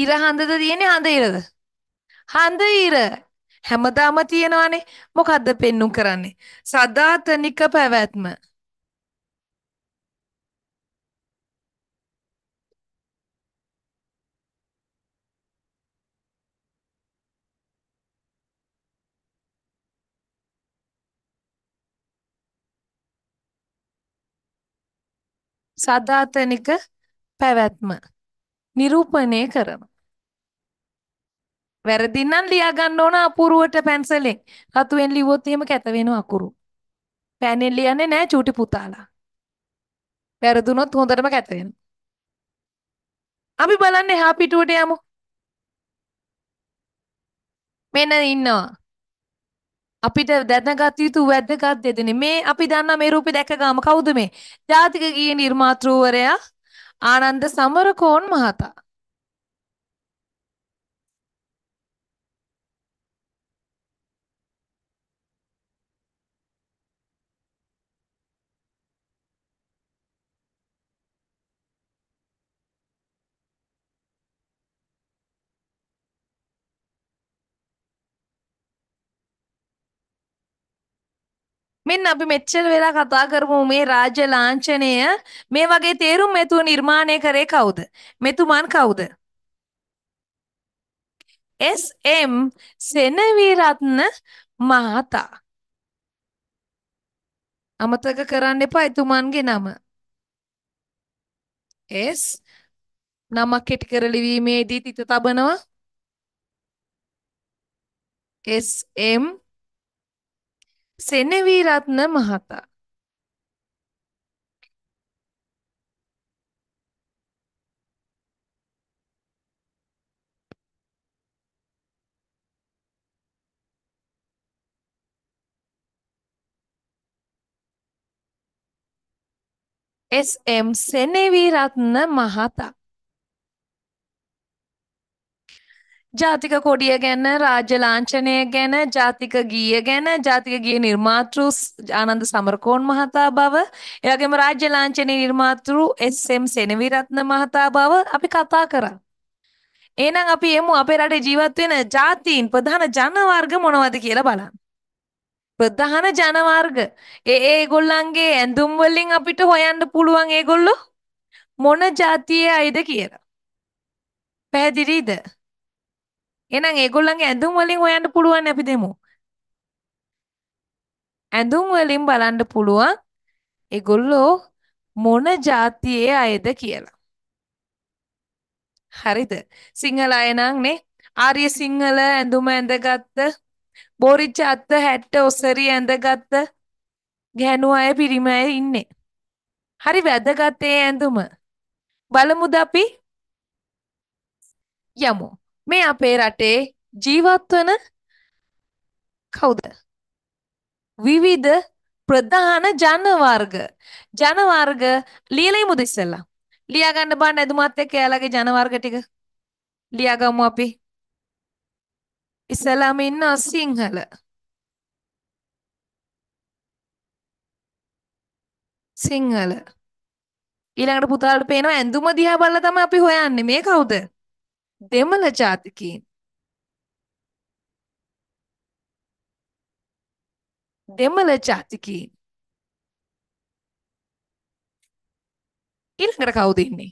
ඉර හඳද තියෙන්නේ හඳ ඉරද? හඳ ඉර හැමදාම තියෙනවානේ. මොකද්ද පෙන්눔 කරන්නේ? සදාතනික පැවැත්ම. සදාතනික පැවැත්ම නිරූපණය කරන. වැරදි නම් ලියා ගන්න ඕන අපුරුවට පැන්සලෙන්. රතුෙන් ලිව්වොත් එහෙම කැත වෙනවා අකුරු. පෑනෙන් ලියන්නේ නෑ චූටි පුතාලා. වැරදුනොත් හොඳටම කැත වෙනවා. අපි බලන්න එහා පිටුවට යමු. මෙන්න ඉන්නවා. අපිට දැනගත යුතු වැදගත් දෙදෙනෙ. මේ අපි දන්නා මේ රූපේ දැක ගාම කවුද මේ? ජාතික ගීයේ නිර්මාතෘවරයා ආනන්ද සමරකෝන් මහතා. මෙන්න අපි මෙච්චර වෙලා කතා කරමු මේ රාජ්‍ය ලාංඡනය මේ වගේ තේරුම් මෙතුව නිර්මාණය කරේ කවුද? මෙතුමන් කවුද? එස්.එම්. සෙනවිරත්න මහතා. අමතක කරන්න එපා එතුමන්ගේ නම. එස් නමක් කෙටි කර ලිවීමේදී තිත තබනවා. එස්.එම්. सेने भी महाता एस एम सेने भी महाता ජාතික කොඩිය ගැන රාජ්‍ය ලාංඡනය ගැන ජාතික ගීය ගැන ජාතික ගීය නිර්මාතෘ ආනන්ද සමරකෝන් මහතා බව එවැගේම රාජ්‍ය ලාංඡනයේ නිර්මාතෘ එස්.එම්. සෙනවිරත්න මහතා බව අපි කතා කරා. එහෙනම් අපි යමු අපේ රටේ ජීවත් වෙන ජාතීන් ප්‍රධාන ජන වර්ග මොනවද කියලා බලන්න. ප්‍රධාන ජන වර්ග ඒ ඒගොල්ලන්ගේ ඇඳුම් වලින් අපිට හොයන්න පුළුවන් ඒගොල්ලෝ මොන ජාතියේ අයද කියලා. පැහැදිලිද? එහෙනම් ඒගොල්ලන්ගේ ඇඳුම් වලින් හොයන්න පුළුවන් අපි දෙමු. ඇඳුම් වලින් බලන්න පුළුවන් ඒගොල්ලෝ මොන જાතියේ අයද කියලා. හරිද? සිංහල අය නම් නේ ආර්ය සිංහල ඇඳුම ඇඳගත්ත බෝරිච්ච අත්ත 60 ඔසරි ඇඳගත්ත ගැහණු අය පිරිම අය ඉන්නේ. හරි වැදගත් ඒ ඇඳුම. බලමුද අපි? යමු. මේ අපේ රටේ ජීවත් වන කවුද? විවිධ ප්‍රධාන ජන වර්ග. ජන වර්ග ලියලා ඉමුද ඉස්සෙල්ලා. ලියා ගන්න බාන්න එදුමත් එක්ක එයාලගේ ජන වර්ග ටික. ලියා ගමු අපි. ඉස්සෙල්ලාම ඉන්නවා සිංහල. සිංහල. ඊළඟට පුතාලට පේනවා ඇඳුම දිහා බලලා තමයි අපි හොයන්නේ මේ කවුද? දෙමළ ජාතිකයින් දෙමළ ජාතිකයින් ඊළඟට කවුද ඉන්නේ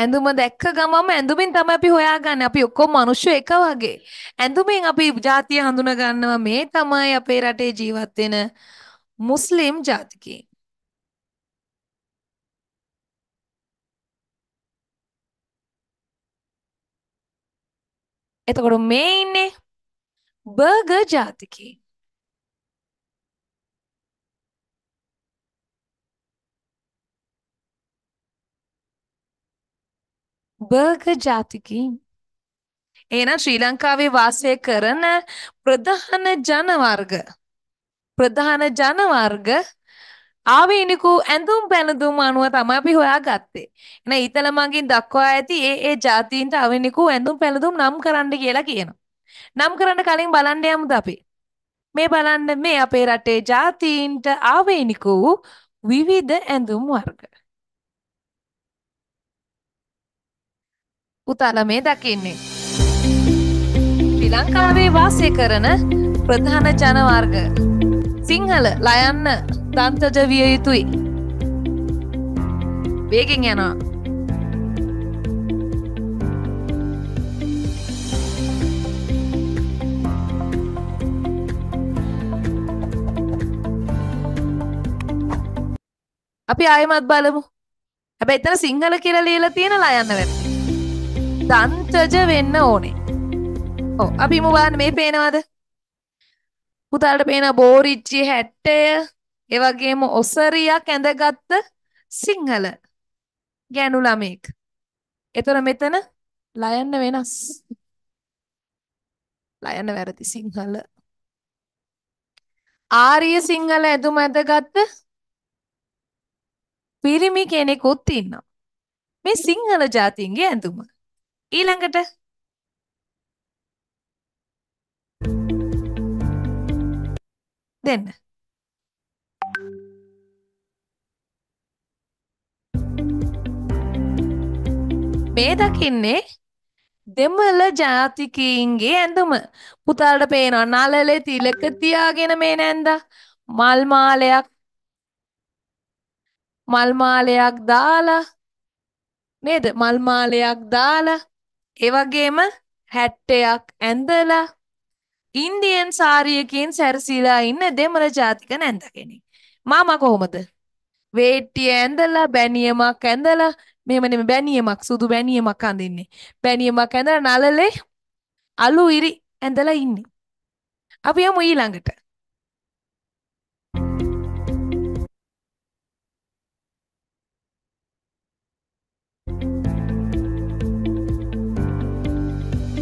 ඇඳුම දැක්ක ගමම ඇඳුමින් තමයි අපි හොයාගන්නේ. අපි ඔක්කොම මිනිස්සු එක වගේ. ඇඳුමින් අපි ජාතිය හඳුනා ගන්නවා. මේ තමයි අපේ රටේ ජීවත් වෙන මුස්ලිම් ජාතිකයින්. එතකොට මේ ඉන්නේ බර්ගර් ජාතිකේ. බර්ගර් ජාතිකීන් එහෙනම් ශ්‍රී ලංකාවේ වාසය කරන ප්‍රධාන ජන වර්ග ප්‍රධාන ජන වර්ග ආවේනිකු ඇඳුම් පැනදුම් අනුව තමයි අපි හොයා ගත්තේ. එන ඉතලමගින් දක්වා ඇති ඒ ඒ ජාතීන්ට ආවේනිකු ඇඳුම් පැනදුම් නම් කරන්න කියලා කියනවා. නම් කරන්න කලින් බලන්න යමුද අපි. මේ බලන්න මේ අපේ රටේ ජාතීන්ට ආවේනිකු විවිධ ඇඳුම් වර්ග. උතාලා මේ දකින්නේ. ශ්‍රී ලංකාවේ වාසය කරන ප්‍රධාන ජන වර්ග සිංහල ලයන්න දන්තජ විය යුතුයි වේගෙන් යනවා අපි ආයමත් බලමු හැබැ එතන සිංහල කියලා ලියලා තියෙන ලයන්න වෙන දන්තජ වෙන්න ඕනේ අපි මුවාන් මේ පේනවාද පුතාලට පේන බෝරිච්චි හැට්ටය එවගේම ඔසරියක් ඇඳගත්ත සිංහල ගෑනු ළමෙක්. එතොර මෙතන ලයන්න වෙනස්. ලයන්න වැරදි සිංහල. ආරිය සිංහල ඇඳුම ඇඳගත්ත පිරිමි කෙනෙකුත් ඉන්නවා. මේ සිංහල ජාතින්ගේ ඇඳුම. ඊළඟට දෙන්න. මේ දකින්නේ දෙමළ ජාතිකයින්ගේ ඇඳුම. පුතාලට පේනවා නලලේ තිලක තියාගෙන මේ නැන්දා. මල් මාලයක් මල් මාලයක් දාලා නේද? මල් මාලයක් දාලා ඒ වගේම හැට්ටයක් ඇඳලා ඉන්දියන් සාරියකින් සැරසිලා ඉන්න දෙමළ ජාතික නැන්ද කෙනෙක්. මාමා කොහොමද? වේට්ටිය ඇඳලා බැනියමක් ඇඳලා මෙහෙම නෙමෙයි බැනියමක් සුදු බැනියමක් අඳින්නේ. බැනියමක් ඇඳලා නළලේ අලු ඉරි ඇඳලා ඉන්නේ. අපි යමු ඊළඟට.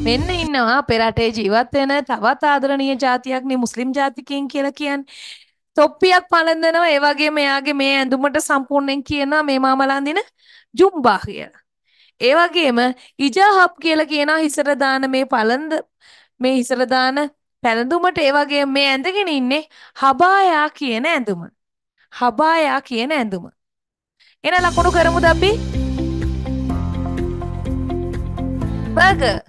මෙන්න ඉන්නවා පෙරටේ ජීවත් වෙන තවත් ආදරණීය ජාතියක්නේ මුස්ලිම් ජාතිකයන් කියලා කියන්නේ. තොප්පියක් පළඳනවා ඒ වගේ මෙයාගේ මේ ඇඳුමට සම්පූර්ණයෙන් කියනවා මේ මාමලන්දින ජුම්බා කියලා. ඒ වගේම ඉජාහබ් කියලා කියනවා හිසට දාන මේ පළඳ මේ හිසට දාන පැළඳුමට ඒ වගේ මේ ඇඳගෙන ඉන්නේ හබායා කියන ඇඳුම. හබායා කියන ඇඳුම. එන ලකුණු කරමුද අපි? බර්ගර්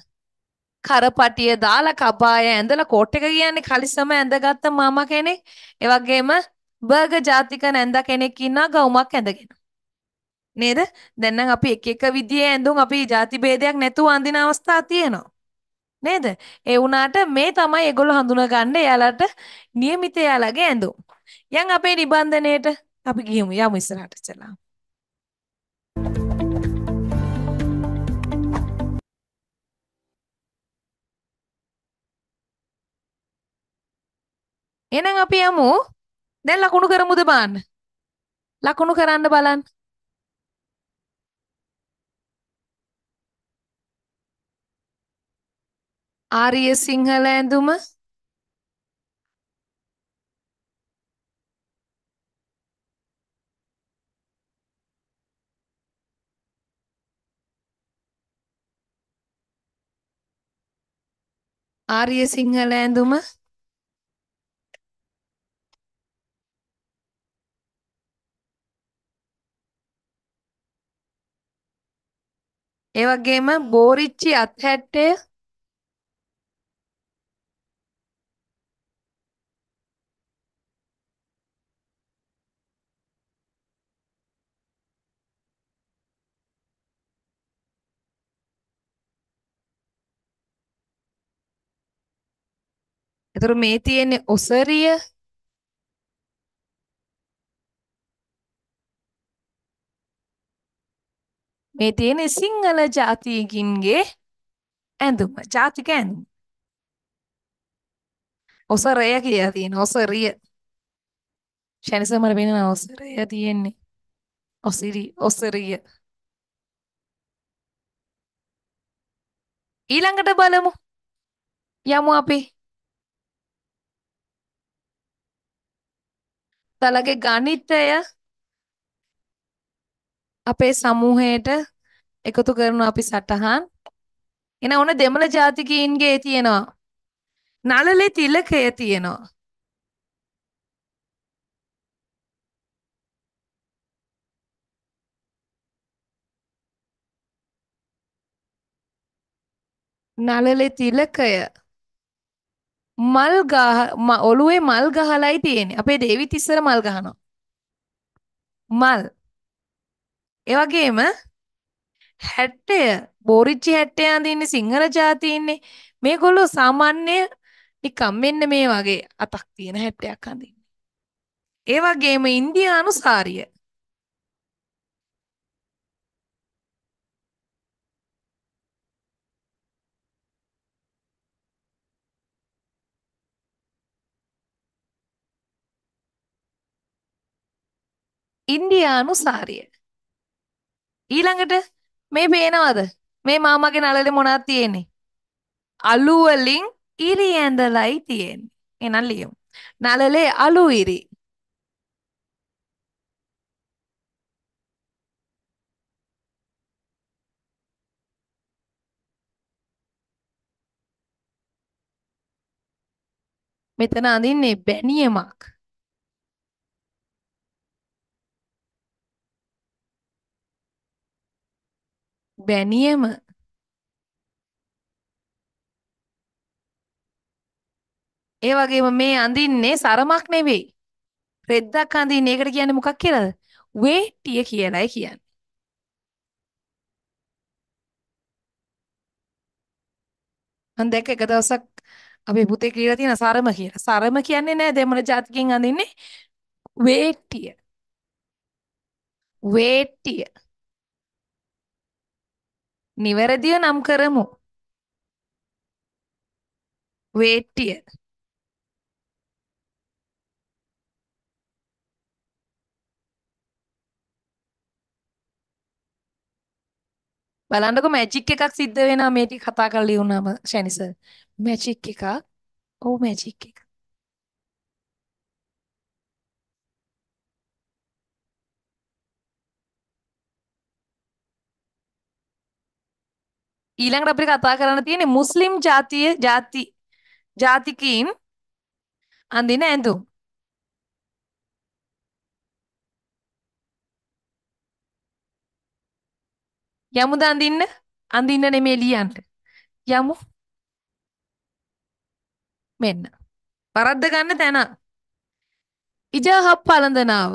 කරපටිය දාලා කබාය ඇඳලා කෝට් එක කියන්නේ කලිසම ඇඳගත්ත මාමා කෙනෙක්. ඒ වගේම බර්ගර් ජාතික නැන්ද කෙනෙක් ඉන්නා ගවුමක් ඇඳගෙන. නේද? දැන් නම් අපි එක එක විදිහේ ඇඳුම් අපි ಜಾති ભેදයක් නැතුව අඳින අවස්ථා තියෙනවා. නේද? ඒ වුණාට මේ තමයි ඒගොල්ලෝ හඳුනගන්නේ එයාලට નિયમિત එයාලගේ ඇඳුම්. යන් අපේ නිබන්ධනයේට අපි ගිහමු යමු ඉස්සරහට චලා. එහෙනම් අපි යමු දැන් ලකුණු කරමුද බලන්න. ලකුණු කරන්න බලන්න. ආර්ය සිංහල ඇඳුම ආර්ය සිංහල ඇඳුම ඒ වගේම බෝරිච්චි අත්හැට්ටය එතකොට මේ තියෙන්නේ ඔසරිය මේ තියෙන සිංහල ජාතියකින්ගේ ඇඳුම ජාතික ඇඳුම ඔසරය කියලා තියෙන ඔසරිය ශනිසමර වෙන ඔසරය තියෙන්නේ ඔසිරි ඔසරිය ඊළඟට බලමු යමු අපි තලගේ ගණිතය අපේ සමූහයට එකතු කරන අපි සටහන් එන ඕන දෙමළ ජාතිකයින්ගේ තියෙනවා නළලේ තිලකය තියෙනවා නළලේ තිලකය මල් ගහ ඔළුවේ මල් ගහලයි තියෙන්නේ අපේ දේවි තිස්සර මල් ගහනවා මල් ඒ වගේම 60 බෝරිච්චි 60 අඳින්නේ සිංහල ජාතිය ඉන්නේ. මේගොල්ලෝ සාමාන්‍ය නිකම් මෙන්න මේ වගේ අතක් තියෙන 60ක් අඳින්නේ. ඒ වගේම ඉන්දියානු සාරිය ඉන්දියානු සාරිය ඊළඟට මේ පේනවද? මේ මාමාගේ නළලේ මොනවද තියෙන්නේ? අලු වලින් ඉරි ඇඳලායි තියෙන්නේ. එහෙනම් ලියමු. නළලේ අලු ඉරි. මෙතන අඳින්නේ බැනියමක්. බැනියම ඒ වගේම මේ අඳින්නේ සරමක් නෙවෙයි. රෙද්දක් අඳින්නේ. ඒකට කියන්නේ මොකක් කියලාද? වේටිය කියලායි කියන්නේ. මම දැක්ක එක දවසක් අපේ පුතේ කියලා තියෙන සරම කියලා. සරම කියන්නේ නෑ දෙමළ ජාතිකෙන් අඳින්නේ වේටිය. වේටිය. නිවැරදිව නම් කරමු. වේට්ටිය. බලන්නකො මැජික් එකක් සිද්ධ වෙනවා මේ ටික කතා කරලා ලියුනම ෂැනිසර්. මැජික් එකක්. ඔව් මැජික් එකක්. ඊළඟට අපිට කතා කරන්න තියෙන්නේ මුස්ලිම් ජාතිය ජාති ජාතිකීන් අඳින ඇඳුම්. යමුද අඳින්න? අඳින්න නෙමෙයි ලියන්න. යමු. මෙන්න. වරද්ද ගන්න තැන. ඉජාහප් පළඳනාව.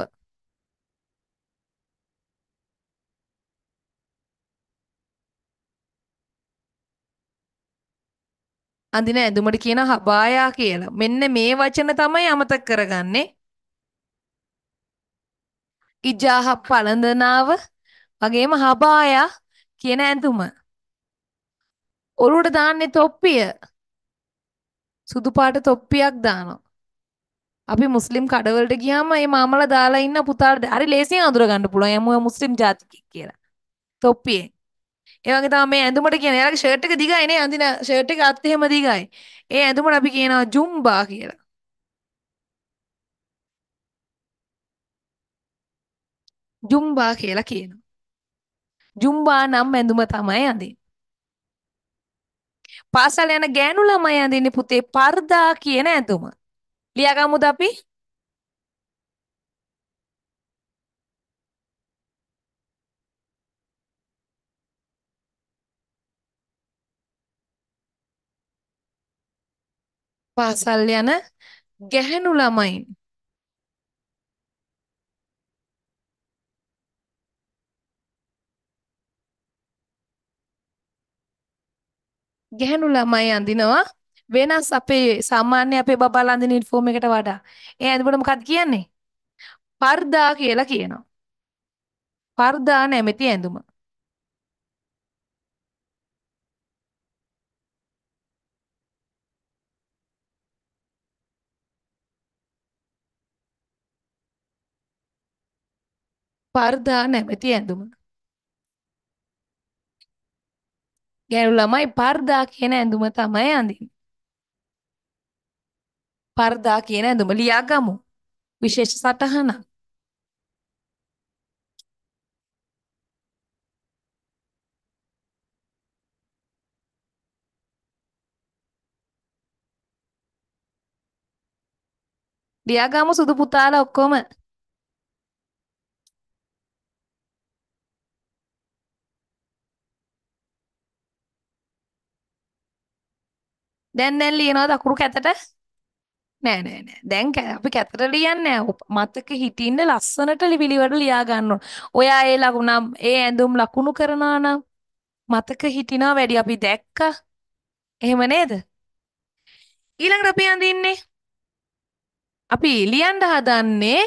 අඳින ඇඳුමට කියන හබායා කියලා. මෙන්න මේ වචන තමයි අමතක කරගන්නේ. ඉජාහ පළඳනාව වගේම හබායා කියන ඇඳුම. ඔරුවට දාන්නේ තොප්පිය. සුදු පාට තොප්පියක් දානවා. අපි මුස්ලිම් කඩවලට ගියාම මේ මාමලා දාලා ඉන්න පුතාට හරි ලේසියෙන් අඳුර ගන්න පුළුවන්. එමුව මුස්ලිම් ජාතිකයෙක් කියලා. තොප්පියෙන්. ඒ වගේ තමයි මේ ඇඳුමට කියන. එයාලගේ ෂර්ට් එක දිගයි නේ අඳින ෂර්ට් එක අත් එහෙම දිගයි. ඒ ඇඳුමට අපි කියනවා ජුම්බා කියලා. ජුම්බා කියලා කියනවා. ජුම්බා නම් ඇඳුම තමයි අඳින්නේ. පාසල් යන ගෑනු ළමයි අඳින්නේ පුතේ පර්දා කියන ඇඳුම. ලියාගමුද අපි? පාසල් යන ගැහැණු ළමයින් ගැහැණු ළමයි අඳිනවා වෙනස් අපේ සාමාන්‍ය අපේ බබාලා අඳින යුනිෆෝම් එකට වඩා. ඒ අඳිනකොට මොකක්ද කියන්නේ? පර්දා කියලා කියනවා. පර්දා නැමැති ඇඳුම. පර්දා නැමැති ඇඳුම. ගැහැණු ළමයි පර්දා කියන ඇඳුම තමයි අඳින්නේ. පර්දා කියන ඇඳුම ලියාගමු. විශේෂ සටහනක්. ලියාගමු සුදු පුතාලා ඔක්කොම දැන් දැන් ලියනවද අකුරු කැතට? නෑ නෑ නෑ. දැන් අපි කැතට ලියන්නේ මතක හිටින්න ලස්සනට ලිවිලිවට ලියා ගන්න ඔයා ඒ ලකුණ ඒ ඇඳුම් ලකුණු කරනා නම් මතක හිටිනවා වැඩි අපි දැක්කා. එහෙම නේද? ඊළඟට අපි අඳින්නේ අපි ලියන්න හදන්නේ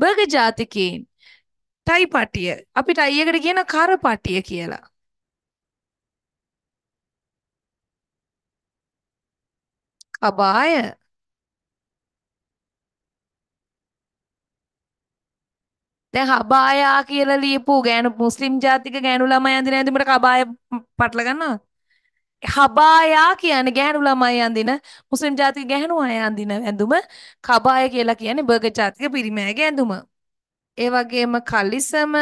බර්ග ජාතිකයින් ටයි පටිය. අපි ටයි එකට කියන කරපටිය කියලා. අපාය දැන් හබායා කියලා ලියපු ගෑනු මුස්ලිම් ජාතික ගෑනු ළමයි අඳින ඇඳුමට කබාය පටල ගන්නවා. හබායා කියන්නේ ගෑනු ළමයි අඳින මුස්ලිම් ජාතික ගෑනු අය අඳින ඇඳුම කබාය කියලා කියන්නේ බර්ගර් ජාතික පිරිමෑගේ ඇඳුම. ඒ වගේම කලිසම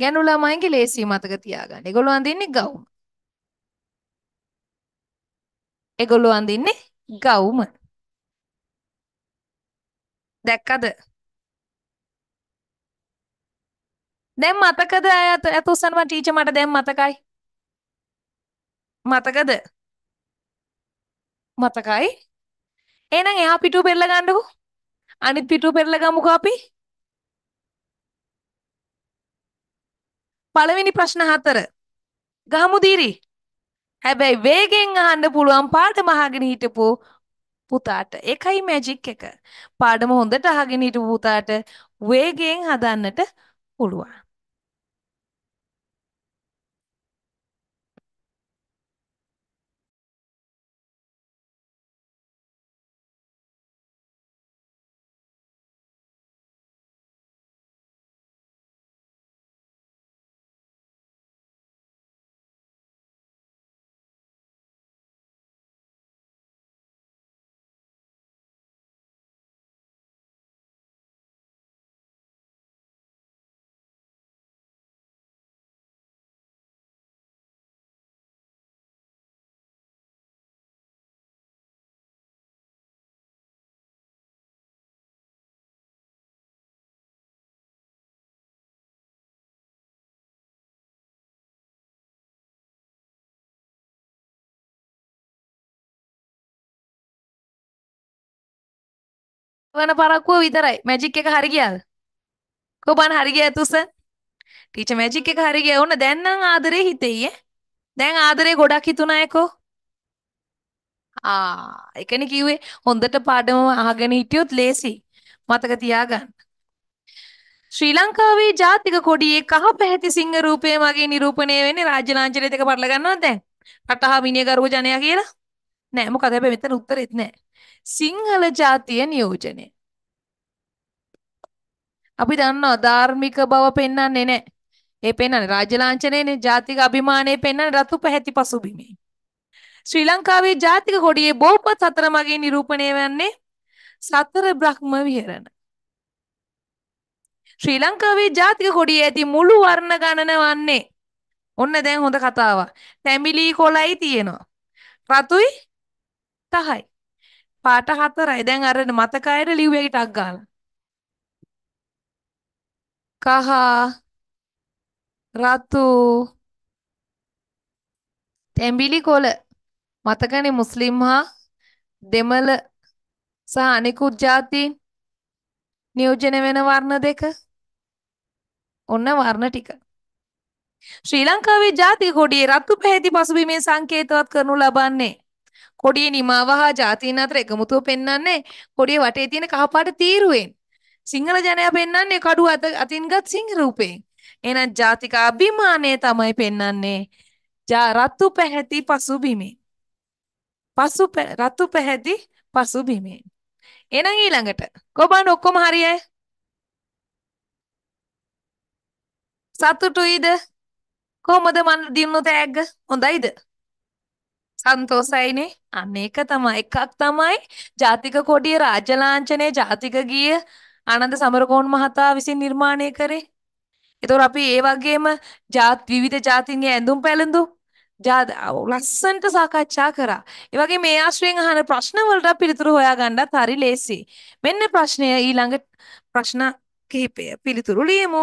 ගැණු ළමයින්ගේ ලේසිය මතක තියාගන්න. ඒගොල්ලෝ අඳින්නේ ගවුම. ඒගොල්ලෝ අඳින්නේ ගවුම. දැක්කද? දැන් මතකද අතෝසන්ව ටීචර් මට දැන් මතකයි. මතකද? මතකයි. එහෙනම් එහා පිටුව පෙරලා ගන්නකෝ. අනිත් පිටුව පෙරලා ගමුකෝ අපි. පළවෙනි ප්‍රශ්න හතර. ගහමු දීරි. හැබැයි වේගෙන් අහන්න පුළුවන් පාඩම අහගෙන හිටපු පුතාට. ඒකයි මැජික් එක. පාඩම හොඳට අහගෙන හිටපු පුතාට වේගෙන් හදන්නට පුළුවන්. වන පරක්කුව විතරයි මැජික් එක හරි ගියාද කොබන් හරි ගියා තුස ටීචර් මැජික් එක හරි ගියා ඕන දැන් නම් ආදරේ හිතෙයි දැන් ආදරේ ගොඩක් හිතුණායකෝ ආ එකනේ කිව්වේ හොඳට පාඩම අහගෙන හිටියොත් ලේසි මතක තියාගන්න ශ්‍රී ලංකාවේ ජාතික කොඩියේ කහ පැහැති සිංහ රූපය මගේ නිරූපණය වෙන්නේ රාජ්‍ය ලාංඡනය දෙක පටල ගන්නවා දැන් රටහා මිනිගරුව ජනයා කියලා නෑ මොකද හැබැයි මෙතන උත්තරෙත් නෑ සිංහල ජාතිය නියෝජනය. අපි දන්නවා ධාර්මික බව පෙන්වන්නේ නැහැ. ඒ පෙන්වන්නේ රාජ්‍ය ලාංඡනයනේ ජාතික අභිමානය පෙන්වන රතු පැහැති පසුබිමේ. ශ්‍රී ලංකාවේ ජාතික කොඩියේ බෝපත් සතර මගේ නිරූපණය වන්නේ සතර බ්‍රහ්ම විහරණ. ශ්‍රී ලංකාවේ ජාතික කොඩියේ ඇති මුළු වර්ණ ගණන වන්නේ ඔන්න දැන් හොඳ කතාවක්. තැඹිලි කොළයි තියෙනවා. රතුයි තහයි. පාට හතරයි. දැන් අර මතකයට ලිව්වේ ටක් ගාලා. කහ රතු තැඹිලි කොළ මතකනේ මුස්ලිම් හා දෙමළ සහ අනිකුත් ජාතීන් නියෝජනය වෙන වර්ණ දෙක ඔන්න වර්ණ ටික ශ්‍රී ලංකාවේ ජාතික කොඩියේ රතු පැහැති පසුබිමේ සංකේතවත් කරනු ලබන්නේ කොඩියේ නිමාව හා ජාතීන් අතර එකමුතුව පෙන්වන්නේ කොඩියේ වටේ තියෙන කහපාට තීරුවෙන්. සිංහල ජනයා පෙන්වන්නේ කඩුව අත අතින්ගත් සිංහ රූපයෙන්. එහෙනම් ජාතික අභිමානය තමයි පෙන්වන්නේ. ජා රතු පැහැති පසුබිමේ. පසු රතු පැහැති පසුබිමේ. එහෙනම් ඊළඟට කොබන් ඔක්කොම හරියයි. සතුටුයිද? කොහොමද මන් දිනු තෑග්ග? හොඳයිද? සන්තෝසයිනේ අන්න ඒක තමයි එකක් තමයි ජාතික කොඩිය රාජ්‍ය ලාංඡනයේ ජාතික ගීය ආනන්ද සමරකෝන් මහතා විසින් නිර්මාණය කරේ. ඒතොර අපි ඒ වගේම ජාත් විවිධ ජාතින්ගේ ඇඳුම් පැළඳුම් ජාත ලස්සන්ට සාකච්ඡා කරා. ඒ වගේ මේ ආශ්‍රයෙන් අහන ප්‍රශ්න වලට පිළිතුරු හොයාගන්නත් හරි ලේසි. මෙන්න ප්‍රශ්නය ඊළඟ ප්‍රශ්න කිහිපය පිළිතුරු ලියමු.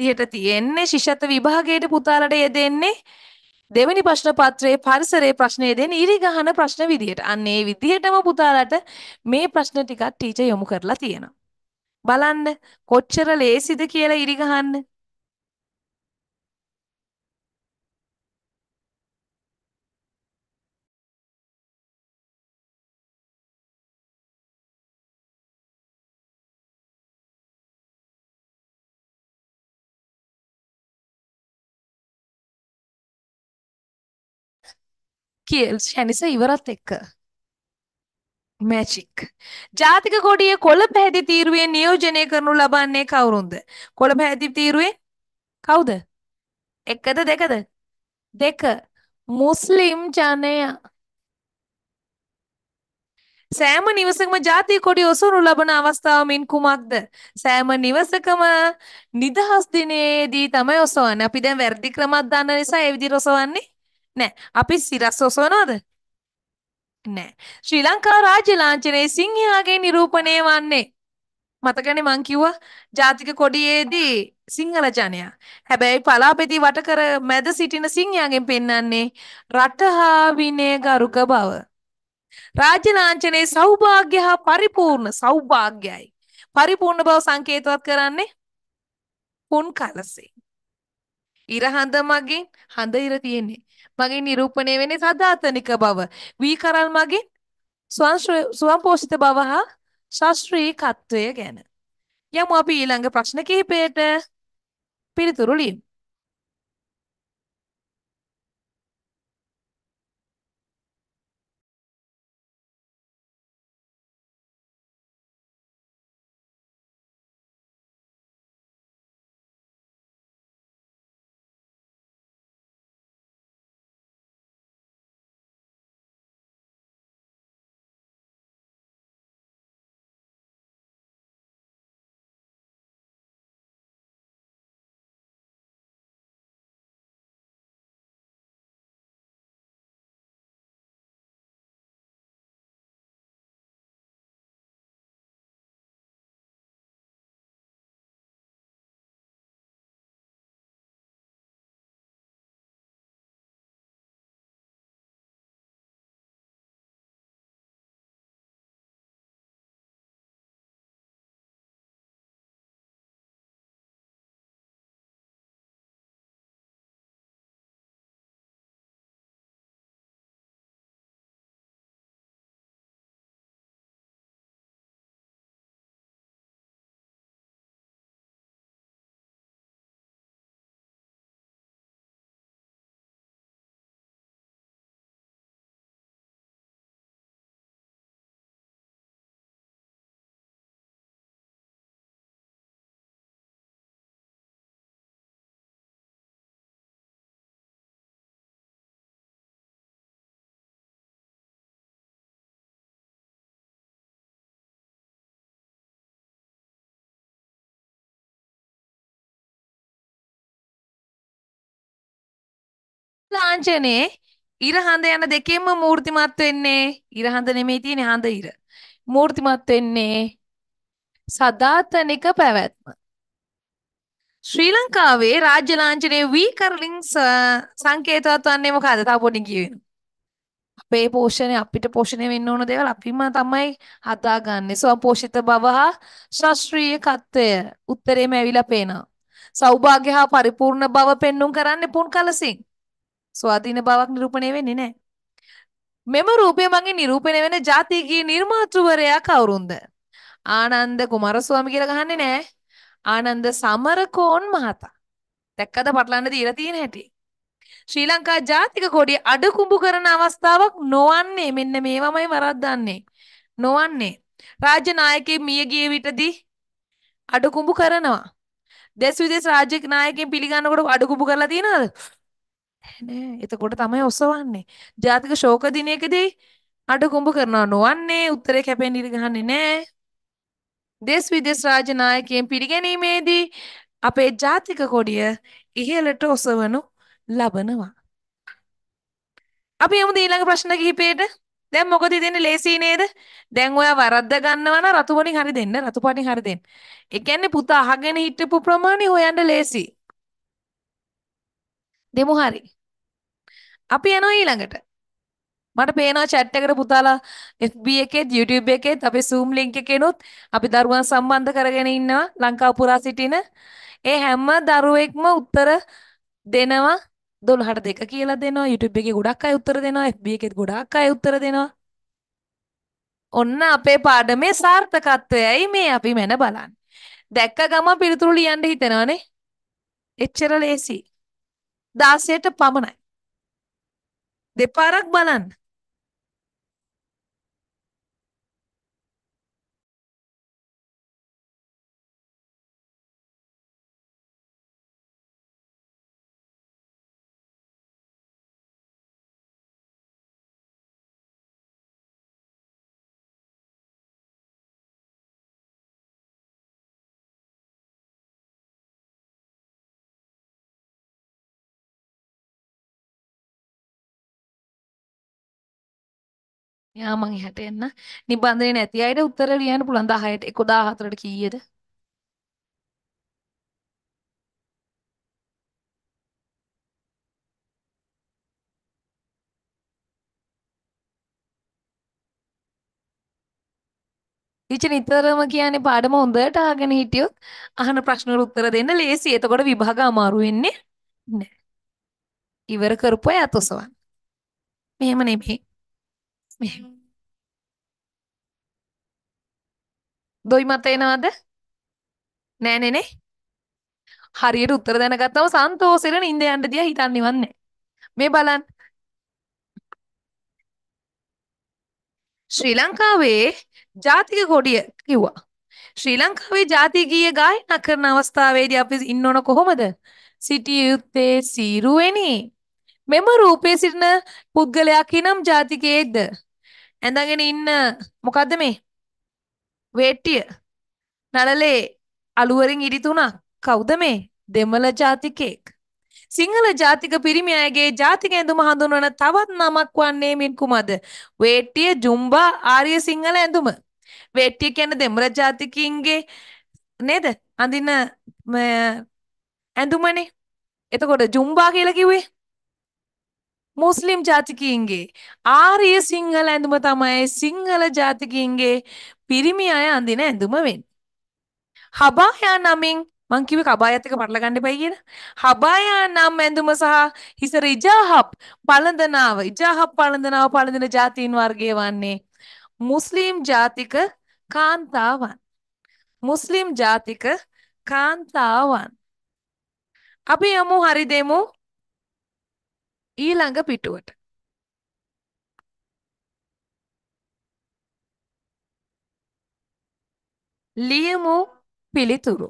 දිහට තියෙන්නේ ශිෂ්‍යත්ව විභාගයට පුතාලට යෙදෙන්නේ දෙවැනි ප්‍රශ්න පත්‍රයේ පරිසරයේ ප්‍රශ්නය දෙන ඉරිගහන ප්‍රශ්න විදිහට. අන්න ඒ විදිහටම පුතාලට මේ ප්‍රශ්න ටිකක් ටීචර් යොමු කරලා තියෙනවා. බලන්න කොච්චර ලේසිද කියලා ඉරිගහන්න. ශැනිස ඉවරත් එක්ක. මැජික් ජාතික කොඩිය කොළඹ හැදි තීරුවේ නියෝජනය කරනු ලබන්නේ කවුරුන්ද? කොළඹ හැදි තීරුවේ කවුද? එකද දෙකද? දෙක. මුස්ලිම් ජනයා. සෑම නිවසකම ජාතික කොඩිය ඔසවනු ලබන අවස්ථාවමින් කුමක්ද? සෑම නිවසකම නිදහස් දිනයේදී තමයි ඔසවන්නේ. අපි දැන් වැඩි ක්‍රමයක් දන්න නිසා ඒ විදිහට ඔසවන්නේ. නෑ. අපි සිරස් ඔසවනවද? නෑ. ශ්‍රී ලංකා රාජ්‍ය ලාංඡනයේ සිංහයාගේ නිරූපණය වන්නේ මතකනේ මං කිව්වා ජාතික කොඩියේදී සිංහල ජනයා. හැබැයි පලාපෙති වටකර මැද සිටින සිංහයාගෙන් පෙන්වන්නේ රට හා විනය ගරුක බව. රාජ්‍ය ලාංඡනයේ සෞභාග්‍ය හා පරිපූර්ණ සෞභාග්‍යයි. පරිපූර්ණ බව සංකේතවත් කරන්නේ පුන් කලසේ. ඉර හඳ මගින් හඳ ඉර තියෙන්නේ. මගේ නිරූපණය වෙන්නේ සදාතනික බව. වී කරල් මගේ ස්වම්පෝෂිත බව හා ශාස්ත්‍රීයත්වය ගැන. යමු අපි ඊළඟ ප්‍රශ්න කිහිපයට පිළිතුරු ලියමු. ලාංඡනයේ ඉර හඳ යන දෙකෙන්ම මූර්තිමත් වෙන්නේ ඉර හඳ නෙමෙයි තියෙන හඳ ඉර. මූර්තිමත් වෙන්නේ සදාතනික පැවැත්ම. ශ්‍රී ලංකාවේ රාජ්‍ය ලාංඡනයේ වී කරලින් සංකේතවත් වන්නේ මොකද? තා පොඩි කියවෙනවා. අපේ පෝෂණය අපිට පෝෂණය වෙන්න ඕන දේවල් අපිම තමයි හදාගන්නේ. ස්වපෝෂිත බව හා ශාස්ත්‍රීයකත්වය උත්තරේම ඇවිලා පේනවා. සෞභාග්‍ය හා පරිපූර්ණ බව පෙන්눔 කරන්නේ පුන් කලසින්. ස්වාධීන බවක් නිරූපණය වෙන්නේ නැහැ. මෙම රූපය මගින් නිරූපණය වෙන ජාතිකීය නිර්මාතෘවරයා කවුරුන්ද? ආනන්ද කුමාරස්වාමි කියලා ගහන්නේ නැහැ. ආනන්ද සමරකෝන් මහතා. දැක්කද පටලන්න දීලා තියෙන හැටි. ශ්‍රී ලංකා ජාතික කොඩිය අඩකුඹු කරන අවස්ථාවක් නොවන්නේ මෙන්න මේවමයි වරද්දන්නේ. නොවන්නේ. රාජ්‍ය නායකයෙක් මිය ගිය විටදී අඩකුඹු කරනවා. දෙස් විදෙස් රාජ්‍ය නායකයන් පිළිගන්නකොට අඩකුඹු කරලා තියෙනවද? නෑ එතකොට තමයි ඔසවන්නේ. ජාතික ශෝක දිනයකදී අඩු කුඹ කරනවා නොවන්නේ උත්තරේ කැපෙන් ඉරි ගහන්නේ නෑ. දේශ විදේශ රාජ්‍ය නායකයන් පිළිගැනීමේදී අපේ ජාතික කොඩිය ඉහළට ඔසවනු ලබනවා. අපි යමු ඊළඟ ප්‍රශ්න කිහිපයට. දැන් මොකද දෙන්නේ ලේසි නේද? දැන් ඔයා වරද්ද ගන්නවා නම් රතු වලින් හරි දෙන්න රතු පාටින් හරි දෙන්න. ඒ කියන්නේ පුතා අහගෙන හිටපු ප්‍රමාණය හොයන්න ලේසි. දෙමු හරි. අපි යනවා ඊළඟට. මට පේනවා chat එකට පුතාලා FB එකේත් YouTube එකේත් අපේ Zoom link එකේනොත් අපි දරුවන් සම්බන්ධ කරගෙන ඉන්නවා ලංකාව පුරා සිටින ඒ හැම දරුවෙක්ම උත්තර දෙනවා 12ට දෙක කියලා දෙනවා YouTube එකේ ගොඩක් අය උත්තර දෙනවා FB එකේත් ගොඩක් අය උත්තර දෙනවා. ඔන්න අපේ පාඩමේ සාර්ථකත්වයයි මේ අපි මැන බලන්න. දැක්ක ගම පිළිතුරු ලියන්න හිතෙනවනේ. එච්චර ලේසි. 16ට පමණයි. දෙපාරක් බලන්න. යා මං එහාට එන්න. නිබන්ධනේ නැති අයට උත්තර ලියන්න පුළුවන් 10ට 114ට කීයේද? ටීචර් නිතරම කියන්නේ පාඩම හොඳට අහගෙන හිටියොත් අහන ප්‍රශ්න වලට උත්තර දෙන්න ලේසි. එතකොට විභාග අමාරු වෙන්නේ නැහැ. ඉවර කරපුවා යතොසවන්න. මෙහෙම නෙමෙයි. දොයි මත එනවද? නෑනේ නේ. හරියට උත්තර දැනගත්තම සන්තෝෂෙට නිින්ද යන්න දියා හිතන්නේවත් නෑ. මේ බලන්න. ශ්‍රී ලංකාවේ ජාතික කොඩිය කිව්වා. ශ්‍රී ලංකාවේ ජාතිය ගීය ගායනා කරන අවස්ථාවේදී අපි ඉන්නවන කොහොමද? සිටිය යුත්තේ සීරුවෙනි. මෙම රූපයේ සිටින පුද්ගලයා කිනම් ජාතිකයේද? ඇඳගෙන ඉන්න මොකද්ද මේ? වේට්ටිය. නළලේ අලුවරින් ඉරි තුනක්. කවුද මේ? දෙමළ ජාතිකෙක්. සිංහල ජාතික පිරිමි අයගේ ජාතික ඇඳුම හඳුන්වන තවත් නමක් වන්නේ මින් කුමද? වේට්ටිය ජුම්බා ආර්ය සිංහල ඇඳුම. වේට්ටිය කියන්නේ දෙමළ ජාතිකින්ගේ නේද? අඳින ඇඳුමනේ. එතකොට ජුම්බා කියලා කිව්වේ මුස්ලිම් ජාතිකයින්ගේ ආරය සිංහල ඇඳුම තමයි සිංහල ජාතිකයින්ගේ පිරිමි අය අඳින ඇඳුම වෙන්. හබායා නමින් මංකිව කබායත්තක පටලගණඩ පැයි කියෙන. හබායා නම් ඇඳුම සහ හිස රිජාහප් පලඳනාව ඉජාහප් පලඳනාව පලඳන ජාතීන් වර්ගය වන්නේ. මුස්ලිම් ජාතික කාන්තාවන්. මුස්ලිම් ජාතික කාන්තාවන්. අපි යමු හරි දෙමු ඊළඟ පිටුවට. ලියමු පිළිතුරු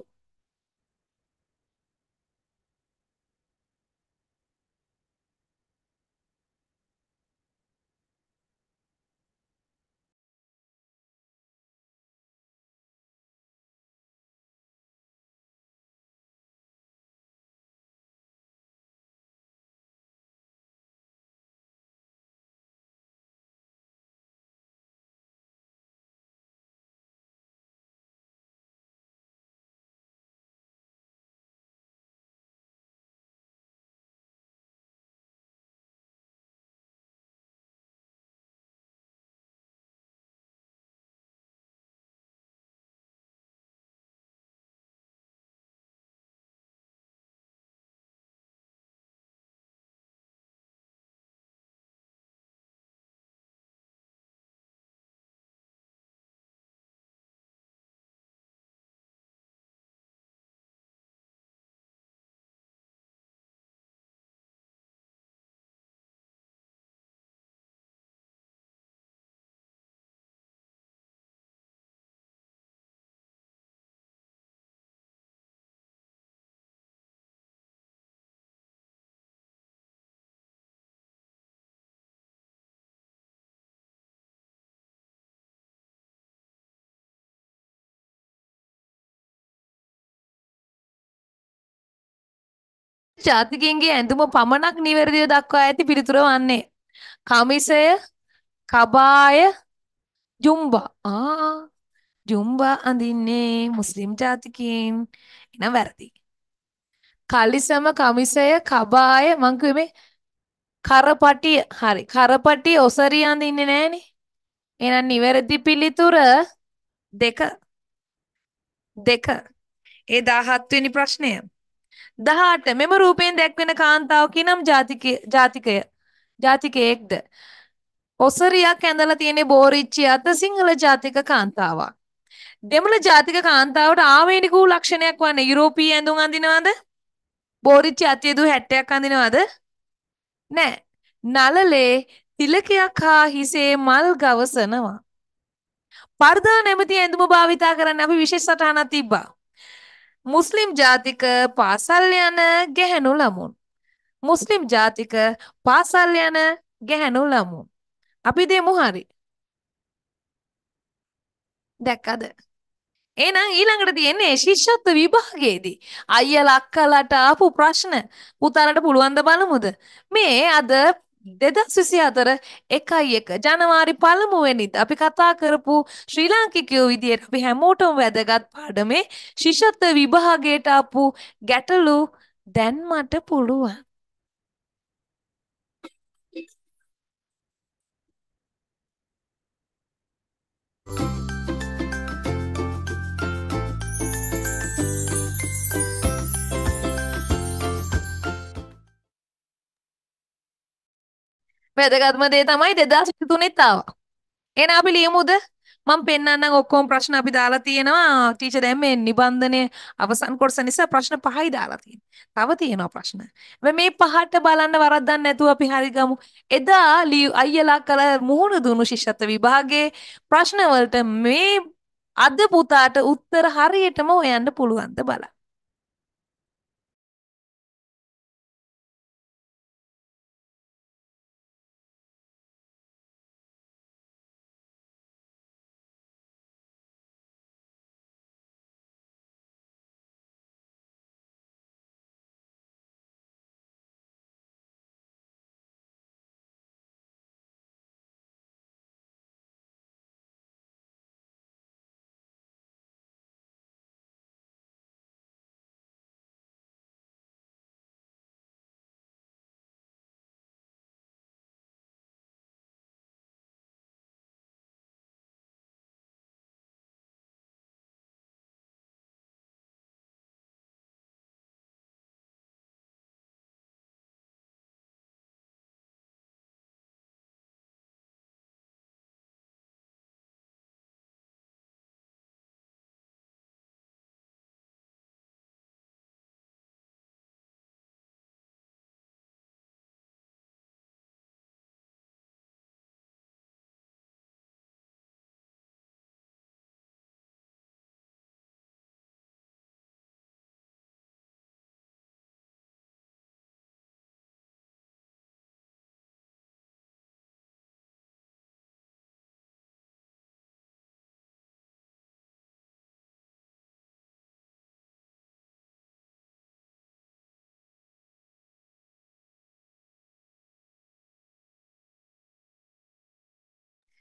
ජාතිකයන්ගේ ඇඳුම පමණක් නිවැරදිව දක්වා ඇති පිළිතුර වන්නේ. කමිසය, කබාය, ජුම්බා. ආ ජුම්බා අඳින්නේ මුස්ලිම් ජාතිකයන්. එනම් වැරදි. කලිසම කමිසය කබාය මං කිව්වේ කරපටිය හරි කරපටිය ඔසරිය අඳින්නේ නෑනේ එහෙනම් නිවැරදි පිළිතුර දෙක දෙක ඒ 17 වෙනි ප්‍රශ්නය දහට මෙම රූපයෙන් දැක්වෙන කාන්තාව කිනම් ජාතිකය ජාතිකයෙක්ද. ඔසරියක් ඇඳලා තියෙන බෝරිච්චි අත සිංහල ජාතික කාන්තාවක්. දෙමළ ජාතික කාන්තාවට ආවේනිකූ ලක්ෂණයක් වන්නේ යුරෝපී ඇඳුම් අඳිනවද? බෝරිච්චි අතියදු හැට්ටයක් අඳිනවද? නෑ. නලලේ තිලකයක් හා හිසේ මල් ගවසනවා. පර්දා නැමති ඇඳුම භාවිතා කරන්න අපි විශේෂ සටහනක් තිබ්බා. මුස්ලිම් ජාතික පාසල් යන ගැහැණු ළමුන්. මුස්ලිම් ජාතික පාසල් යන ගැහැණු ළමුන්. අපි දෙමු හරි. දැක්කද? එහෙනම් ඊළඟට තියෙන්නේ ශිෂ්‍යත්ව විභාගයේදී අයියලා අක්කලාට ආපු ප්‍රශ්න පුතාලට පුළුවන් ද බලමුද? මේ අද දෙදස් විසි අතර එකයි එක ජනවාරි පළමුුවනිත් අපි කතා කරපු ශ්‍රී ලාංකිකයෝ විදියට අපි හැමෝටම වැදගත් පාඩමේ ශිෂත්ත විභාගයට අපපු ගැටලු දැන් මට පුළුවන්. Thank you. වැදගත්ම දේ තමයි 2023 තාව. එහෙනම් අපි ලියමුද? මම පෙන්නන්නම් ඔක්කොම ප්‍රශ්න අපි දාලා තියෙනවා. ටීචර් දැන් මේ නිබන්ධනයේ අවසන් කොටස නිසා ප්‍රශ්න පහයි දාලා තියෙනවා. තව තියෙනවා ප්‍රශ්න. හැබැයි මේ පහට බලන්න වරද්දක් නැතුව අපි හරි ගමු. එදා අයියලා කළ මුහුණ දුණු ශිෂ්‍යත්ව විභාගයේ ප්‍රශ්න වලට මේ අද පුතාට උත්තර හරියටම හොයන්න පුළුවන්ද බලන්න.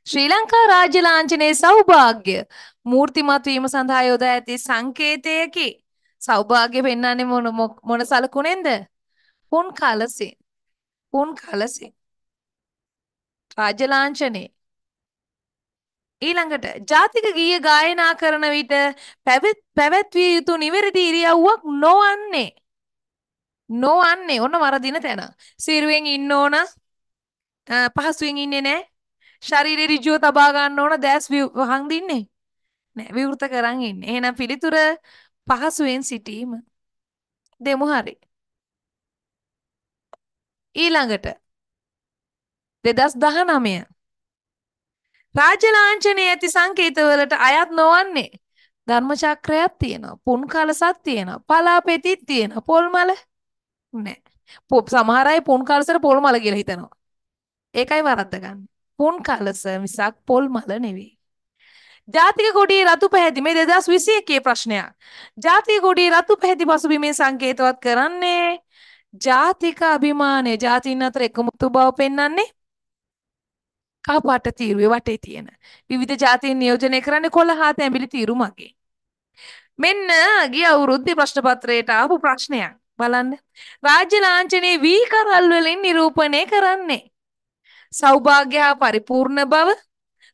ශ්‍රී ලංකා රාජ්‍ය ලාංඡනයේ සෞභාග්‍ය මූර්තිමත් වීම සඳහා යොදා ඇති සංකේතයකි. සෞභාග්‍ය පෙන්වන්නේ මොන මොන සලකුණෙන්ද? පුන් කලසින්. පුන් කලසින්. රාජ්‍ය ලාංඡනයේ ඊළඟට ජාතික ගීය ගායනා කරන විට පැවැත්විය යුතු නිවැරදි ඉරියව්වක් නොවන්නේ. නොවන්නේ ඔන්න වරදින තැන. සීරුවෙන් ඉන්න ඕන. පහසුවෙන් ඉන්නේ නැහැ. ශරීරය ඍජුව තබා ගන්න ඕන දැස් වහන් දින්නේ. නෑ විවෘත කරන් ඉන්නේ. එහෙනම් පිළිතුර පහසුවෙන් සිටීම. දෙමු හරි. ඊළඟට 2019 රාජ්‍ය ලාංඡනයේ ඇති සංකේතවලට අයත් නොවන්නේ ධර්ම චක්‍රයක් තියෙනවා. පුන් කලසක් තියෙනවා. පලාපෙතිත් තියෙනවා. පොල්මල නෑ. සමහර අය පුන් කලසට පොල්මල කියලා හිතනවා. ඒකයි වරද්දගන්නේ. පුන් කලස මිසක් පොල් මල නෙවෙයි. ජාතික ගොඩේ රතු පැහැති මේ 2021 ප්‍රශ්නයක්. ජාතික ගොඩේ රතු පැහැති පසුබිමේ සංකේතවත් කරන්නේ ජාතික අභිමානය ජාතින් අතර එකමුතු බව පෙන්වන්නේ කහපාට තීරුවේ වටේ තියෙන විවිධ ජාතීන් නියෝජනය කරන්නේ කොළ හා තැඹිලි තීරු මගින්. මෙන්න ගිය අවුරුද්දේ ප්‍රශ්න පත්‍රයට ආපු ප්‍රශ්නයක් බලන්න. රාජ්‍ය ලාංඡනයේ වී කරල් වලින් නිරූපණය කරන්නේ සෞභාග්‍ය හා පරිපූර්ණ බව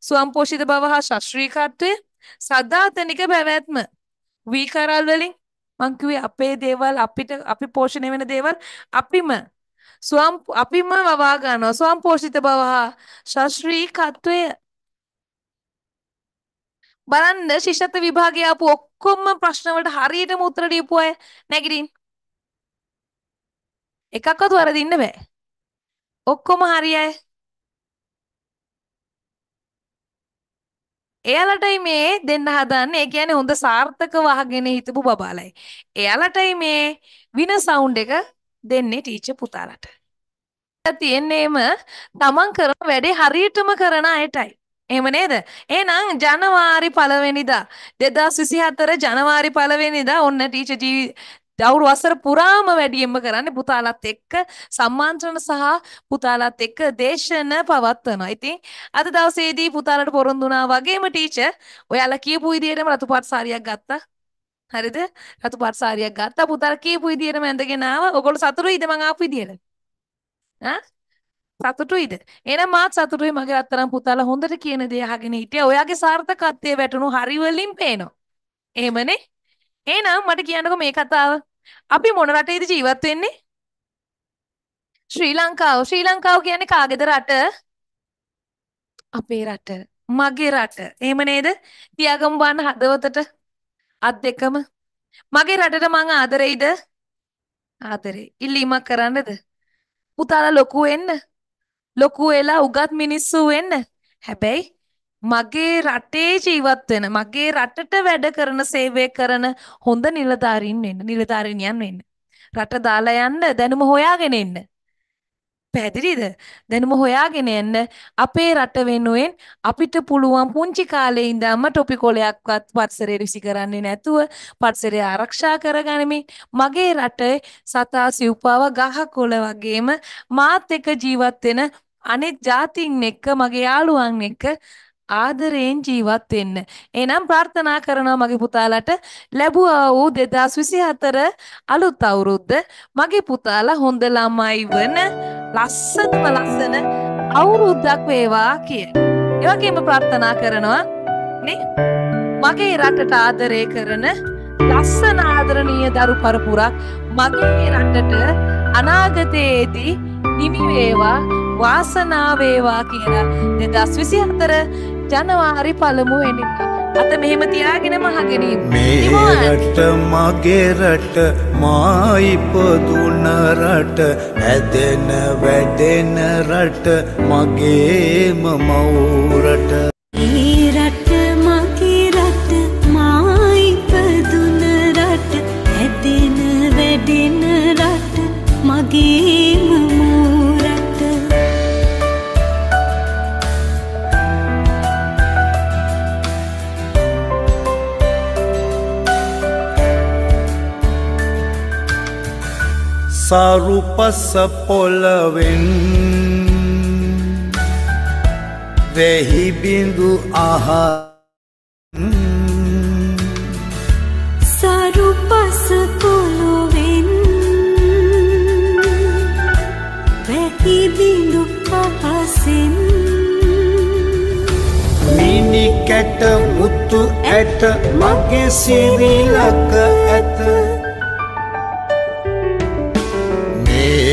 ස්වම්පෝෂිත බව හා ශාස්ත්‍රීයකත්වය සදාතනික පැවැත්ම වීකරල් වලින් මං කිව්වේ අපේ දේවල් අපිට අපි පෝෂණය වෙන දේවල් අපිම ස්වම් අපිම වවා ගන්නවා ස්වම්පෝෂිත බව හා ශාස්ත්‍රීයකත්වය බලන්න ශිෂ්‍යත්ව විභාගය ආපු ඔක්කොම ප්‍රශ්න වලට හරියටම උත්තර දීපු අය නැගිටින් එකක්වත් වරදින්න බෑ ඔක්කොම හරියයි එයාලටයි මේ දෙන්න හදන්නේ. ඒ කියන්නේ හොඳ සාර්ථකව අහගෙන හිටපු බබාලයි. එයාලටයි මේ වින සවුන්ඩ් එක දෙන්නේ ටීචර් පුතාලට. තියෙන්නේම තමන් කරන වැඩේ හරියටම කරන අයටයි. එහෙම නේද? එහෙනම් ජනවාරි පළවෙනිදා 2024 ජනවාරි පළවෙනිදා ඔන්න ටීචර් ජීවි දවුරු වසර පුරාම වැඩියෙන්ම කරන්නේ පුතාලත් එක්ක සම්මාන්ත්‍රණ සහ පුතාලත් එක්ක දේශන පවත්වනවා. ඉතින් අද දවසේදී පුතාලට පොරොන්දු වුණා වගේම ටීචර් ඔයාලා කියපු විදිහටම රතුපාට සාරියක් ගත්තා. හරිද? රතුපාට සාරියක් ගත්තා. පුතාලා කියපු විදිහටම ඇඳගෙන ආවා. ඔයගොල්ලෝ සතුටුයිද මං ආපු විදිහට? ඈ සතුටුයිද? එහෙනම් මාත් සතුටුයි මගේ අත්තරම් පුතාලා හොඳට කියන දේ අහගෙන හිටියා. ඔයාගේ සාර්ථකත්වයේ වැටුණු හරි වලින් පේනවා. එහෙමනේ? එහෙනම් මට කියන්නකෝ මේ කතාව. අපි මොන රටේද ජීවත් වෙන්නේ? ශ්‍රී ලංකාව. ශ්‍රී ලංකාව කියන්නේ කාගේද රට? අපේ රට. මගේ රට. එහෙම නේද? තියාගමු බලන්න හදවතට අත් දෙකම. මගේ රටට මං ආදරෙයිද? ආදරේ. ඉල්ලීමක් කරන්නද? පුතාලා ලොකු වෙන්න. ලොකු වෙලා උගත් මිනිස්සු වෙන්න. හැබැයි මගේ රටේ ජීවත් වෙන මගේ රටට වැඩ කරන සේවය කරන හොඳ නිලධාරීන් වෙන්න නිලධාරිනියන් වෙන්න රට දාලා යන්න දැනුම හොයාගෙන එන්න පැහැදිලිද දැනුම හොයාගෙන එන්න අපේ රට වෙනුවෙන් අපිට පුළුවන් පුංචි කාලේ ඉඳන්ම ටොපි කොලයක්වත් පරිසරය රිසි කරන්නේ නැතුව පරිසරය ආරක්ෂා කරගනිමින් මගේ රටේ සතා සිව්පාව ගහ කොළ වගේම මාත් එක්ක ජීවත් වෙන අනෙක් ජාතීන් එක්ක මගේ යාළුවන් එක්ක ආදරයෙන් ජීවත් වෙන්න. එනම් ප්‍රාර්ථනා කරනවා මගේ පුතාලට ලැබුවා වූ 2024 අලුත් අවුරුද්ද මගේ පුතාලා හොඳ ළමයි වන ලස්සනම ලස්සන අවුරුද්දක් වේවා කිය. ඒ වගේම ප්‍රාර්ථනා කරනවා නේ මගේ රටට ආදරය කරන ලස්සන ආදරණීය දරු පරපුරක් මගේ රටට අනාගතයේදී හිමි වේවා වාසනාවේවා කියලා දෙදස් විසි හතර ජනවාරි පළමු වෙනිකා. අත මෙහෙම තියාගෙනම අහගෙනීම මේරට මගේ රට මායිපදුන රට ඇදෙන වැඩෙන රට මගේම මවුරට ඊරට මගේ රට මායිපදුන රට ඇදෙන වැඩෙන රට මගේ සරුපස පොළවෙන් වැහිබිඳු අහ සරුපස පොළොවෙන් වැහිබිඳු පහසෙන් මිනිකැට මුතු ඇට මගේ සිවිලක ඇත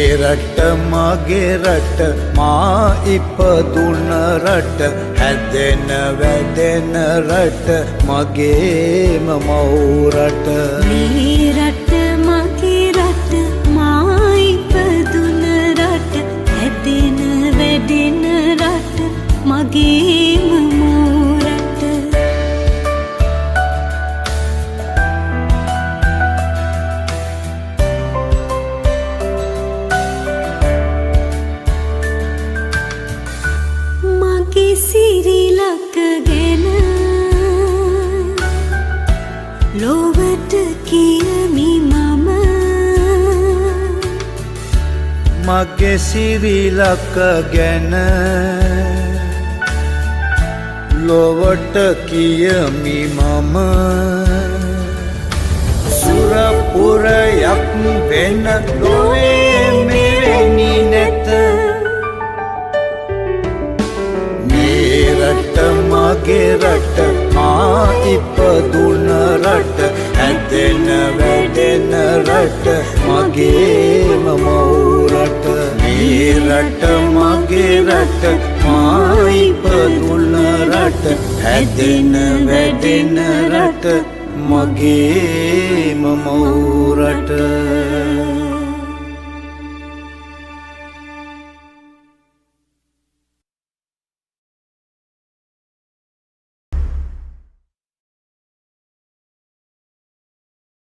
උඹේ රට මගේ රට මා ඉපදුන රට හැදෙන වැඩෙන රට මගේම මව් රට මේ රට මගේ රට මා ඉපදුන රට හැදෙන වැඩෙන රට මගේ මගේ සිරිලක ගැන ලොවට කියමි මම සුරපුරයක් වෙන ලොවේ මෙවැනි නැත මේ රට මගේ රට මා ඉපදුන රට ඇදෙන වැඩෙන රට මගේම මව් මගේ රට මගේ රට මායි පගුණ රට හැදෙන වැඩෙන රට මගේ මමවූරට